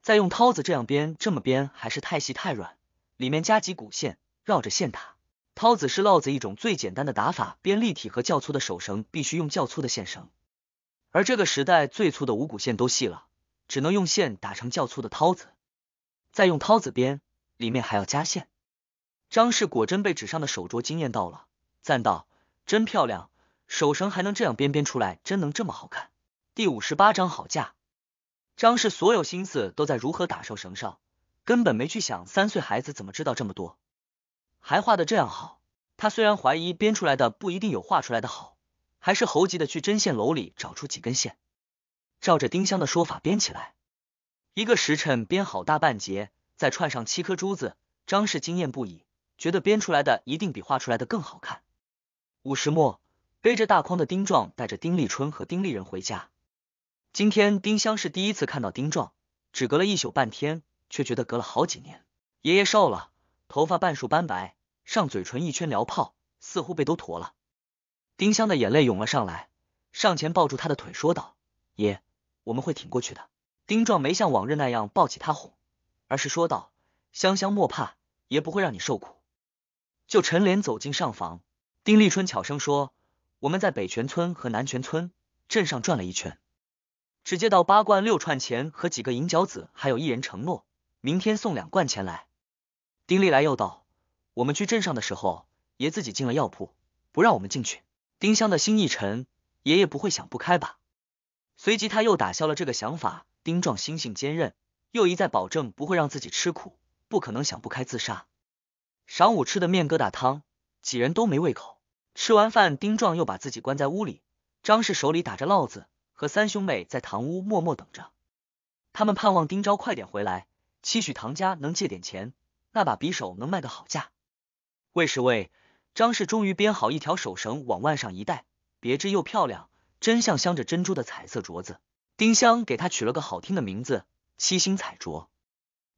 Speaker 1: 再用绦子这样编，这么编还是太细太软，里面加几股线。”绕着线打，掏子是烙子一种最简单的打法。编立体和较粗的手绳必须用较粗的线绳，而这个时代最粗的五股线都细了，只能用线打成较粗的掏子，再用掏子编，里面还要加线。张氏果真被纸上的手镯惊艳到了，赞道：“真漂亮，手绳还能这样编编出来，真能这么好看。”第五十八章好价。张氏所有心思都在如何打瘦绳上，根本没去想三岁孩子怎么知道这么多。还画的这样好，他虽然怀疑编出来的不一定有画出来的好，还是猴急的去针线楼里找出几根线，照着丁香的说法编起来，一个时辰编好大半截，再串上七颗珠子，张氏惊艳不已，觉得编出来的一定比画出来的更好看。午时末，背着大筐的丁壮带着丁立春和丁立人回家，今天丁香是第一次看到丁壮，只隔了一宿半天，却觉得隔了好几年，爷爷瘦了。头发半数斑白，上嘴唇一圈燎泡，似乎被都坨了。丁香的眼泪涌了上来，上前抱住他的腿，说道：“爷，我们会挺过去的。”丁壮没像往日那样抱起他哄，而是说道：“香香莫怕，爷不会让你受苦。”就陈莲走进上房，丁立春悄声说：“我们在北泉村和南泉村镇上转了一圈，只接到八罐六串钱和几个银角子，还有一人承诺明天送两罐钱来。”丁立来又道：“我们去镇上的时候，爷自己进了药铺，不让我们进去。”丁香的心一沉，爷爷不会想不开吧？随即他又打消了这个想法。丁壮心性坚韧，又一再保证不会让自己吃苦，不可能想不开自杀。晌午吃的面疙瘩汤，几人都没胃口。吃完饭，丁壮又把自己关在屋里，张氏手里打着烙子，和三兄妹在堂屋默默等着。他们盼望丁昭快点回来，期许唐家能借点钱。那把匕首能卖个好价。魏是魏，张氏终于编好一条手绳，往腕上一戴，别致又漂亮，真像镶着珍珠的彩色镯子。丁香给他取了个好听的名字——七星彩镯。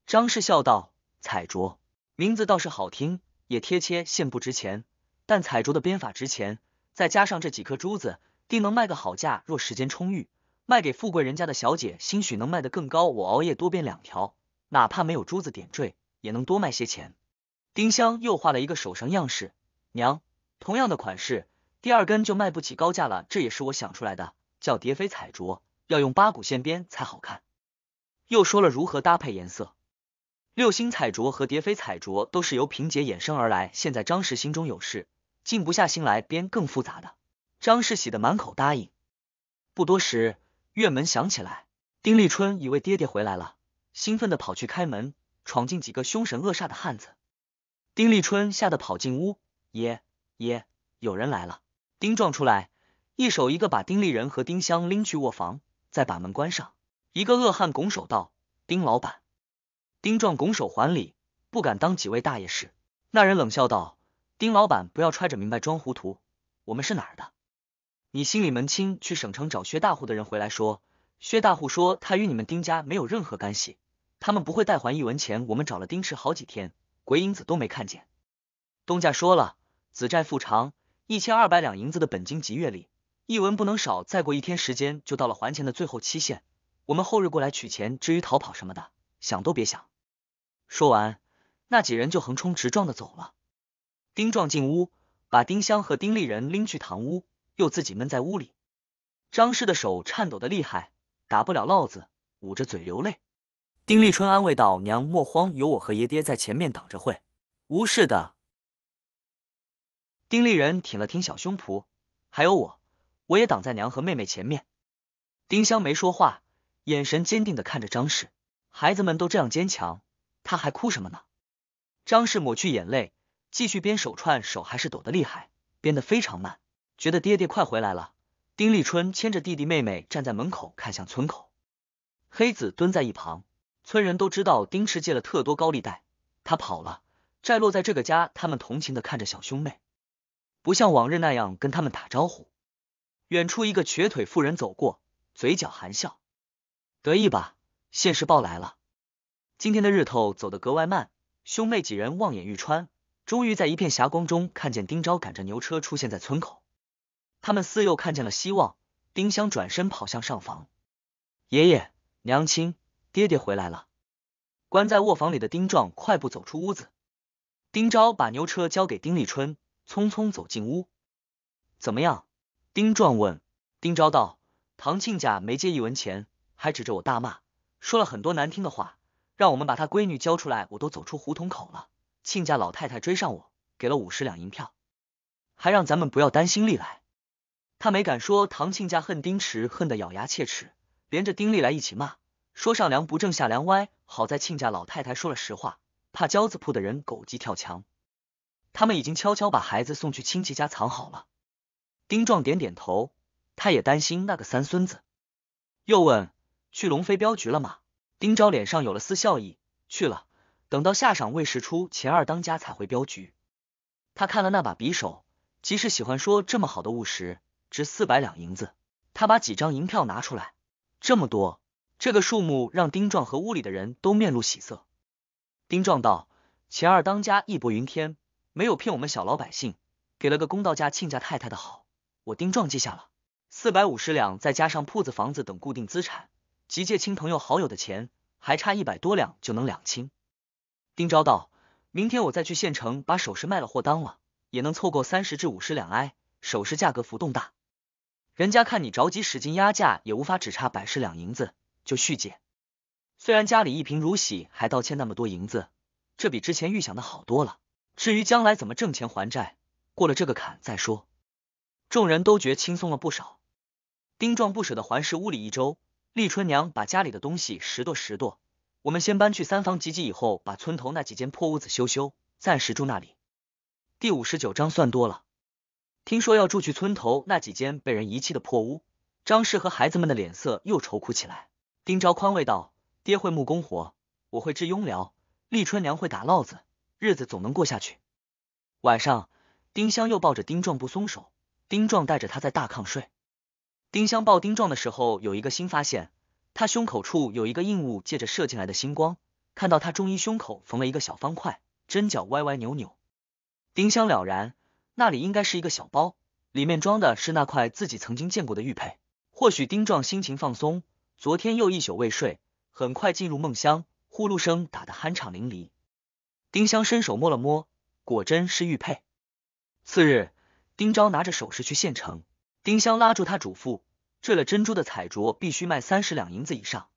Speaker 1: 张氏笑道：“彩镯名字倒是好听，也贴切。现不值钱，但彩镯的编法值钱，再加上这几颗珠子，定能卖个好价。若时间充裕，卖给富贵人家的小姐，兴许能卖得更高。我熬夜多编两条，哪怕没有珠子点缀。”也能多卖些钱。丁香又画了一个手绳样式，娘，同样的款式，第二根就卖不起高价了。这也是我想出来的，叫蝶飞彩镯，要用八股线编才好看。又说了如何搭配颜色。六星彩镯和蝶飞彩镯都是由萍姐衍生而来。现在张氏心中有事，静不下心来编更复杂的。张氏喜得满口答应。不多时，院门响起来，丁立春以为爹爹回来了，兴奋的跑去开门。闯进几个凶神恶煞的汉子，丁立春吓得跑进屋，爷爷有人来了。丁壮出来，一手一个把丁立人和丁香拎去卧房，再把门关上。一个恶汉拱手道：“丁老板。”丁壮拱手还礼，不敢当几位大爷事。那人冷笑道：“丁老板，不要揣着明白装糊涂。我们是哪儿的？你心里门清。去省城找薛大户的人回来说，薛大户说他与你们丁家没有任何干系。”他们不会代还一文钱，我们找了丁迟好几天，鬼影子都没看见。东家说了，子债父偿，一千二百两银子的本金及月利，一文不能少。再过一天时间，就到了还钱的最后期限。我们后日过来取钱，至于逃跑什么的，想都别想。说完，那几人就横冲直撞的走了。丁壮进屋，把丁香和丁立人拎去堂屋，又自己闷在屋里。张氏的手颤抖的厉害，打不了烙子，捂着嘴流泪。丁立春安慰道：“娘莫慌，有我和爷爹在前面挡着，会无事的。”丁立人挺了挺小胸脯：“还有我，我也挡在娘和妹妹前面。”丁香没说话，眼神坚定的看着张氏。孩子们都这样坚强，他还哭什么呢？张氏抹去眼泪，继续编手串，手还是抖得厉害，编得非常慢。觉得爹爹快回来了。丁立春牵着弟弟妹妹站在门口，看向村口。黑子蹲在一旁。村人都知道丁迟借了特多高利贷，他跑了，债落在这个家。他们同情的看着小兄妹，不像往日那样跟他们打招呼。远处一个瘸腿妇人走过，嘴角含笑，得意吧？现实报来了。今天的日头走得格外慢，兄妹几人望眼欲穿，终于在一片霞光中看见丁昭赶着牛车出现在村口。他们似又看见了希望。丁香转身跑向上房，爷爷，娘亲。爹爹回来了，关在卧房里的丁壮快步走出屋子。丁昭把牛车交给丁立春，匆匆走进屋。怎么样？丁壮问。丁昭道：“唐亲家没借一文钱，还指着我大骂，说了很多难听的话，让我们把他闺女交出来。”我都走出胡同口了，亲家老太太追上我，给了五十两银票，还让咱们不要担心利来。他没敢说唐亲家恨丁池，恨得咬牙切齿，连着丁立来一起骂。说上梁不正下梁歪，好在亲家老太太说了实话，怕交子铺的人狗急跳墙，他们已经悄悄把孩子送去亲戚家藏好了。丁壮点点头，他也担心那个三孙子，又问去龙飞镖局了吗？丁昭脸上有了丝笑意，去了。等到下赏未时初，钱二当家才回镖局。他看了那把匕首，即使喜欢说这么好的物什值四百两银子，他把几张银票拿出来，这么多。这个数目让丁壮和屋里的人都面露喜色。丁壮道：“钱二当家义薄云天，没有骗我们小老百姓，给了个公道价。亲家太太的好，我丁壮记下了。四百五十两，再加上铺子、房子等固定资产，及借亲朋友好友的钱，还差一百多两就能两清。”丁昭道：“明天我再去县城把首饰卖了，货当了，也能凑够三十至五十两。哎，首饰价格浮动大，人家看你着急，使劲压价，也无法只差百十两银子。”就续借，虽然家里一贫如洗，还倒欠那么多银子，这比之前预想的好多了。至于将来怎么挣钱还债，过了这个坎再说。众人都觉轻松了不少。丁壮不舍得环视屋里一周，立春娘把家里的东西拾掇拾掇，我们先搬去三房集集，以后把村头那几间破屋子修修，暂时住那里。第五十九章算多了。听说要住去村头那几间被人遗弃的破屋，张氏和孩子们的脸色又愁苦起来。丁昭宽慰道：“爹会木工活，我会织庸僚，立春娘会打烙子，日子总能过下去。”晚上，丁香又抱着丁壮不松手，丁壮带着他在大炕睡。丁香抱丁壮的时候，有一个新发现，他胸口处有一个硬物，借着射进来的星光，看到他中医胸口缝了一个小方块，针脚歪歪扭扭。丁香了然，那里应该是一个小包，里面装的是那块自己曾经见过的玉佩。或许丁壮心情放松。昨天又一宿未睡，很快进入梦乡，呼噜声打得酣畅淋漓。丁香伸手摸了摸，果真是玉佩。次日，丁昭拿着首饰去县城，丁香拉住他嘱咐，坠了珍珠的彩镯必须卖三十两银子以上，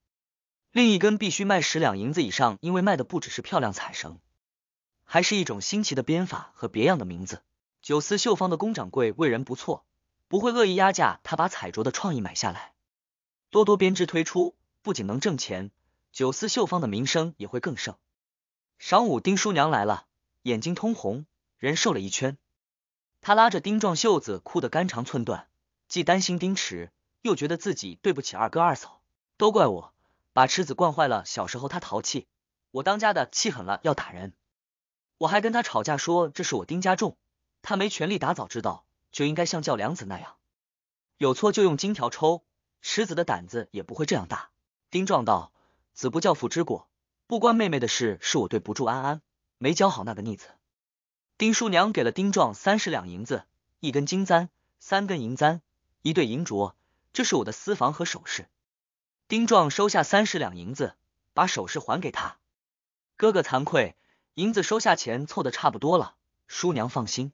Speaker 1: 另一根必须卖十两银子以上，因为卖的不只是漂亮彩绳，还是一种新奇的编法和别样的名字。九思绣坊的工掌柜为人不错，不会恶意压价，他把彩镯的创意买下来。多多编织推出，不仅能挣钱，九思绣坊的名声也会更盛。晌午，丁叔娘来了，眼睛通红，人瘦了一圈。她拉着丁壮袖子，哭得肝肠寸断，既担心丁迟，又觉得自己对不起二哥二嫂，都怪我，把池子惯坏了。小时候他淘气，我当家的气狠了要打人，我还跟他吵架，说这是我丁家种，他没权利打。早知道就应该像叫梁子那样，有错就用金条抽。池子的胆子也不会这样大。丁壮道：“子不教，父之过，不关妹妹的事，是我对不住安安，没教好那个逆子。”丁叔娘给了丁壮三十两银子，一根金簪，三根银簪，一对银镯，这是我的私房和首饰。丁壮收下三十两银子，把首饰还给他。哥哥惭愧，银子收下，钱凑的差不多了。叔娘放心。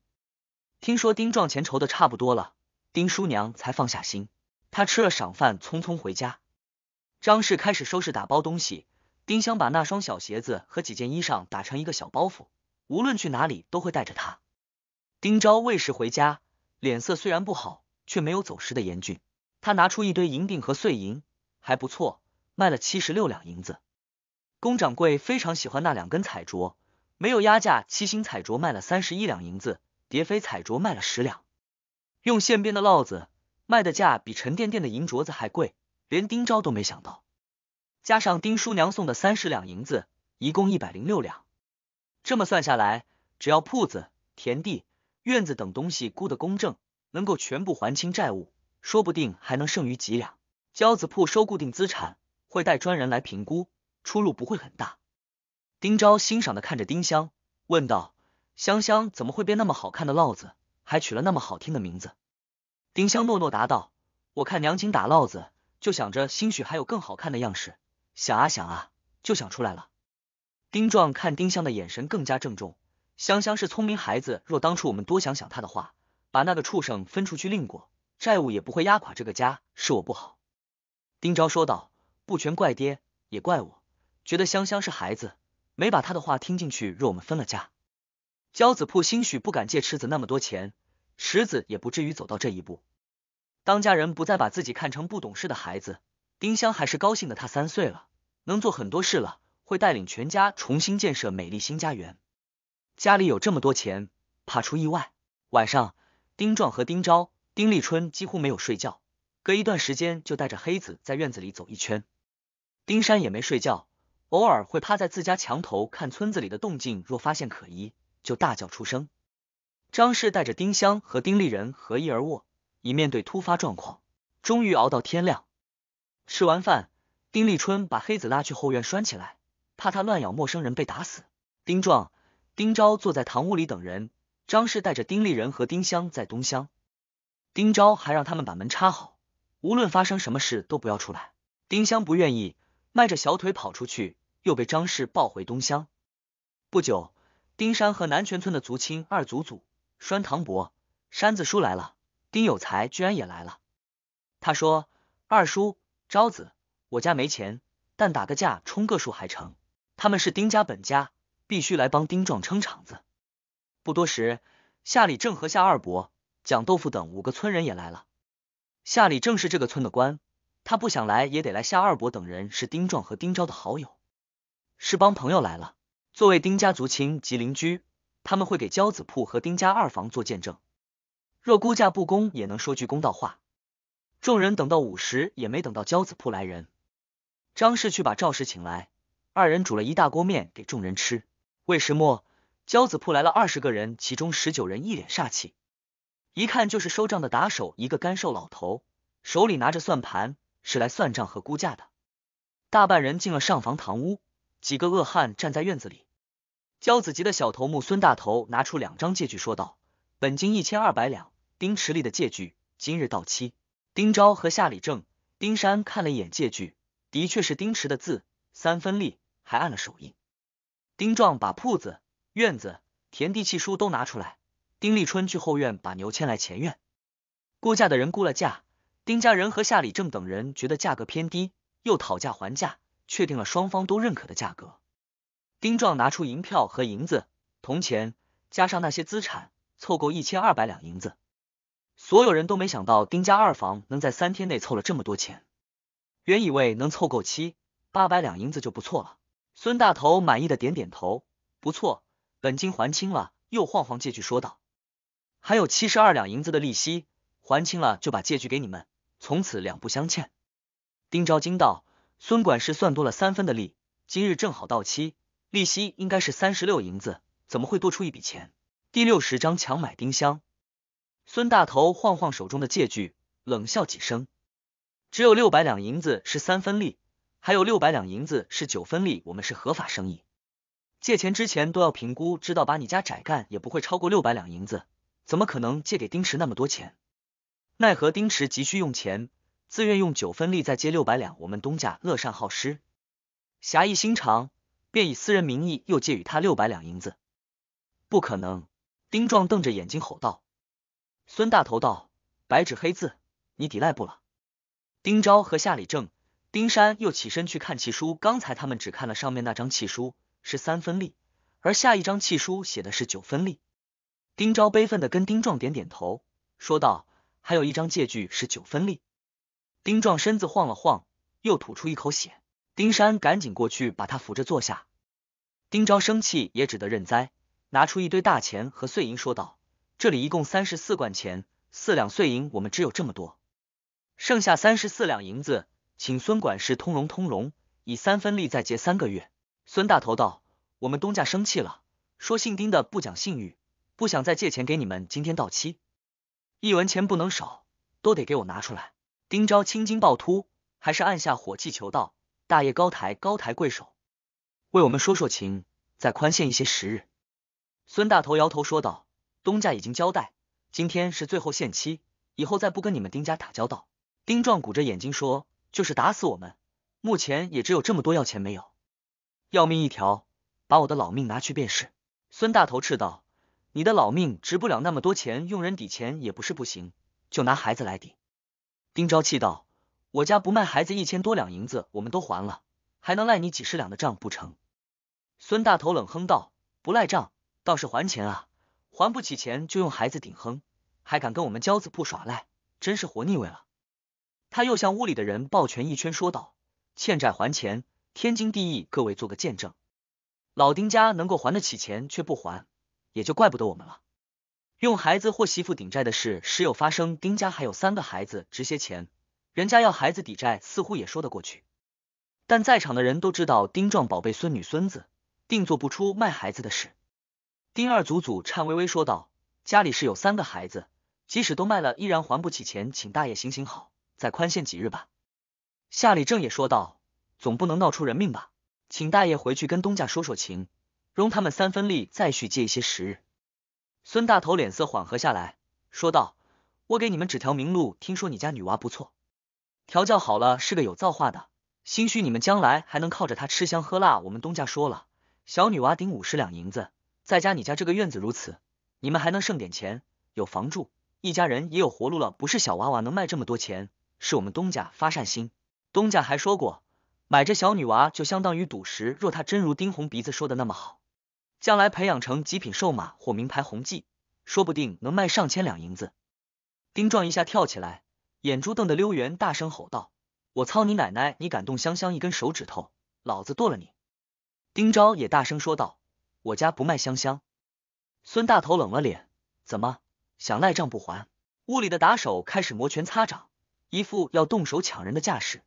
Speaker 1: 听说丁壮钱筹的差不多了，丁叔娘才放下心。他吃了晌饭，匆匆回家。张氏开始收拾打包东西，丁香把那双小鞋子和几件衣裳打成一个小包袱，无论去哪里都会带着他。丁昭未时回家，脸色虽然不好，却没有走失的严峻。他拿出一堆银锭和碎银，还不错，卖了七十六两银子。龚掌柜非常喜欢那两根彩镯，没有压价，七星彩镯卖了三十一两银子，蝶飞彩镯卖了十两，用现编的烙子。卖的价比沉甸甸的银镯子还贵，连丁昭都没想到。加上丁叔娘送的三十两银子，一共一百零六两。这么算下来，只要铺子、田地、院子等东西估得公正，能够全部还清债务，说不定还能剩余几两。焦子铺收固定资产会带专人来评估，出入不会很大。丁昭欣赏的看着丁香，问道：“香香怎么会编那么好看的络子，还取了那么好听的名字？”丁香诺诺答道：“我看娘亲打烙子，就想着兴许还有更好看的样式，想啊想啊，就想出来了。”丁壮看丁香的眼神更加郑重。香香是聪明孩子，若当初我们多想想他的话，把那个畜生分出去另过，债务也不会压垮这个家。是我不好。”丁昭说道，“不全怪爹，也怪我，觉得香香是孩子，没把他的话听进去。若我们分了家，娇子铺兴许不敢借池子那么多钱。”石子也不至于走到这一步。当家人不再把自己看成不懂事的孩子，丁香还是高兴的。他三岁了，能做很多事了，会带领全家重新建设美丽新家园。家里有这么多钱，怕出意外。晚上，丁壮和丁昭、丁立春几乎没有睡觉，隔一段时间就带着黑子在院子里走一圈。丁山也没睡觉，偶尔会趴在自家墙头看村子里的动静，若发现可疑，就大叫出声。张氏带着丁香和丁立人合衣而卧，以面对突发状况。终于熬到天亮。吃完饭，丁立春把黑子拉去后院拴起来，怕他乱咬陌生人被打死。丁壮、丁昭坐在堂屋里等人。张氏带着丁立人和丁香在东厢。丁昭还让他们把门插好，无论发生什么事都不要出来。丁香不愿意，迈着小腿跑出去，又被张氏抱回东厢。不久，丁山和南泉村的族亲二祖祖。栓堂伯、山子叔来了，丁有才居然也来了。他说：“二叔、招子，我家没钱，但打个架、充个数还成。他们是丁家本家，必须来帮丁壮撑场子。”不多时，夏里正和夏二伯、蒋豆腐等五个村人也来了。夏里正是这个村的官，他不想来也得来。夏二伯等人是丁壮和丁昭的好友，是帮朋友来了。作为丁家族亲及邻居。他们会给焦子铺和丁家二房做见证，若估价不公，也能说句公道话。众人等到午时，也没等到焦子铺来人。张氏去把赵氏请来，二人煮了一大锅面给众人吃。未时末，焦子铺来了二十个人，其中十九人一脸煞气，一看就是收账的打手。一个干瘦老头手里拿着算盘，是来算账和估价的。大半人进了上房堂屋，几个恶汉站在院子里。焦子集的小头目孙大头拿出两张借据，说道：“本金一千二百两，丁池利的借据今日到期。”丁昭和夏礼正、丁山看了一眼借据，的确是丁池的字，三分利，还按了手印。丁壮把铺子、院子、田地契书都拿出来。丁立春去后院把牛牵来前院。估价的人估了价，丁家人和夏礼正等人觉得价格偏低，又讨价还价，确定了双方都认可的价格。丁壮拿出银票和银子、铜钱，加上那些资产，凑够一千二百两银子。所有人都没想到丁家二房能在三天内凑了这么多钱，原以为能凑够七八百两银子就不错了。孙大头满意的点点头，不错，本金还清了，又晃晃借据说道：“还有七十二两银子的利息，还清了就把借据给你们，从此两不相欠。”丁昭惊道：“孙管事算多了三分的利，今日正好到期。”利息应该是三十六银子，怎么会多出一笔钱？第六十章强买丁香。孙大头晃晃手中的借据，冷笑几声。只有六百两银子是三分利，还有六百两银子是九分利。我们是合法生意，借钱之前都要评估，知道把你家窄干也不会超过六百两银子，怎么可能借给丁池那么多钱？奈何丁池急需用钱，自愿用九分利再借六百两。我们东家乐善好施，侠义心肠。便以私人名义又借与他六百两银子，不可能！丁壮瞪着眼睛吼道。孙大头道：“白纸黑字，你抵赖不了。”丁昭和夏礼正、丁山又起身去看契书，刚才他们只看了上面那张契书是三分利，而下一张契书写的是九分利。丁昭悲愤的跟丁壮点点头，说道：“还有一张借据是九分利。”丁壮身子晃了晃，又吐出一口血。丁山赶紧过去把他扶着坐下，丁昭生气也只得认栽，拿出一堆大钱和碎银，说道：“这里一共三十四贯钱，四两碎银，我们只有这么多，剩下三十四两银子，请孙管事通融通融，以三分利再借三个月。”孙大头道：“我们东家生气了，说姓丁的不讲信誉，不想再借钱给你们，今天到期，一文钱不能少，都得给我拿出来。”丁昭青筋暴突，还是按下火气求道。大爷高抬高抬贵手，为我们说说情，再宽限一些时日。孙大头摇头说道：“东家已经交代，今天是最后限期，以后再不跟你们丁家打交道。”丁壮鼓着眼睛说：“就是打死我们，目前也只有这么多要钱没有，要命一条，把我的老命拿去便是。”孙大头斥道：“你的老命值不了那么多钱，用人抵钱也不是不行，就拿孩子来抵。”丁昭气道。我家不卖孩子，一千多两银子我们都还了，还能赖你几十两的账不成？孙大头冷哼道：“不赖账，倒是还钱啊！还不起钱就用孩子顶，哼！还敢跟我们娇子铺耍赖，真是活腻味了。”他又向屋里的人抱拳一圈说道：“欠债还钱，天经地义，各位做个见证。老丁家能够还得起钱却不还，也就怪不得我们了。用孩子或媳妇顶债的事时有发生，丁家还有三个孩子值些钱。”人家要孩子抵债，似乎也说得过去，但在场的人都知道，丁壮宝贝孙女孙子定做不出卖孩子的事。丁二祖祖颤巍巍说道：“家里是有三个孩子，即使都卖了，依然还不起钱，请大爷行行好，再宽限几日吧。”夏里正也说道：“总不能闹出人命吧？请大爷回去跟东家说说情，容他们三分力，再续借一些时日。”孙大头脸色缓和下来，说道：“我给你们指条明路，听说你家女娃不错。”调教好了是个有造化的，兴许你们将来还能靠着他吃香喝辣。我们东家说了，小女娃顶五十两银子，再加你家这个院子，如此，你们还能剩点钱，有房住，一家人也有活路了。不是小娃娃能卖这么多钱，是我们东家发善心。东家还说过，买这小女娃就相当于赌石，若她真如丁红鼻子说的那么好，将来培养成极品瘦马或名牌红骥，说不定能卖上千两银子。丁壮一下跳起来。眼珠瞪得溜圆，大声吼道：“我操你奶奶！你敢动香香一根手指头，老子剁了你！”丁昭也大声说道：“我家不卖香香。”孙大头冷了脸：“怎么想赖账不还？”屋里的打手开始摩拳擦掌，一副要动手抢人的架势。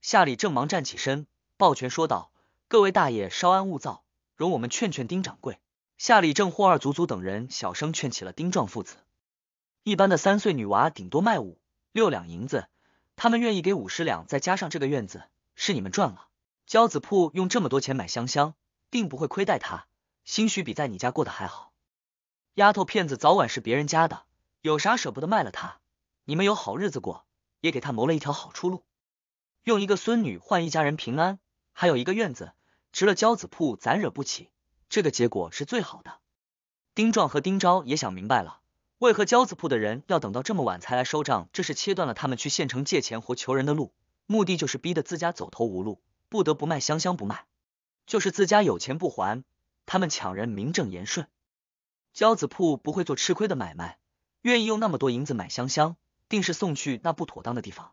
Speaker 1: 夏礼正忙站起身，抱拳说道：“各位大爷稍安勿躁，容我们劝劝丁掌柜。”夏礼正、霍二祖祖等人小声劝起了丁壮父子。一般的三岁女娃顶多卖五。六两银子，他们愿意给五十两，再加上这个院子，是你们赚了。娇子铺用这么多钱买香香，定不会亏待他，兴许比在你家过得还好。丫头片子早晚是别人家的，有啥舍不得卖了她？你们有好日子过，也给她谋了一条好出路，用一个孙女换一家人平安，还有一个院子，值了。娇子铺咱惹不起，这个结果是最好的。丁壮和丁昭也想明白了。为何娇子铺的人要等到这么晚才来收账？这是切断了他们去县城借钱或求人的路，目的就是逼得自家走投无路，不得不卖香香。不卖，就是自家有钱不还，他们抢人名正言顺。娇子铺不会做吃亏的买卖，愿意用那么多银子买香香，定是送去那不妥当的地方。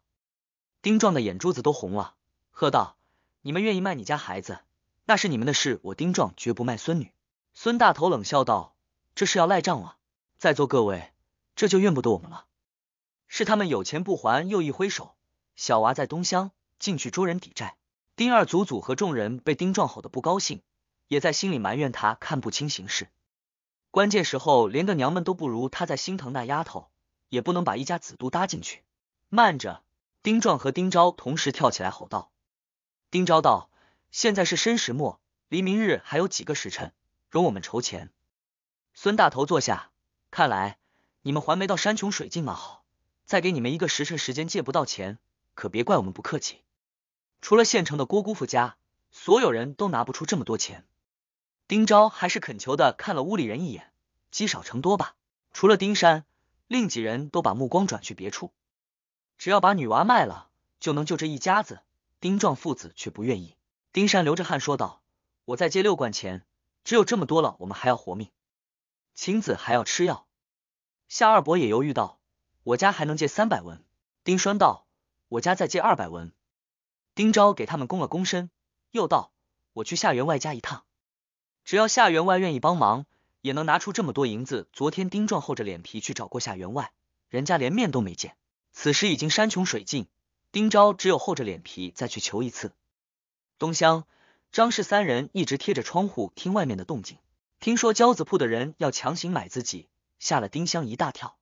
Speaker 1: 丁壮的眼珠子都红了，喝道：“你们愿意卖你家孩子，那是你们的事，我丁壮绝不卖孙女。”孙大头冷笑道：“这是要赖账了。”在座各位，这就怨不得我们了，是他们有钱不还，又一挥手，小娃在东乡进去捉人抵债。丁二祖祖和众人被丁壮吼的不高兴，也在心里埋怨他看不清形势，关键时候连个娘们都不如。他在心疼那丫头，也不能把一家子都搭进去。慢着，丁壮和丁昭同时跳起来吼道：“丁昭道，现在是申时末，离明日还有几个时辰，容我们筹钱。”孙大头坐下。看来你们还没到山穷水尽嘛，好，再给你们一个时辰时间，借不到钱，可别怪我们不客气。除了县城的郭姑父家，所有人都拿不出这么多钱。丁昭还是恳求的看了屋里人一眼，积少成多吧。除了丁山，另几人都把目光转去别处。只要把女娃卖了，就能救这一家子。丁壮父子却不愿意。丁山流着汗说道：“我再借六罐钱，只有这么多了，我们还要活命。”晴子还要吃药，夏二伯也犹豫道：“我家还能借三百文。”丁栓道：“我家再借二百文。”丁昭给他们躬了躬身，又道：“我去夏员外家一趟，只要夏员外愿意帮忙，也能拿出这么多银子。”昨天丁壮厚着脸皮去找过夏员外，人家连面都没见。此时已经山穷水尽，丁昭只有厚着脸皮再去求一次。东乡张氏三人一直贴着窗户听外面的动静。听说娇子铺的人要强行买自己，吓了丁香一大跳。